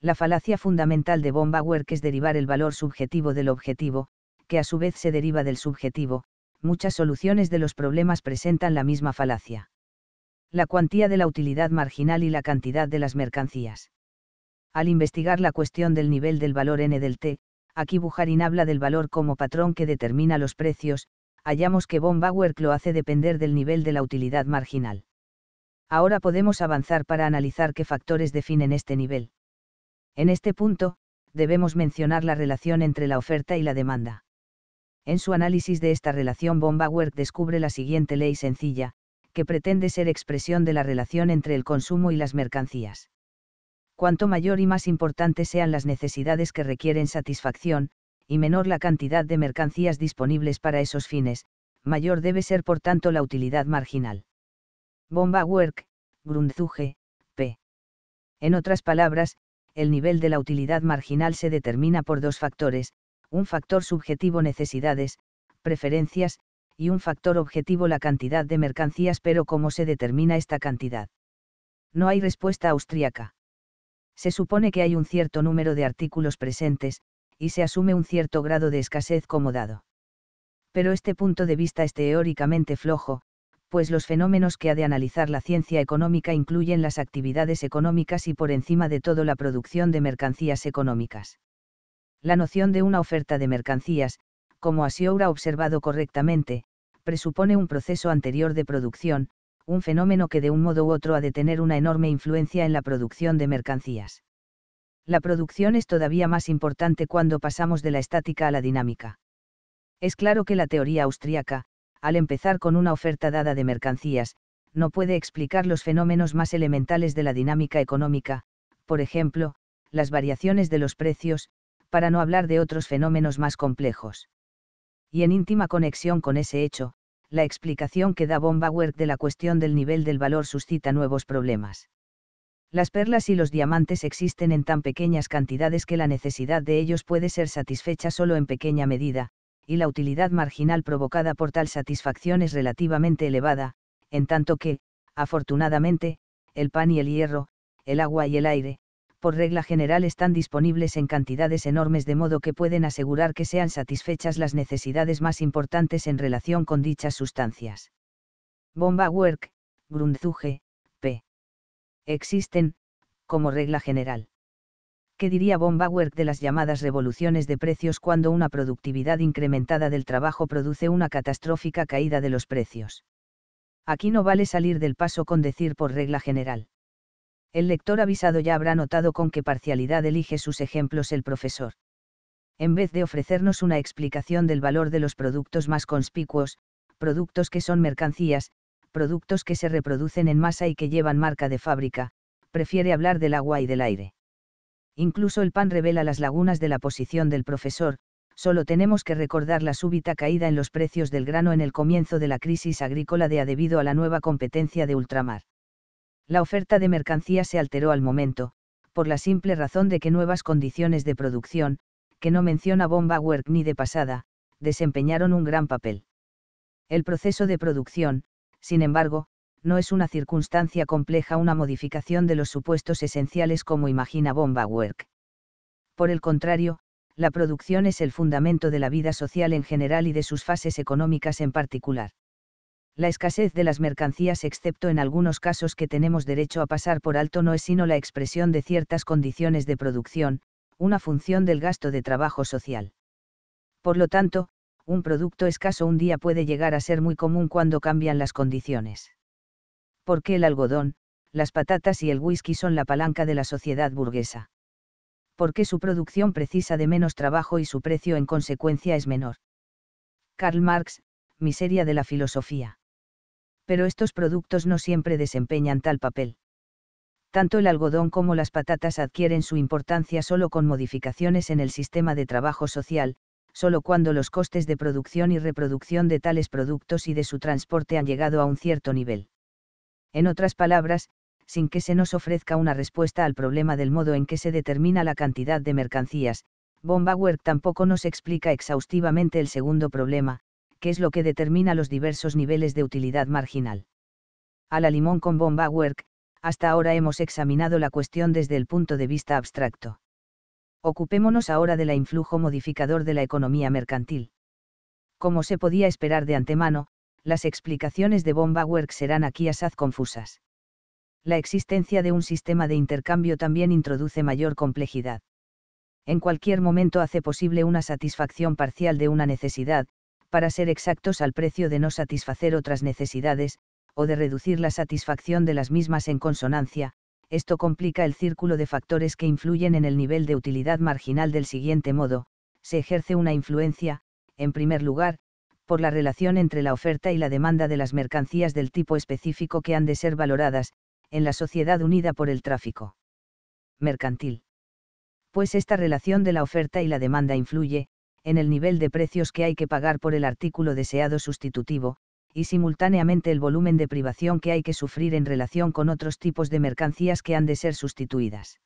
La falacia fundamental de von Bauer que es derivar el valor subjetivo del objetivo, que a su vez se deriva del subjetivo, muchas soluciones de los problemas presentan la misma falacia. La cuantía de la utilidad marginal y la cantidad de las mercancías. Al investigar la cuestión del nivel del valor N del T, aquí Bujarin habla del valor como patrón que determina los precios, hallamos que von Work lo hace depender del nivel de la utilidad marginal. Ahora podemos avanzar para analizar qué factores definen este nivel. En este punto, debemos mencionar la relación entre la oferta y la demanda. En su análisis de esta relación, von Work descubre la siguiente ley sencilla, que pretende ser expresión de la relación entre el consumo y las mercancías. Cuanto mayor y más importante sean las necesidades que requieren satisfacción, y menor la cantidad de mercancías disponibles para esos fines, mayor debe ser por tanto la utilidad marginal. Bomba Work, Grundzuge, p. En otras palabras, el nivel de la utilidad marginal se determina por dos factores, un factor subjetivo necesidades, preferencias, y un factor objetivo la cantidad de mercancías pero cómo se determina esta cantidad. No hay respuesta austríaca. Se supone que hay un cierto número de artículos presentes, y se asume un cierto grado de escasez como dado. Pero este punto de vista es teóricamente flojo, pues los fenómenos que ha de analizar la ciencia económica incluyen las actividades económicas y por encima de todo la producción de mercancías económicas. La noción de una oferta de mercancías, como así ha observado correctamente, presupone un proceso anterior de producción, un fenómeno que de un modo u otro ha de tener una enorme influencia en la producción de mercancías la producción es todavía más importante cuando pasamos de la estática a la dinámica. Es claro que la teoría austríaca, al empezar con una oferta dada de mercancías, no puede explicar los fenómenos más elementales de la dinámica económica, por ejemplo, las variaciones de los precios, para no hablar de otros fenómenos más complejos. Y en íntima conexión con ese hecho, la explicación que da Bombawerk de la cuestión del nivel del valor suscita nuevos problemas. Las perlas y los diamantes existen en tan pequeñas cantidades que la necesidad de ellos puede ser satisfecha solo en pequeña medida, y la utilidad marginal provocada por tal satisfacción es relativamente elevada, en tanto que, afortunadamente, el pan y el hierro, el agua y el aire, por regla general están disponibles en cantidades enormes de modo que pueden asegurar que sean satisfechas las necesidades más importantes en relación con dichas sustancias. Bomba Work, Grundzuge, existen, como regla general. ¿Qué diría von de las llamadas revoluciones de precios cuando una productividad incrementada del trabajo produce una catastrófica caída de los precios? Aquí no vale salir del paso con decir por regla general. El lector avisado ya habrá notado con qué parcialidad elige sus ejemplos el profesor. En vez de ofrecernos una explicación del valor de los productos más conspicuos, productos que son mercancías, productos que se reproducen en masa y que llevan marca de fábrica, prefiere hablar del agua y del aire. Incluso el pan revela las lagunas de la posición del profesor, solo tenemos que recordar la súbita caída en los precios del grano en el comienzo de la crisis agrícola de a debido a la nueva competencia de ultramar. La oferta de mercancías se alteró al momento, por la simple razón de que nuevas condiciones de producción, que no menciona Bomba Work ni de pasada, desempeñaron un gran papel. El proceso de producción, sin embargo, no es una circunstancia compleja una modificación de los supuestos esenciales como imagina Bomba Work. Por el contrario, la producción es el fundamento de la vida social en general y de sus fases económicas en particular. La escasez de las mercancías, excepto en algunos casos que tenemos derecho a pasar por alto, no es sino la expresión de ciertas condiciones de producción, una función del gasto de trabajo social. Por lo tanto, un producto escaso un día puede llegar a ser muy común cuando cambian las condiciones. ¿Por qué el algodón, las patatas y el whisky son la palanca de la sociedad burguesa? qué su producción precisa de menos trabajo y su precio en consecuencia es menor? Karl Marx, Miseria de la Filosofía. Pero estos productos no siempre desempeñan tal papel. Tanto el algodón como las patatas adquieren su importancia solo con modificaciones en el sistema de trabajo social, sólo cuando los costes de producción y reproducción de tales productos y de su transporte han llegado a un cierto nivel. En otras palabras, sin que se nos ofrezca una respuesta al problema del modo en que se determina la cantidad de mercancías, Bomba tampoco nos explica exhaustivamente el segundo problema, que es lo que determina los diversos niveles de utilidad marginal. A la limón con Bomba hasta ahora hemos examinado la cuestión desde el punto de vista abstracto. Ocupémonos ahora del influjo modificador de la economía mercantil. Como se podía esperar de antemano, las explicaciones de Bomba Work serán aquí asaz confusas. La existencia de un sistema de intercambio también introduce mayor complejidad. En cualquier momento hace posible una satisfacción parcial de una necesidad, para ser exactos al precio de no satisfacer otras necesidades, o de reducir la satisfacción de las mismas en consonancia, esto complica el círculo de factores que influyen en el nivel de utilidad marginal del siguiente modo, se ejerce una influencia, en primer lugar, por la relación entre la oferta y la demanda de las mercancías del tipo específico que han de ser valoradas, en la sociedad unida por el tráfico mercantil. Pues esta relación de la oferta y la demanda influye, en el nivel de precios que hay que pagar por el artículo deseado sustitutivo, y simultáneamente el volumen de privación que hay que sufrir en relación con otros tipos de mercancías que han de ser sustituidas.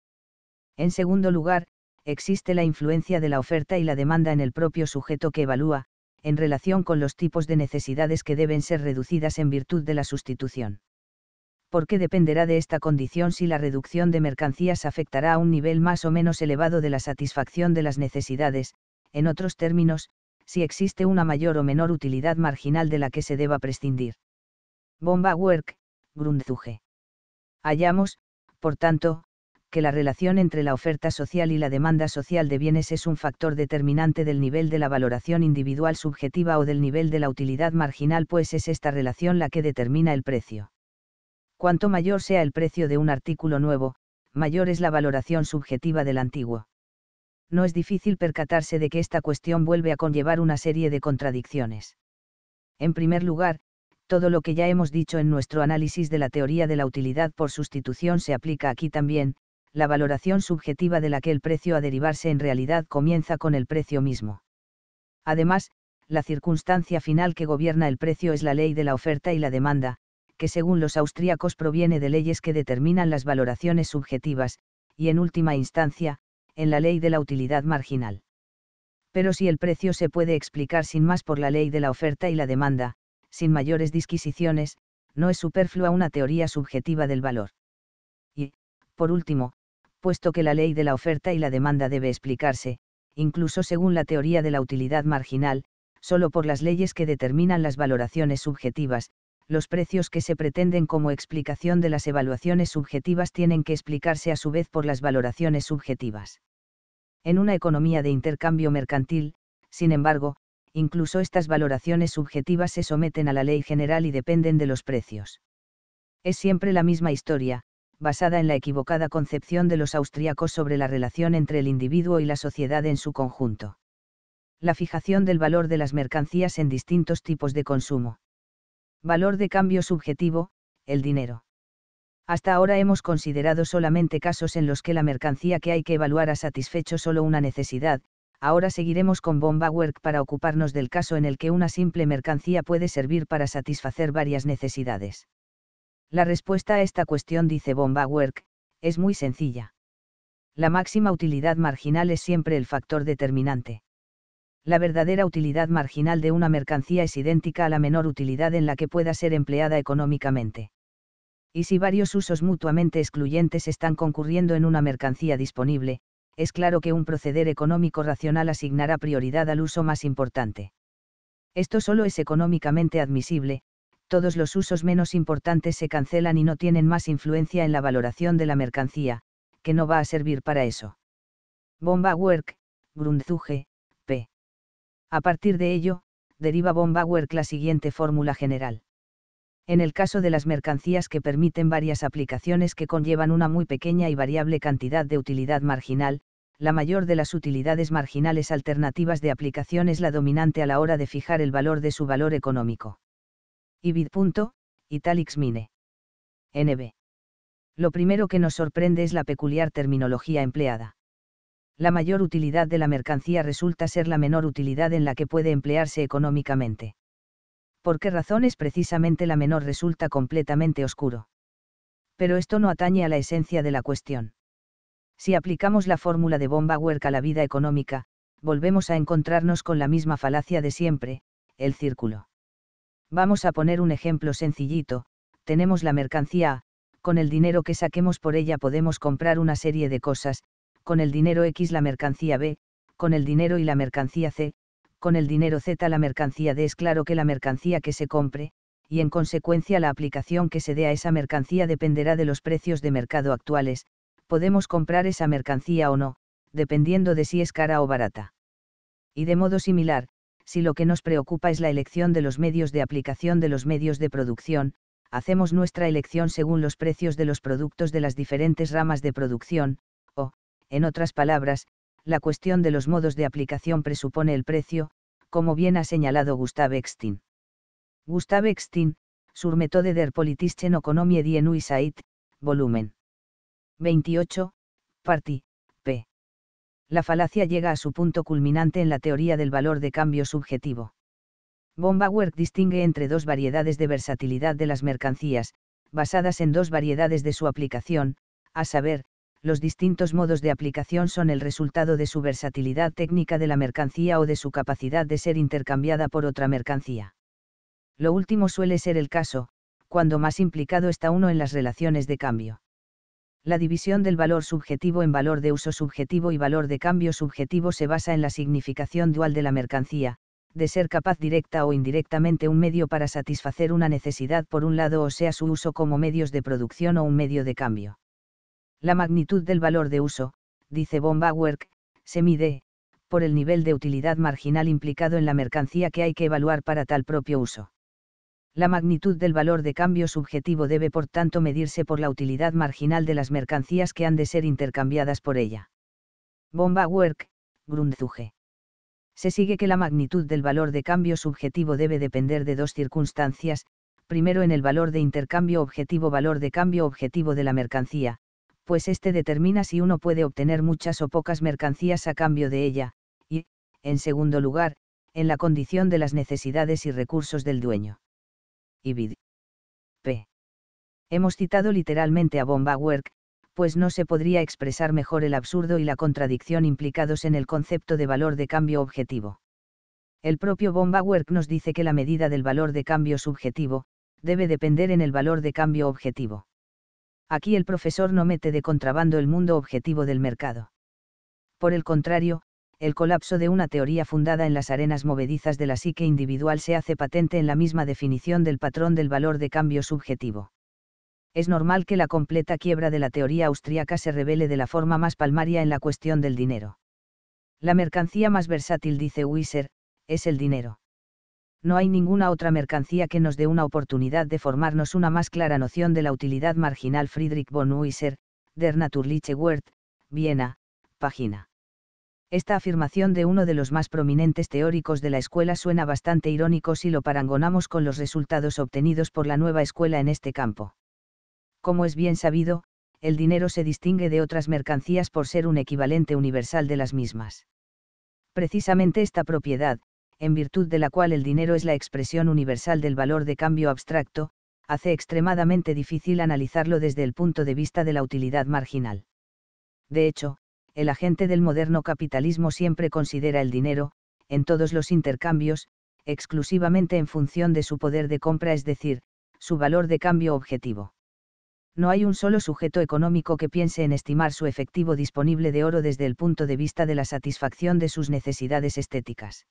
En segundo lugar, existe la influencia de la oferta y la demanda en el propio sujeto que evalúa, en relación con los tipos de necesidades que deben ser reducidas en virtud de la sustitución. Porque dependerá de esta condición si la reducción de mercancías afectará a un nivel más o menos elevado de la satisfacción de las necesidades, en otros términos, si existe una mayor o menor utilidad marginal de la que se deba prescindir. Bomba Work, Grundzuge. Hallamos, por tanto, que la relación entre la oferta social y la demanda social de bienes es un factor determinante del nivel de la valoración individual subjetiva o del nivel de la utilidad marginal, pues es esta relación la que determina el precio. Cuanto mayor sea el precio de un artículo nuevo, mayor es la valoración subjetiva del antiguo no es difícil percatarse de que esta cuestión vuelve a conllevar una serie de contradicciones. En primer lugar, todo lo que ya hemos dicho en nuestro análisis de la teoría de la utilidad por sustitución se aplica aquí también, la valoración subjetiva de la que el precio a derivarse en realidad comienza con el precio mismo. Además, la circunstancia final que gobierna el precio es la ley de la oferta y la demanda, que según los austríacos proviene de leyes que determinan las valoraciones subjetivas, y en última instancia, en la ley de la utilidad marginal. Pero si el precio se puede explicar sin más por la ley de la oferta y la demanda, sin mayores disquisiciones, no es superflua una teoría subjetiva del valor. Y, por último, puesto que la ley de la oferta y la demanda debe explicarse, incluso según la teoría de la utilidad marginal, solo por las leyes que determinan las valoraciones subjetivas, los precios que se pretenden como explicación de las evaluaciones subjetivas tienen que explicarse a su vez por las valoraciones subjetivas. En una economía de intercambio mercantil, sin embargo, incluso estas valoraciones subjetivas se someten a la ley general y dependen de los precios. Es siempre la misma historia, basada en la equivocada concepción de los austriacos sobre la relación entre el individuo y la sociedad en su conjunto. La fijación del valor de las mercancías en distintos tipos de consumo. Valor de cambio subjetivo, el dinero. Hasta ahora hemos considerado solamente casos en los que la mercancía que hay que evaluar ha satisfecho solo una necesidad, ahora seguiremos con Bomba Work para ocuparnos del caso en el que una simple mercancía puede servir para satisfacer varias necesidades. La respuesta a esta cuestión, dice Bomba Work, es muy sencilla. La máxima utilidad marginal es siempre el factor determinante. La verdadera utilidad marginal de una mercancía es idéntica a la menor utilidad en la que pueda ser empleada económicamente. Y si varios usos mutuamente excluyentes están concurriendo en una mercancía disponible, es claro que un proceder económico racional asignará prioridad al uso más importante. Esto solo es económicamente admisible, todos los usos menos importantes se cancelan y no tienen más influencia en la valoración de la mercancía, que no va a servir para eso. Bomba Work, Grundzuge, p. A partir de ello, deriva Bomba Work la siguiente fórmula general en el caso de las mercancías que permiten varias aplicaciones que conllevan una muy pequeña y variable cantidad de utilidad marginal, la mayor de las utilidades marginales alternativas de aplicación es la dominante a la hora de fijar el valor de su valor económico. Ibid. Italix Mine. NB. Lo primero que nos sorprende es la peculiar terminología empleada. La mayor utilidad de la mercancía resulta ser la menor utilidad en la que puede emplearse económicamente por qué es precisamente la menor resulta completamente oscuro. Pero esto no atañe a la esencia de la cuestión. Si aplicamos la fórmula de bomba Work a la vida económica, volvemos a encontrarnos con la misma falacia de siempre, el círculo. Vamos a poner un ejemplo sencillito, tenemos la mercancía A, con el dinero que saquemos por ella podemos comprar una serie de cosas, con el dinero X la mercancía B, con el dinero y la mercancía C, con el dinero Z la mercancía D es claro que la mercancía que se compre, y en consecuencia la aplicación que se dé a esa mercancía dependerá de los precios de mercado actuales, podemos comprar esa mercancía o no, dependiendo de si es cara o barata. Y de modo similar, si lo que nos preocupa es la elección de los medios de aplicación de los medios de producción, hacemos nuestra elección según los precios de los productos de las diferentes ramas de producción, o, en otras palabras, la cuestión de los modos de aplicación presupone el precio, como bien ha señalado Gustav Extin. Gustav Extin, Sur der politischen Ökonomie die volumen 28, parti, p. La falacia llega a su punto culminante en la teoría del valor de cambio subjetivo. Work distingue entre dos variedades de versatilidad de las mercancías, basadas en dos variedades de su aplicación, a saber, los distintos modos de aplicación son el resultado de su versatilidad técnica de la mercancía o de su capacidad de ser intercambiada por otra mercancía. Lo último suele ser el caso, cuando más implicado está uno en las relaciones de cambio. La división del valor subjetivo en valor de uso subjetivo y valor de cambio subjetivo se basa en la significación dual de la mercancía, de ser capaz directa o indirectamente un medio para satisfacer una necesidad por un lado o sea su uso como medios de producción o un medio de cambio. La magnitud del valor de uso, dice Bomba Work, se mide, por el nivel de utilidad marginal implicado en la mercancía que hay que evaluar para tal propio uso. La magnitud del valor de cambio subjetivo debe por tanto medirse por la utilidad marginal de las mercancías que han de ser intercambiadas por ella. Bomba Work, Grundzuge. Se sigue que la magnitud del valor de cambio subjetivo debe depender de dos circunstancias, primero en el valor de intercambio objetivo valor de cambio objetivo de la mercancía, pues éste determina si uno puede obtener muchas o pocas mercancías a cambio de ella, y, en segundo lugar, en la condición de las necesidades y recursos del dueño. Ibid. P. Hemos citado literalmente a Bomba pues no se podría expresar mejor el absurdo y la contradicción implicados en el concepto de valor de cambio objetivo. El propio Bomba nos dice que la medida del valor de cambio subjetivo, debe depender en el valor de cambio objetivo aquí el profesor no mete de contrabando el mundo objetivo del mercado. Por el contrario, el colapso de una teoría fundada en las arenas movedizas de la psique individual se hace patente en la misma definición del patrón del valor de cambio subjetivo. Es normal que la completa quiebra de la teoría austríaca se revele de la forma más palmaria en la cuestión del dinero. La mercancía más versátil, dice Wieser, es el dinero no hay ninguna otra mercancía que nos dé una oportunidad de formarnos una más clara noción de la utilidad marginal. Friedrich von Huyser, Der Naturliche Wert, Viena, página. Esta afirmación de uno de los más prominentes teóricos de la escuela suena bastante irónico si lo parangonamos con los resultados obtenidos por la nueva escuela en este campo. Como es bien sabido, el dinero se distingue de otras mercancías por ser un equivalente universal de las mismas. Precisamente esta propiedad, en virtud de la cual el dinero es la expresión universal del valor de cambio abstracto, hace extremadamente difícil analizarlo desde el punto de vista de la utilidad marginal. De hecho, el agente del moderno capitalismo siempre considera el dinero, en todos los intercambios, exclusivamente en función de su poder de compra, es decir, su valor de cambio objetivo. No hay un solo sujeto económico que piense en estimar su efectivo disponible de oro desde el punto de vista de la satisfacción de sus necesidades estéticas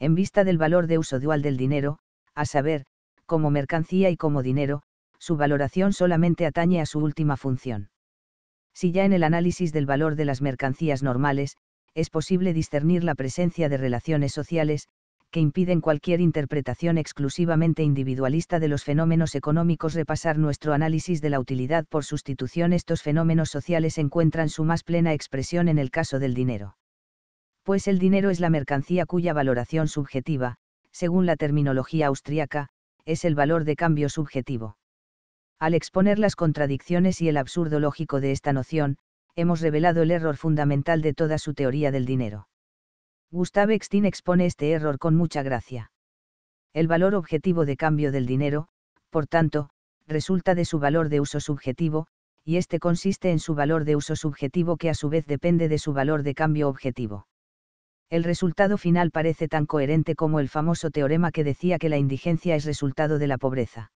en vista del valor de uso dual del dinero, a saber, como mercancía y como dinero, su valoración solamente atañe a su última función. Si ya en el análisis del valor de las mercancías normales, es posible discernir la presencia de relaciones sociales, que impiden cualquier interpretación exclusivamente individualista de los fenómenos económicos. Repasar nuestro análisis de la utilidad por sustitución. Estos fenómenos sociales encuentran su más plena expresión en el caso del dinero pues el dinero es la mercancía cuya valoración subjetiva, según la terminología austríaca, es el valor de cambio subjetivo. Al exponer las contradicciones y el absurdo lógico de esta noción, hemos revelado el error fundamental de toda su teoría del dinero. Gustave Eckstein expone este error con mucha gracia. El valor objetivo de cambio del dinero, por tanto, resulta de su valor de uso subjetivo, y este consiste en su valor de uso subjetivo que a su vez depende de su valor de cambio objetivo el resultado final parece tan coherente como el famoso teorema que decía que la indigencia es resultado de la pobreza.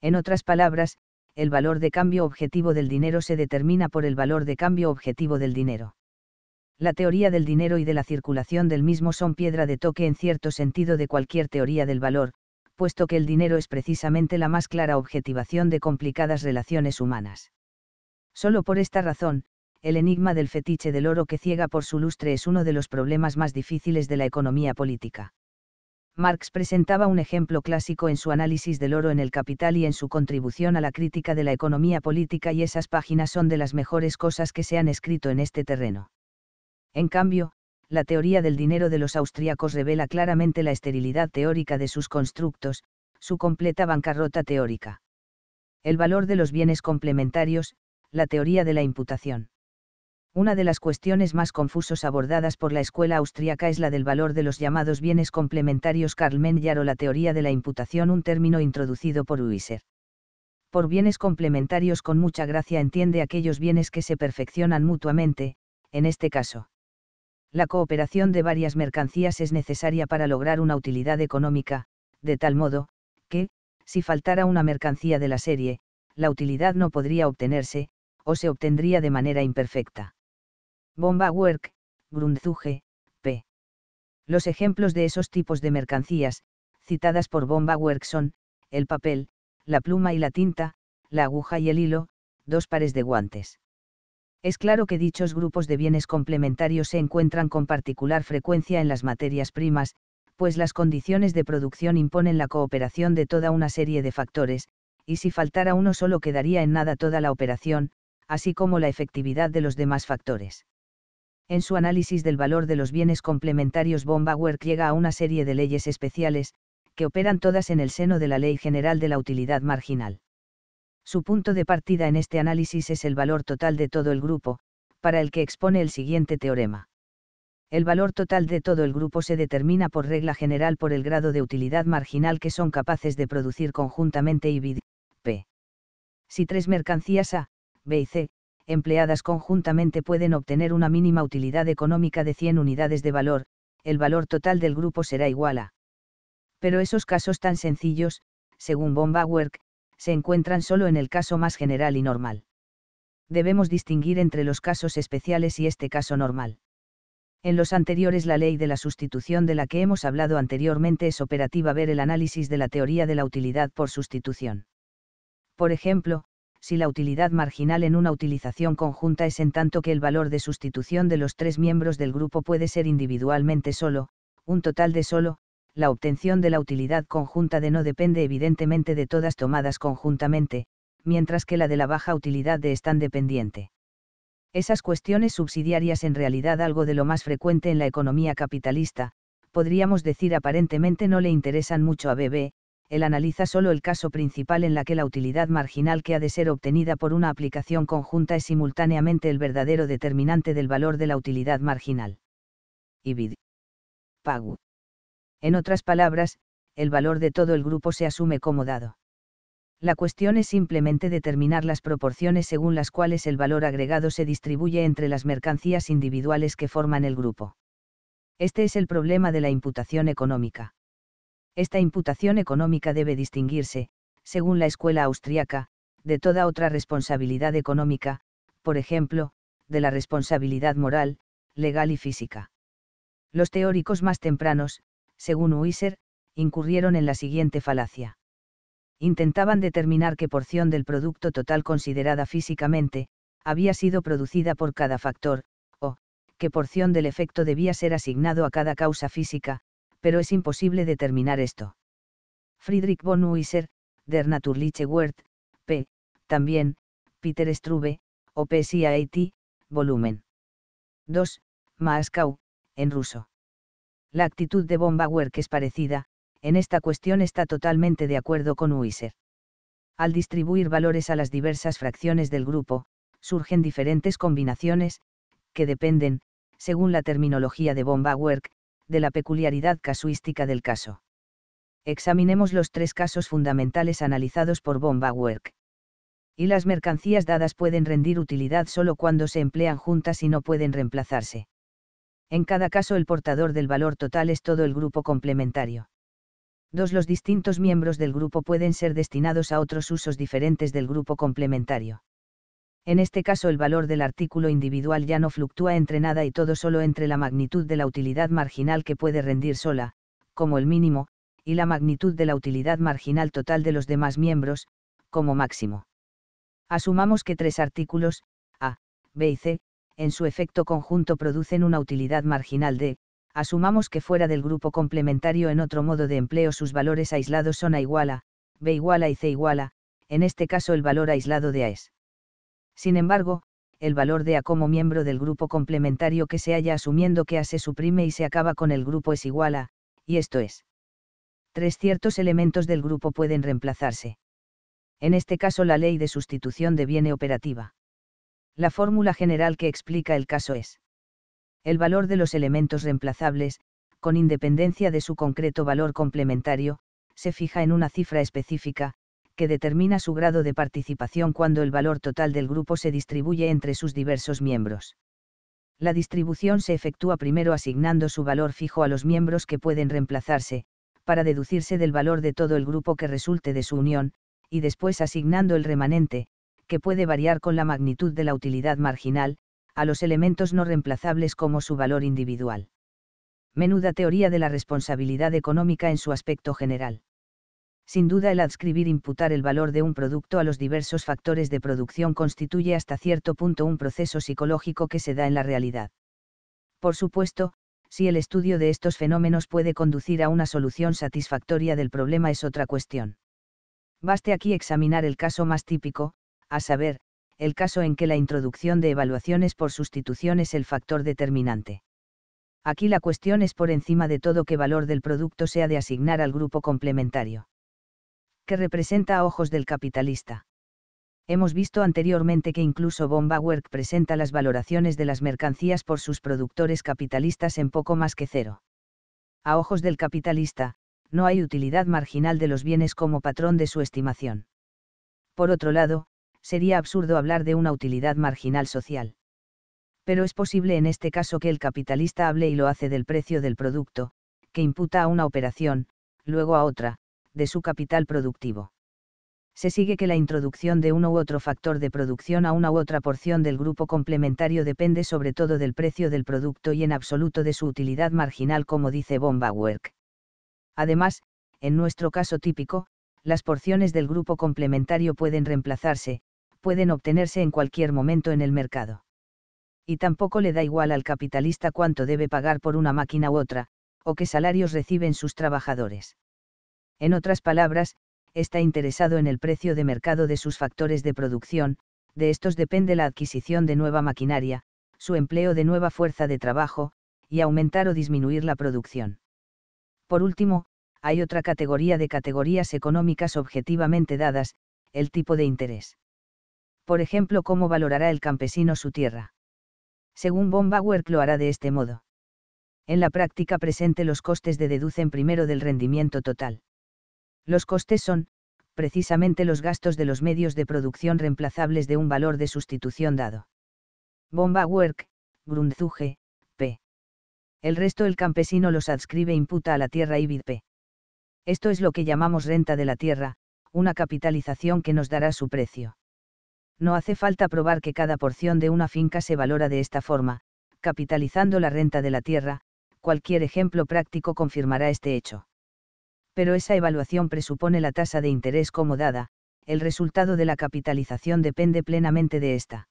En otras palabras, el valor de cambio objetivo del dinero se determina por el valor de cambio objetivo del dinero. La teoría del dinero y de la circulación del mismo son piedra de toque en cierto sentido de cualquier teoría del valor, puesto que el dinero es precisamente la más clara objetivación de complicadas relaciones humanas. Solo por esta razón, el enigma del fetiche del oro que ciega por su lustre es uno de los problemas más difíciles de la economía política. Marx presentaba un ejemplo clásico en su análisis del oro en el capital y en su contribución a la crítica de la economía política y esas páginas son de las mejores cosas que se han escrito en este terreno. En cambio, la teoría del dinero de los austríacos revela claramente la esterilidad teórica de sus constructos, su completa bancarrota teórica. El valor de los bienes complementarios, la teoría de la imputación. Una de las cuestiones más confusos abordadas por la escuela austríaca es la del valor de los llamados bienes complementarios Karl Menjar o la teoría de la imputación, un término introducido por Uyser. Por bienes complementarios con mucha gracia entiende aquellos bienes que se perfeccionan mutuamente, en este caso. La cooperación de varias mercancías es necesaria para lograr una utilidad económica, de tal modo, que, si faltara una mercancía de la serie, la utilidad no podría obtenerse, o se obtendría de manera imperfecta Bomba Work, p. Los ejemplos de esos tipos de mercancías, citadas por Bomba Work son, el papel, la pluma y la tinta, la aguja y el hilo, dos pares de guantes. Es claro que dichos grupos de bienes complementarios se encuentran con particular frecuencia en las materias primas, pues las condiciones de producción imponen la cooperación de toda una serie de factores, y si faltara uno solo quedaría en nada toda la operación, así como la efectividad de los demás factores. En su análisis del valor de los bienes complementarios, Bombawerk llega a una serie de leyes especiales, que operan todas en el seno de la Ley General de la Utilidad Marginal. Su punto de partida en este análisis es el valor total de todo el grupo, para el que expone el siguiente teorema. El valor total de todo el grupo se determina por regla general por el grado de utilidad marginal que son capaces de producir conjuntamente y p. Si tres mercancías A, B y C empleadas conjuntamente pueden obtener una mínima utilidad económica de 100 unidades de valor, el valor total del grupo será igual a. Pero esos casos tan sencillos, según bomba se encuentran solo en el caso más general y normal. Debemos distinguir entre los casos especiales y este caso normal. En los anteriores la ley de la sustitución de la que hemos hablado anteriormente es operativa ver el análisis de la teoría de la utilidad por sustitución. Por ejemplo, si la utilidad marginal en una utilización conjunta es en tanto que el valor de sustitución de los tres miembros del grupo puede ser individualmente solo, un total de solo, la obtención de la utilidad conjunta de no depende evidentemente de todas tomadas conjuntamente, mientras que la de la baja utilidad de están dependiente. Esas cuestiones subsidiarias en realidad algo de lo más frecuente en la economía capitalista, podríamos decir aparentemente no le interesan mucho a BB, él analiza solo el caso principal en la que la utilidad marginal que ha de ser obtenida por una aplicación conjunta es simultáneamente el verdadero determinante del valor de la utilidad marginal. IBID. Pagu. En otras palabras, el valor de todo el grupo se asume como dado. La cuestión es simplemente determinar las proporciones según las cuales el valor agregado se distribuye entre las mercancías individuales que forman el grupo. Este es el problema de la imputación económica. Esta imputación económica debe distinguirse, según la escuela austriaca, de toda otra responsabilidad económica, por ejemplo, de la responsabilidad moral, legal y física. Los teóricos más tempranos, según Huiser, incurrieron en la siguiente falacia. Intentaban determinar qué porción del producto total considerada físicamente, había sido producida por cada factor, o, qué porción del efecto debía ser asignado a cada causa física, pero es imposible determinar esto. Friedrich von Huyser, Der Naturliche Wert, p. También, Peter Strube, OPSIAT, volumen. 2. Maaskau, en ruso. La actitud de Bomba es parecida, en esta cuestión está totalmente de acuerdo con Huyser. Al distribuir valores a las diversas fracciones del grupo, surgen diferentes combinaciones, que dependen, según la terminología de Bomba de la peculiaridad casuística del caso. Examinemos los tres casos fundamentales analizados por Bomba Work. Y las mercancías dadas pueden rendir utilidad solo cuando se emplean juntas y no pueden reemplazarse. En cada caso el portador del valor total es todo el grupo complementario. Dos Los distintos miembros del grupo pueden ser destinados a otros usos diferentes del grupo complementario en este caso el valor del artículo individual ya no fluctúa entre nada y todo solo entre la magnitud de la utilidad marginal que puede rendir sola, como el mínimo, y la magnitud de la utilidad marginal total de los demás miembros, como máximo. Asumamos que tres artículos, A, B y C, en su efecto conjunto producen una utilidad marginal de, asumamos que fuera del grupo complementario en otro modo de empleo sus valores aislados son A igual a, B igual a y C igual a, en este caso el valor aislado de A es sin embargo, el valor de A como miembro del grupo complementario que se haya asumiendo que A se suprime y se acaba con el grupo es igual a, y esto es. Tres ciertos elementos del grupo pueden reemplazarse. En este caso la ley de sustitución deviene operativa. La fórmula general que explica el caso es. El valor de los elementos reemplazables, con independencia de su concreto valor complementario, se fija en una cifra específica, que determina su grado de participación cuando el valor total del grupo se distribuye entre sus diversos miembros. La distribución se efectúa primero asignando su valor fijo a los miembros que pueden reemplazarse, para deducirse del valor de todo el grupo que resulte de su unión, y después asignando el remanente, que puede variar con la magnitud de la utilidad marginal, a los elementos no reemplazables como su valor individual. Menuda teoría de la responsabilidad económica en su aspecto general. Sin duda el adscribir imputar el valor de un producto a los diversos factores de producción constituye hasta cierto punto un proceso psicológico que se da en la realidad. Por supuesto, si el estudio de estos fenómenos puede conducir a una solución satisfactoria del problema es otra cuestión. Baste aquí examinar el caso más típico, a saber, el caso en que la introducción de evaluaciones por sustitución es el factor determinante. Aquí la cuestión es por encima de todo qué valor del producto se ha de asignar al grupo complementario que representa a ojos del capitalista. Hemos visto anteriormente que incluso Bomba presenta las valoraciones de las mercancías por sus productores capitalistas en poco más que cero. A ojos del capitalista, no hay utilidad marginal de los bienes como patrón de su estimación. Por otro lado, sería absurdo hablar de una utilidad marginal social. Pero es posible en este caso que el capitalista hable y lo hace del precio del producto, que imputa a una operación, luego a otra, de su capital productivo. Se sigue que la introducción de uno u otro factor de producción a una u otra porción del grupo complementario depende sobre todo del precio del producto y en absoluto de su utilidad marginal como dice Bomba Work. Además, en nuestro caso típico, las porciones del grupo complementario pueden reemplazarse, pueden obtenerse en cualquier momento en el mercado. Y tampoco le da igual al capitalista cuánto debe pagar por una máquina u otra, o qué salarios reciben sus trabajadores. En otras palabras, está interesado en el precio de mercado de sus factores de producción, de estos depende la adquisición de nueva maquinaria, su empleo de nueva fuerza de trabajo, y aumentar o disminuir la producción. Por último, hay otra categoría de categorías económicas objetivamente dadas, el tipo de interés. Por ejemplo, cómo valorará el campesino su tierra. Según von lo hará de este modo. En la práctica presente los costes de deducen primero del rendimiento total. Los costes son, precisamente los gastos de los medios de producción reemplazables de un valor de sustitución dado. Bomba Work, Grundzuge, p. El resto el campesino los adscribe imputa a la tierra y p. Esto es lo que llamamos renta de la tierra, una capitalización que nos dará su precio. No hace falta probar que cada porción de una finca se valora de esta forma, capitalizando la renta de la tierra, cualquier ejemplo práctico confirmará este hecho pero esa evaluación presupone la tasa de interés como dada, el resultado de la capitalización depende plenamente de esta.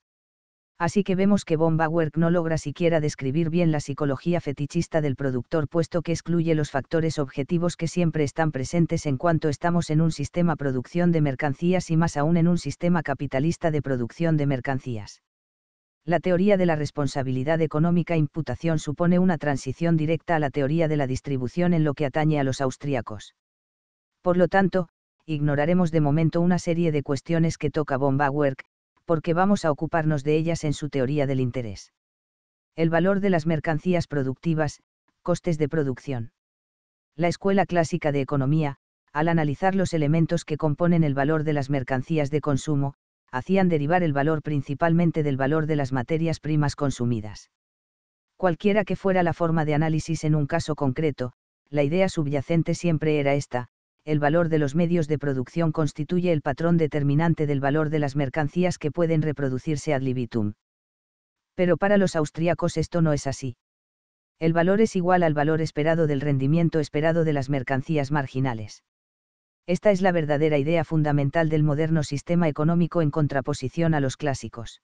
Así que vemos que Von no logra siquiera describir bien la psicología fetichista del productor puesto que excluye los factores objetivos que siempre están presentes en cuanto estamos en un sistema producción de mercancías y más aún en un sistema capitalista de producción de mercancías la teoría de la responsabilidad económica e imputación supone una transición directa a la teoría de la distribución en lo que atañe a los austríacos. Por lo tanto, ignoraremos de momento una serie de cuestiones que toca Bomba Work, porque vamos a ocuparnos de ellas en su teoría del interés. El valor de las mercancías productivas, costes de producción. La escuela clásica de economía, al analizar los elementos que componen el valor de las mercancías de consumo, hacían derivar el valor principalmente del valor de las materias primas consumidas. Cualquiera que fuera la forma de análisis en un caso concreto, la idea subyacente siempre era esta, el valor de los medios de producción constituye el patrón determinante del valor de las mercancías que pueden reproducirse ad libitum. Pero para los austríacos esto no es así. El valor es igual al valor esperado del rendimiento esperado de las mercancías marginales. Esta es la verdadera idea fundamental del moderno sistema económico en contraposición a los clásicos.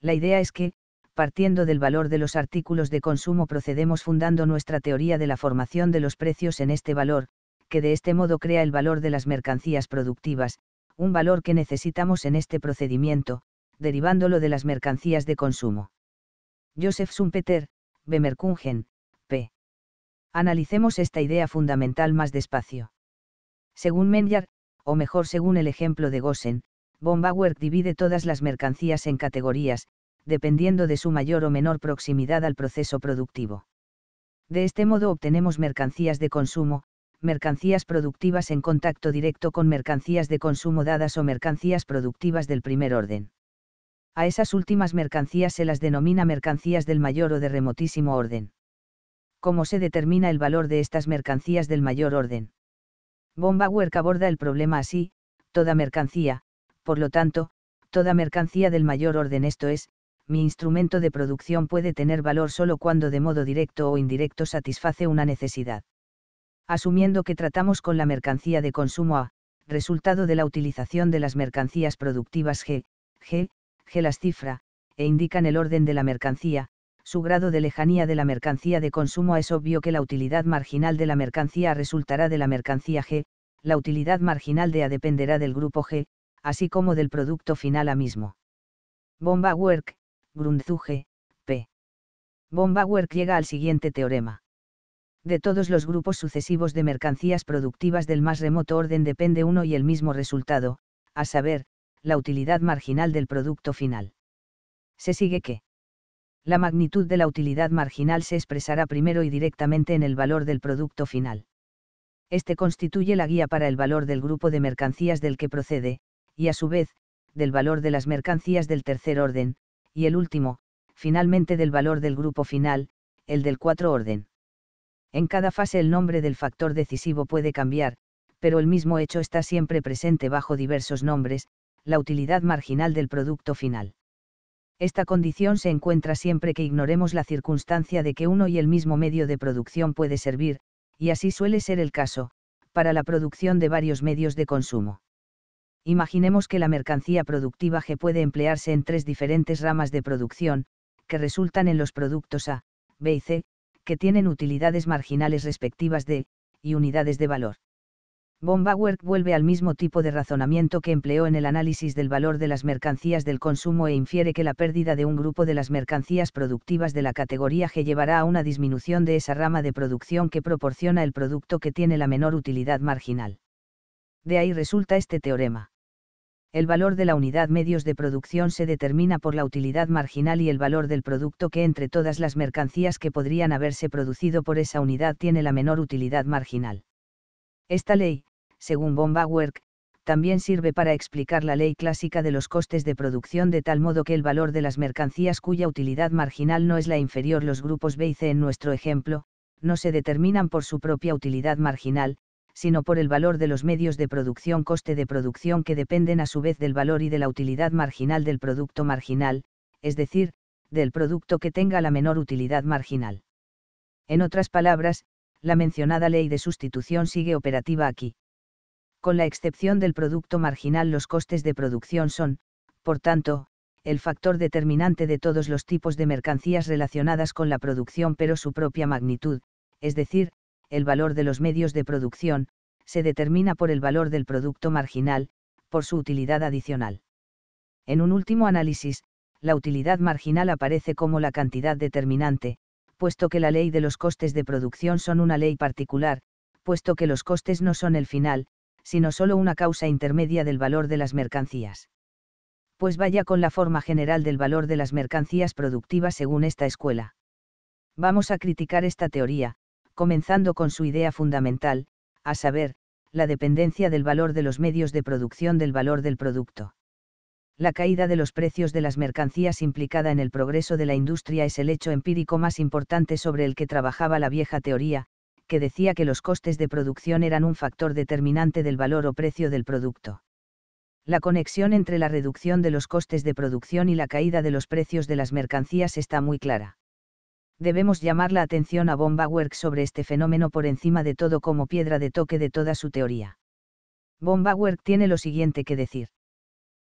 La idea es que, partiendo del valor de los artículos de consumo procedemos fundando nuestra teoría de la formación de los precios en este valor, que de este modo crea el valor de las mercancías productivas, un valor que necesitamos en este procedimiento, derivándolo de las mercancías de consumo. Joseph Schumpeter, Bemerkungen, p. Analicemos esta idea fundamental más despacio. Según Menjar, o mejor según el ejemplo de Gossen, von divide todas las mercancías en categorías, dependiendo de su mayor o menor proximidad al proceso productivo. De este modo obtenemos mercancías de consumo, mercancías productivas en contacto directo con mercancías de consumo dadas o mercancías productivas del primer orden. A esas últimas mercancías se las denomina mercancías del mayor o de remotísimo orden. ¿Cómo se determina el valor de estas mercancías del mayor orden? Bomba aborda el problema así, toda mercancía, por lo tanto, toda mercancía del mayor orden esto es, mi instrumento de producción puede tener valor solo cuando de modo directo o indirecto satisface una necesidad. Asumiendo que tratamos con la mercancía de consumo A, resultado de la utilización de las mercancías productivas G, G, G las cifra, e indican el orden de la mercancía, su grado de lejanía de la mercancía de consumo es obvio que la utilidad marginal de la mercancía resultará de la mercancía G, la utilidad marginal de A dependerá del grupo G, así como del producto final A mismo. Bomba Work, p. Bomba Work llega al siguiente teorema. De todos los grupos sucesivos de mercancías productivas del más remoto orden depende uno y el mismo resultado, a saber, la utilidad marginal del producto final. Se sigue que la magnitud de la utilidad marginal se expresará primero y directamente en el valor del producto final. Este constituye la guía para el valor del grupo de mercancías del que procede, y a su vez, del valor de las mercancías del tercer orden, y el último, finalmente del valor del grupo final, el del cuatro orden. En cada fase el nombre del factor decisivo puede cambiar, pero el mismo hecho está siempre presente bajo diversos nombres, la utilidad marginal del producto final. Esta condición se encuentra siempre que ignoremos la circunstancia de que uno y el mismo medio de producción puede servir, y así suele ser el caso, para la producción de varios medios de consumo. Imaginemos que la mercancía productiva G puede emplearse en tres diferentes ramas de producción, que resultan en los productos A, B y C, que tienen utilidades marginales respectivas de, y unidades de valor. Bombawerk vuelve al mismo tipo de razonamiento que empleó en el análisis del valor de las mercancías del consumo e infiere que la pérdida de un grupo de las mercancías productivas de la categoría G llevará a una disminución de esa rama de producción que proporciona el producto que tiene la menor utilidad marginal. De ahí resulta este teorema. El valor de la unidad medios de producción se determina por la utilidad marginal y el valor del producto que entre todas las mercancías que podrían haberse producido por esa unidad tiene la menor utilidad marginal. Esta ley, según Bombawerk, también sirve para explicar la ley clásica de los costes de producción de tal modo que el valor de las mercancías cuya utilidad marginal no es la inferior los grupos B y C en nuestro ejemplo, no se determinan por su propia utilidad marginal, sino por el valor de los medios de producción coste de producción que dependen a su vez del valor y de la utilidad marginal del producto marginal, es decir, del producto que tenga la menor utilidad marginal. En otras palabras, la mencionada ley de sustitución sigue operativa aquí con la excepción del producto marginal los costes de producción son, por tanto, el factor determinante de todos los tipos de mercancías relacionadas con la producción pero su propia magnitud, es decir, el valor de los medios de producción, se determina por el valor del producto marginal, por su utilidad adicional. En un último análisis, la utilidad marginal aparece como la cantidad determinante, puesto que la ley de los costes de producción son una ley particular, puesto que los costes no son el final, sino solo una causa intermedia del valor de las mercancías. Pues vaya con la forma general del valor de las mercancías productivas según esta escuela. Vamos a criticar esta teoría, comenzando con su idea fundamental, a saber, la dependencia del valor de los medios de producción del valor del producto. La caída de los precios de las mercancías implicada en el progreso de la industria es el hecho empírico más importante sobre el que trabajaba la vieja teoría, que decía que los costes de producción eran un factor determinante del valor o precio del producto. La conexión entre la reducción de los costes de producción y la caída de los precios de las mercancías está muy clara. Debemos llamar la atención a Bomba sobre este fenómeno por encima de todo como piedra de toque de toda su teoría. Bomba Work tiene lo siguiente que decir.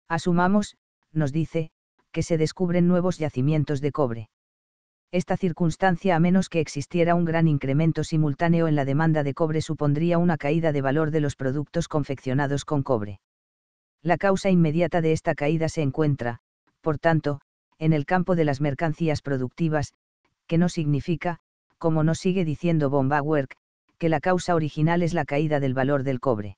Asumamos, nos dice, que se descubren nuevos yacimientos de cobre. Esta circunstancia a menos que existiera un gran incremento simultáneo en la demanda de cobre supondría una caída de valor de los productos confeccionados con cobre. La causa inmediata de esta caída se encuentra, por tanto, en el campo de las mercancías productivas, que no significa, como nos sigue diciendo Bomba Work, que la causa original es la caída del valor del cobre.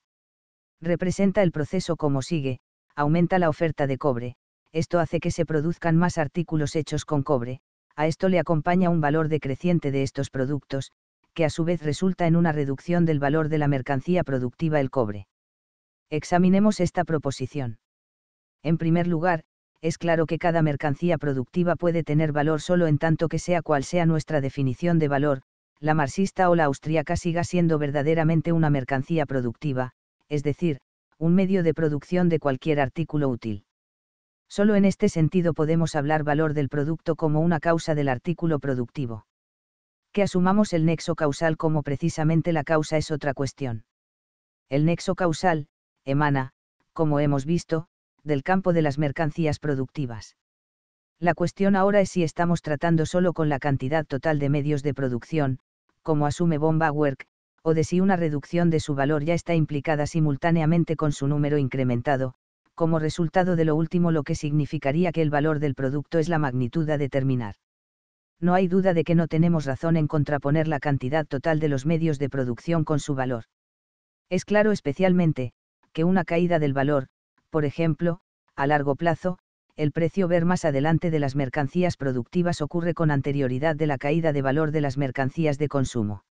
Representa el proceso como sigue, aumenta la oferta de cobre, esto hace que se produzcan más artículos hechos con cobre, a esto le acompaña un valor decreciente de estos productos, que a su vez resulta en una reducción del valor de la mercancía productiva el cobre. Examinemos esta proposición. En primer lugar, es claro que cada mercancía productiva puede tener valor solo en tanto que sea cual sea nuestra definición de valor, la marxista o la austríaca siga siendo verdaderamente una mercancía productiva, es decir, un medio de producción de cualquier artículo útil. Solo en este sentido podemos hablar valor del producto como una causa del artículo productivo. Que asumamos el nexo causal como precisamente la causa es otra cuestión. El nexo causal, emana, como hemos visto, del campo de las mercancías productivas. La cuestión ahora es si estamos tratando solo con la cantidad total de medios de producción, como asume Bomba Work, o de si una reducción de su valor ya está implicada simultáneamente con su número incrementado, como resultado de lo último lo que significaría que el valor del producto es la magnitud a determinar. No hay duda de que no tenemos razón en contraponer la cantidad total de los medios de producción con su valor. Es claro especialmente, que una caída del valor, por ejemplo, a largo plazo, el precio ver más adelante de las mercancías productivas ocurre con anterioridad de la caída de valor de las mercancías de consumo.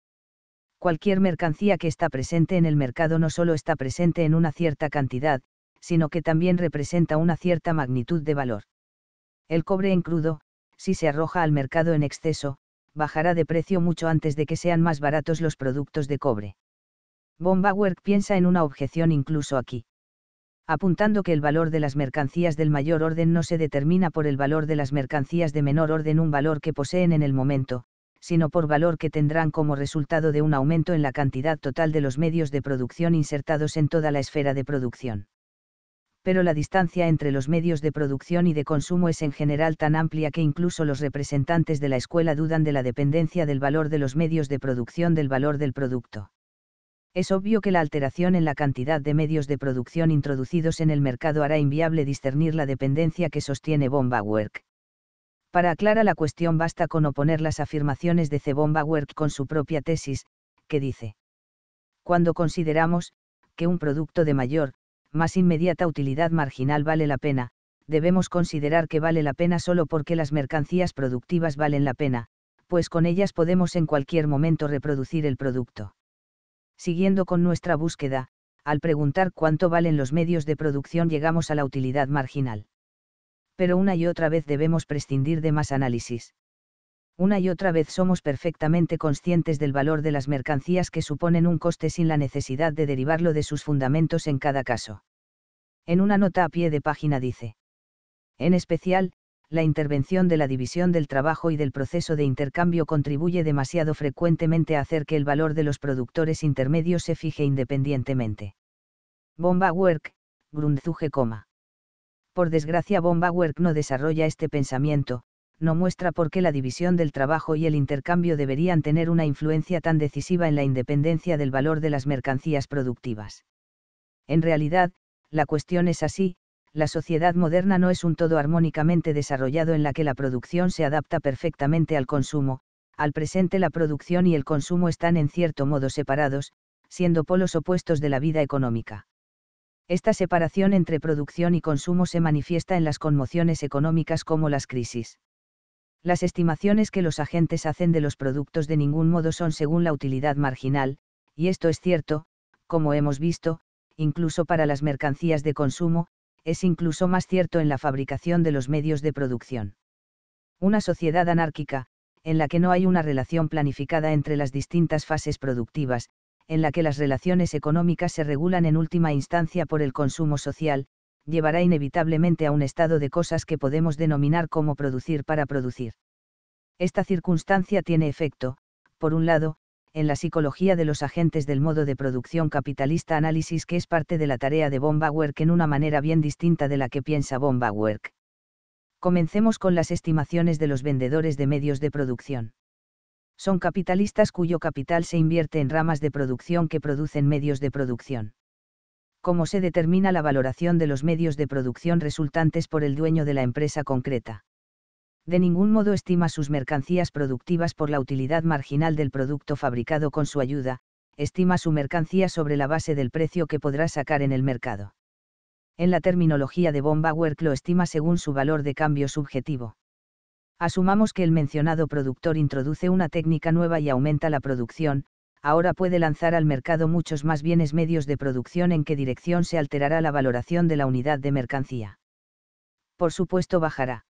Cualquier mercancía que está presente en el mercado no solo está presente en una cierta cantidad, sino que también representa una cierta magnitud de valor. El cobre en crudo, si se arroja al mercado en exceso, bajará de precio mucho antes de que sean más baratos los productos de cobre. Bombawerk piensa en una objeción incluso aquí. Apuntando que el valor de las mercancías del mayor orden no se determina por el valor de las mercancías de menor orden un valor que poseen en el momento, sino por valor que tendrán como resultado de un aumento en la cantidad total de los medios de producción insertados en toda la esfera de producción pero la distancia entre los medios de producción y de consumo es en general tan amplia que incluso los representantes de la escuela dudan de la dependencia del valor de los medios de producción del valor del producto. Es obvio que la alteración en la cantidad de medios de producción introducidos en el mercado hará inviable discernir la dependencia que sostiene Work. Para aclarar la cuestión basta con oponer las afirmaciones de C. Work con su propia tesis, que dice, cuando consideramos, que un producto de mayor, más inmediata utilidad marginal vale la pena, debemos considerar que vale la pena solo porque las mercancías productivas valen la pena, pues con ellas podemos en cualquier momento reproducir el producto. Siguiendo con nuestra búsqueda, al preguntar cuánto valen los medios de producción llegamos a la utilidad marginal. Pero una y otra vez debemos prescindir de más análisis. Una y otra vez somos perfectamente conscientes del valor de las mercancías que suponen un coste sin la necesidad de derivarlo de sus fundamentos en cada caso en una nota a pie de página dice. En especial, la intervención de la división del trabajo y del proceso de intercambio contribuye demasiado frecuentemente a hacer que el valor de los productores intermedios se fije independientemente. Bomba Work, Grundzuge, Por desgracia, Bomba Work no desarrolla este pensamiento, no muestra por qué la división del trabajo y el intercambio deberían tener una influencia tan decisiva en la independencia del valor de las mercancías productivas. En realidad, la cuestión es así, la sociedad moderna no es un todo armónicamente desarrollado en la que la producción se adapta perfectamente al consumo, al presente la producción y el consumo están en cierto modo separados, siendo polos opuestos de la vida económica. Esta separación entre producción y consumo se manifiesta en las conmociones económicas como las crisis. Las estimaciones que los agentes hacen de los productos de ningún modo son según la utilidad marginal, y esto es cierto, como hemos visto, incluso para las mercancías de consumo, es incluso más cierto en la fabricación de los medios de producción. Una sociedad anárquica, en la que no hay una relación planificada entre las distintas fases productivas, en la que las relaciones económicas se regulan en última instancia por el consumo social, llevará inevitablemente a un estado de cosas que podemos denominar como producir para producir. Esta circunstancia tiene efecto, por un lado, en la psicología de los agentes del modo de producción capitalista análisis que es parte de la tarea de Bombawerk en una manera bien distinta de la que piensa Bombawerk. Comencemos con las estimaciones de los vendedores de medios de producción. Son capitalistas cuyo capital se invierte en ramas de producción que producen medios de producción. ¿Cómo se determina la valoración de los medios de producción resultantes por el dueño de la empresa concreta? de ningún modo estima sus mercancías productivas por la utilidad marginal del producto fabricado con su ayuda, estima su mercancía sobre la base del precio que podrá sacar en el mercado. En la terminología de Bomba Work lo estima según su valor de cambio subjetivo. Asumamos que el mencionado productor introduce una técnica nueva y aumenta la producción, ahora puede lanzar al mercado muchos más bienes medios de producción en qué dirección se alterará la valoración de la unidad de mercancía. Por supuesto bajará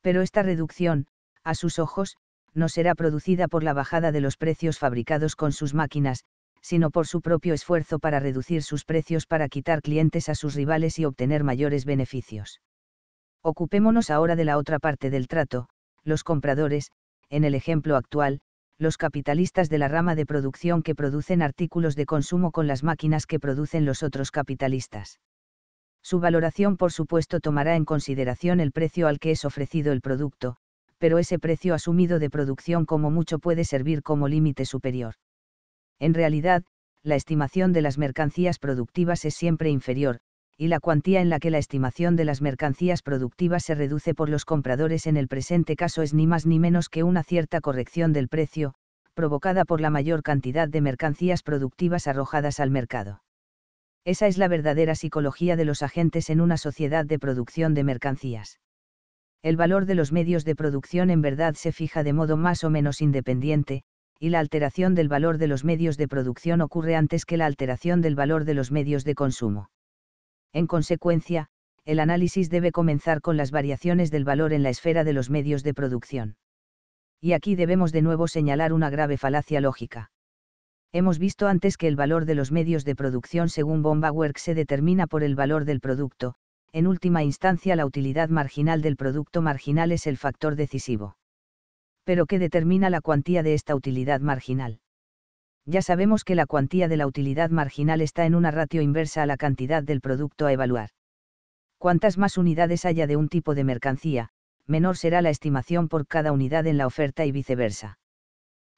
pero esta reducción, a sus ojos, no será producida por la bajada de los precios fabricados con sus máquinas, sino por su propio esfuerzo para reducir sus precios para quitar clientes a sus rivales y obtener mayores beneficios. Ocupémonos ahora de la otra parte del trato, los compradores, en el ejemplo actual, los capitalistas de la rama de producción que producen artículos de consumo con las máquinas que producen los otros capitalistas. Su valoración por supuesto tomará en consideración el precio al que es ofrecido el producto, pero ese precio asumido de producción como mucho puede servir como límite superior. En realidad, la estimación de las mercancías productivas es siempre inferior, y la cuantía en la que la estimación de las mercancías productivas se reduce por los compradores en el presente caso es ni más ni menos que una cierta corrección del precio, provocada por la mayor cantidad de mercancías productivas arrojadas al mercado. Esa es la verdadera psicología de los agentes en una sociedad de producción de mercancías. El valor de los medios de producción en verdad se fija de modo más o menos independiente, y la alteración del valor de los medios de producción ocurre antes que la alteración del valor de los medios de consumo. En consecuencia, el análisis debe comenzar con las variaciones del valor en la esfera de los medios de producción. Y aquí debemos de nuevo señalar una grave falacia lógica. Hemos visto antes que el valor de los medios de producción según Bomba Work se determina por el valor del producto, en última instancia la utilidad marginal del producto marginal es el factor decisivo. Pero ¿qué determina la cuantía de esta utilidad marginal? Ya sabemos que la cuantía de la utilidad marginal está en una ratio inversa a la cantidad del producto a evaluar. Cuantas más unidades haya de un tipo de mercancía, menor será la estimación por cada unidad en la oferta y viceversa.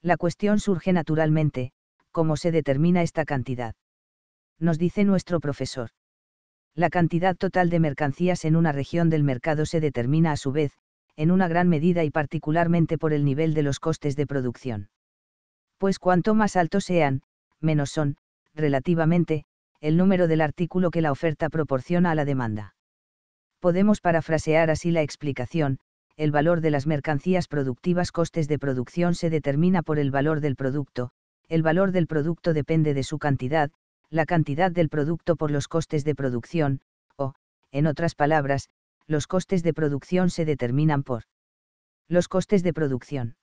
La cuestión surge naturalmente, cómo se determina esta cantidad. Nos dice nuestro profesor. La cantidad total de mercancías en una región del mercado se determina a su vez, en una gran medida y particularmente por el nivel de los costes de producción. Pues cuanto más altos sean, menos son, relativamente, el número del artículo que la oferta proporciona a la demanda. Podemos parafrasear así la explicación, el valor de las mercancías productivas costes de producción se determina por el valor del producto, el valor del producto depende de su cantidad, la cantidad del producto por los costes de producción, o, en otras palabras, los costes de producción se determinan por los costes de producción.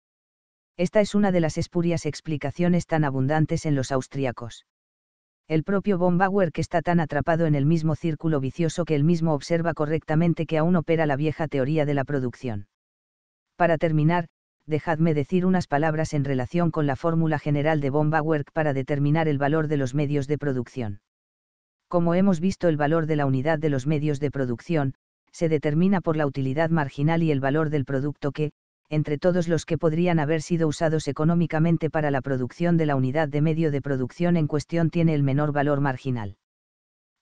Esta es una de las espurias explicaciones tan abundantes en los austríacos. El propio von Bauer que está tan atrapado en el mismo círculo vicioso que él mismo observa correctamente que aún opera la vieja teoría de la producción. Para terminar, dejadme decir unas palabras en relación con la fórmula general de Bomba Work para determinar el valor de los medios de producción. Como hemos visto, el valor de la unidad de los medios de producción, se determina por la utilidad marginal y el valor del producto que, entre todos los que podrían haber sido usados económicamente para la producción de la unidad de medio de producción en cuestión tiene el menor valor marginal.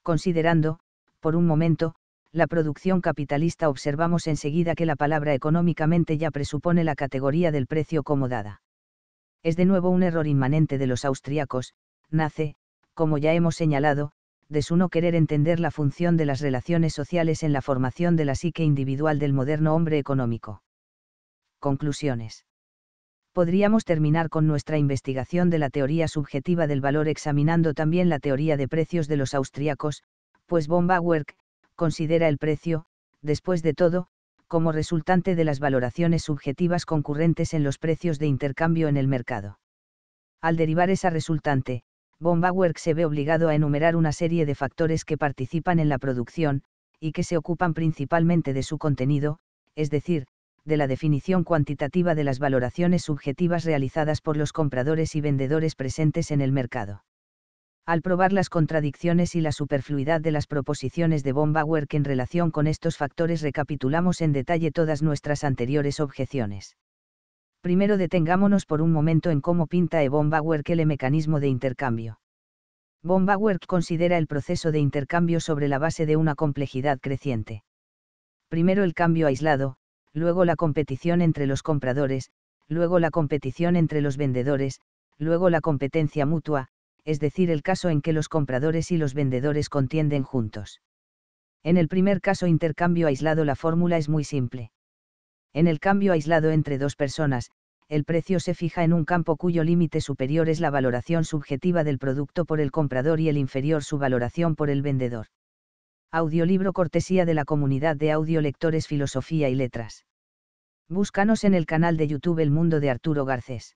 Considerando, por un momento, la producción capitalista observamos enseguida que la palabra económicamente ya presupone la categoría del precio como dada. Es de nuevo un error inmanente de los austriacos, nace, como ya hemos señalado, de su no querer entender la función de las relaciones sociales en la formación de la psique individual del moderno hombre económico. Conclusiones. Podríamos terminar con nuestra investigación de la teoría subjetiva del valor examinando también la teoría de precios de los austriacos, pues Bomba Work, considera el precio, después de todo, como resultante de las valoraciones subjetivas concurrentes en los precios de intercambio en el mercado. Al derivar esa resultante, Bombawerk se ve obligado a enumerar una serie de factores que participan en la producción, y que se ocupan principalmente de su contenido, es decir, de la definición cuantitativa de las valoraciones subjetivas realizadas por los compradores y vendedores presentes en el mercado al probar las contradicciones y la superfluidad de las proposiciones de von en relación con estos factores recapitulamos en detalle todas nuestras anteriores objeciones. Primero detengámonos por un momento en cómo pinta e von el mecanismo de intercambio. Bomba Bauer considera el proceso de intercambio sobre la base de una complejidad creciente. Primero el cambio aislado, luego la competición entre los compradores, luego la competición entre los vendedores, luego la competencia mutua, es decir, el caso en que los compradores y los vendedores contienden juntos. En el primer caso intercambio aislado la fórmula es muy simple. En el cambio aislado entre dos personas, el precio se fija en un campo cuyo límite superior es la valoración subjetiva del producto por el comprador y el inferior su valoración por el vendedor. Audiolibro cortesía de la comunidad de audiolectores Filosofía y Letras. Búscanos en el canal de YouTube El Mundo de Arturo Garcés.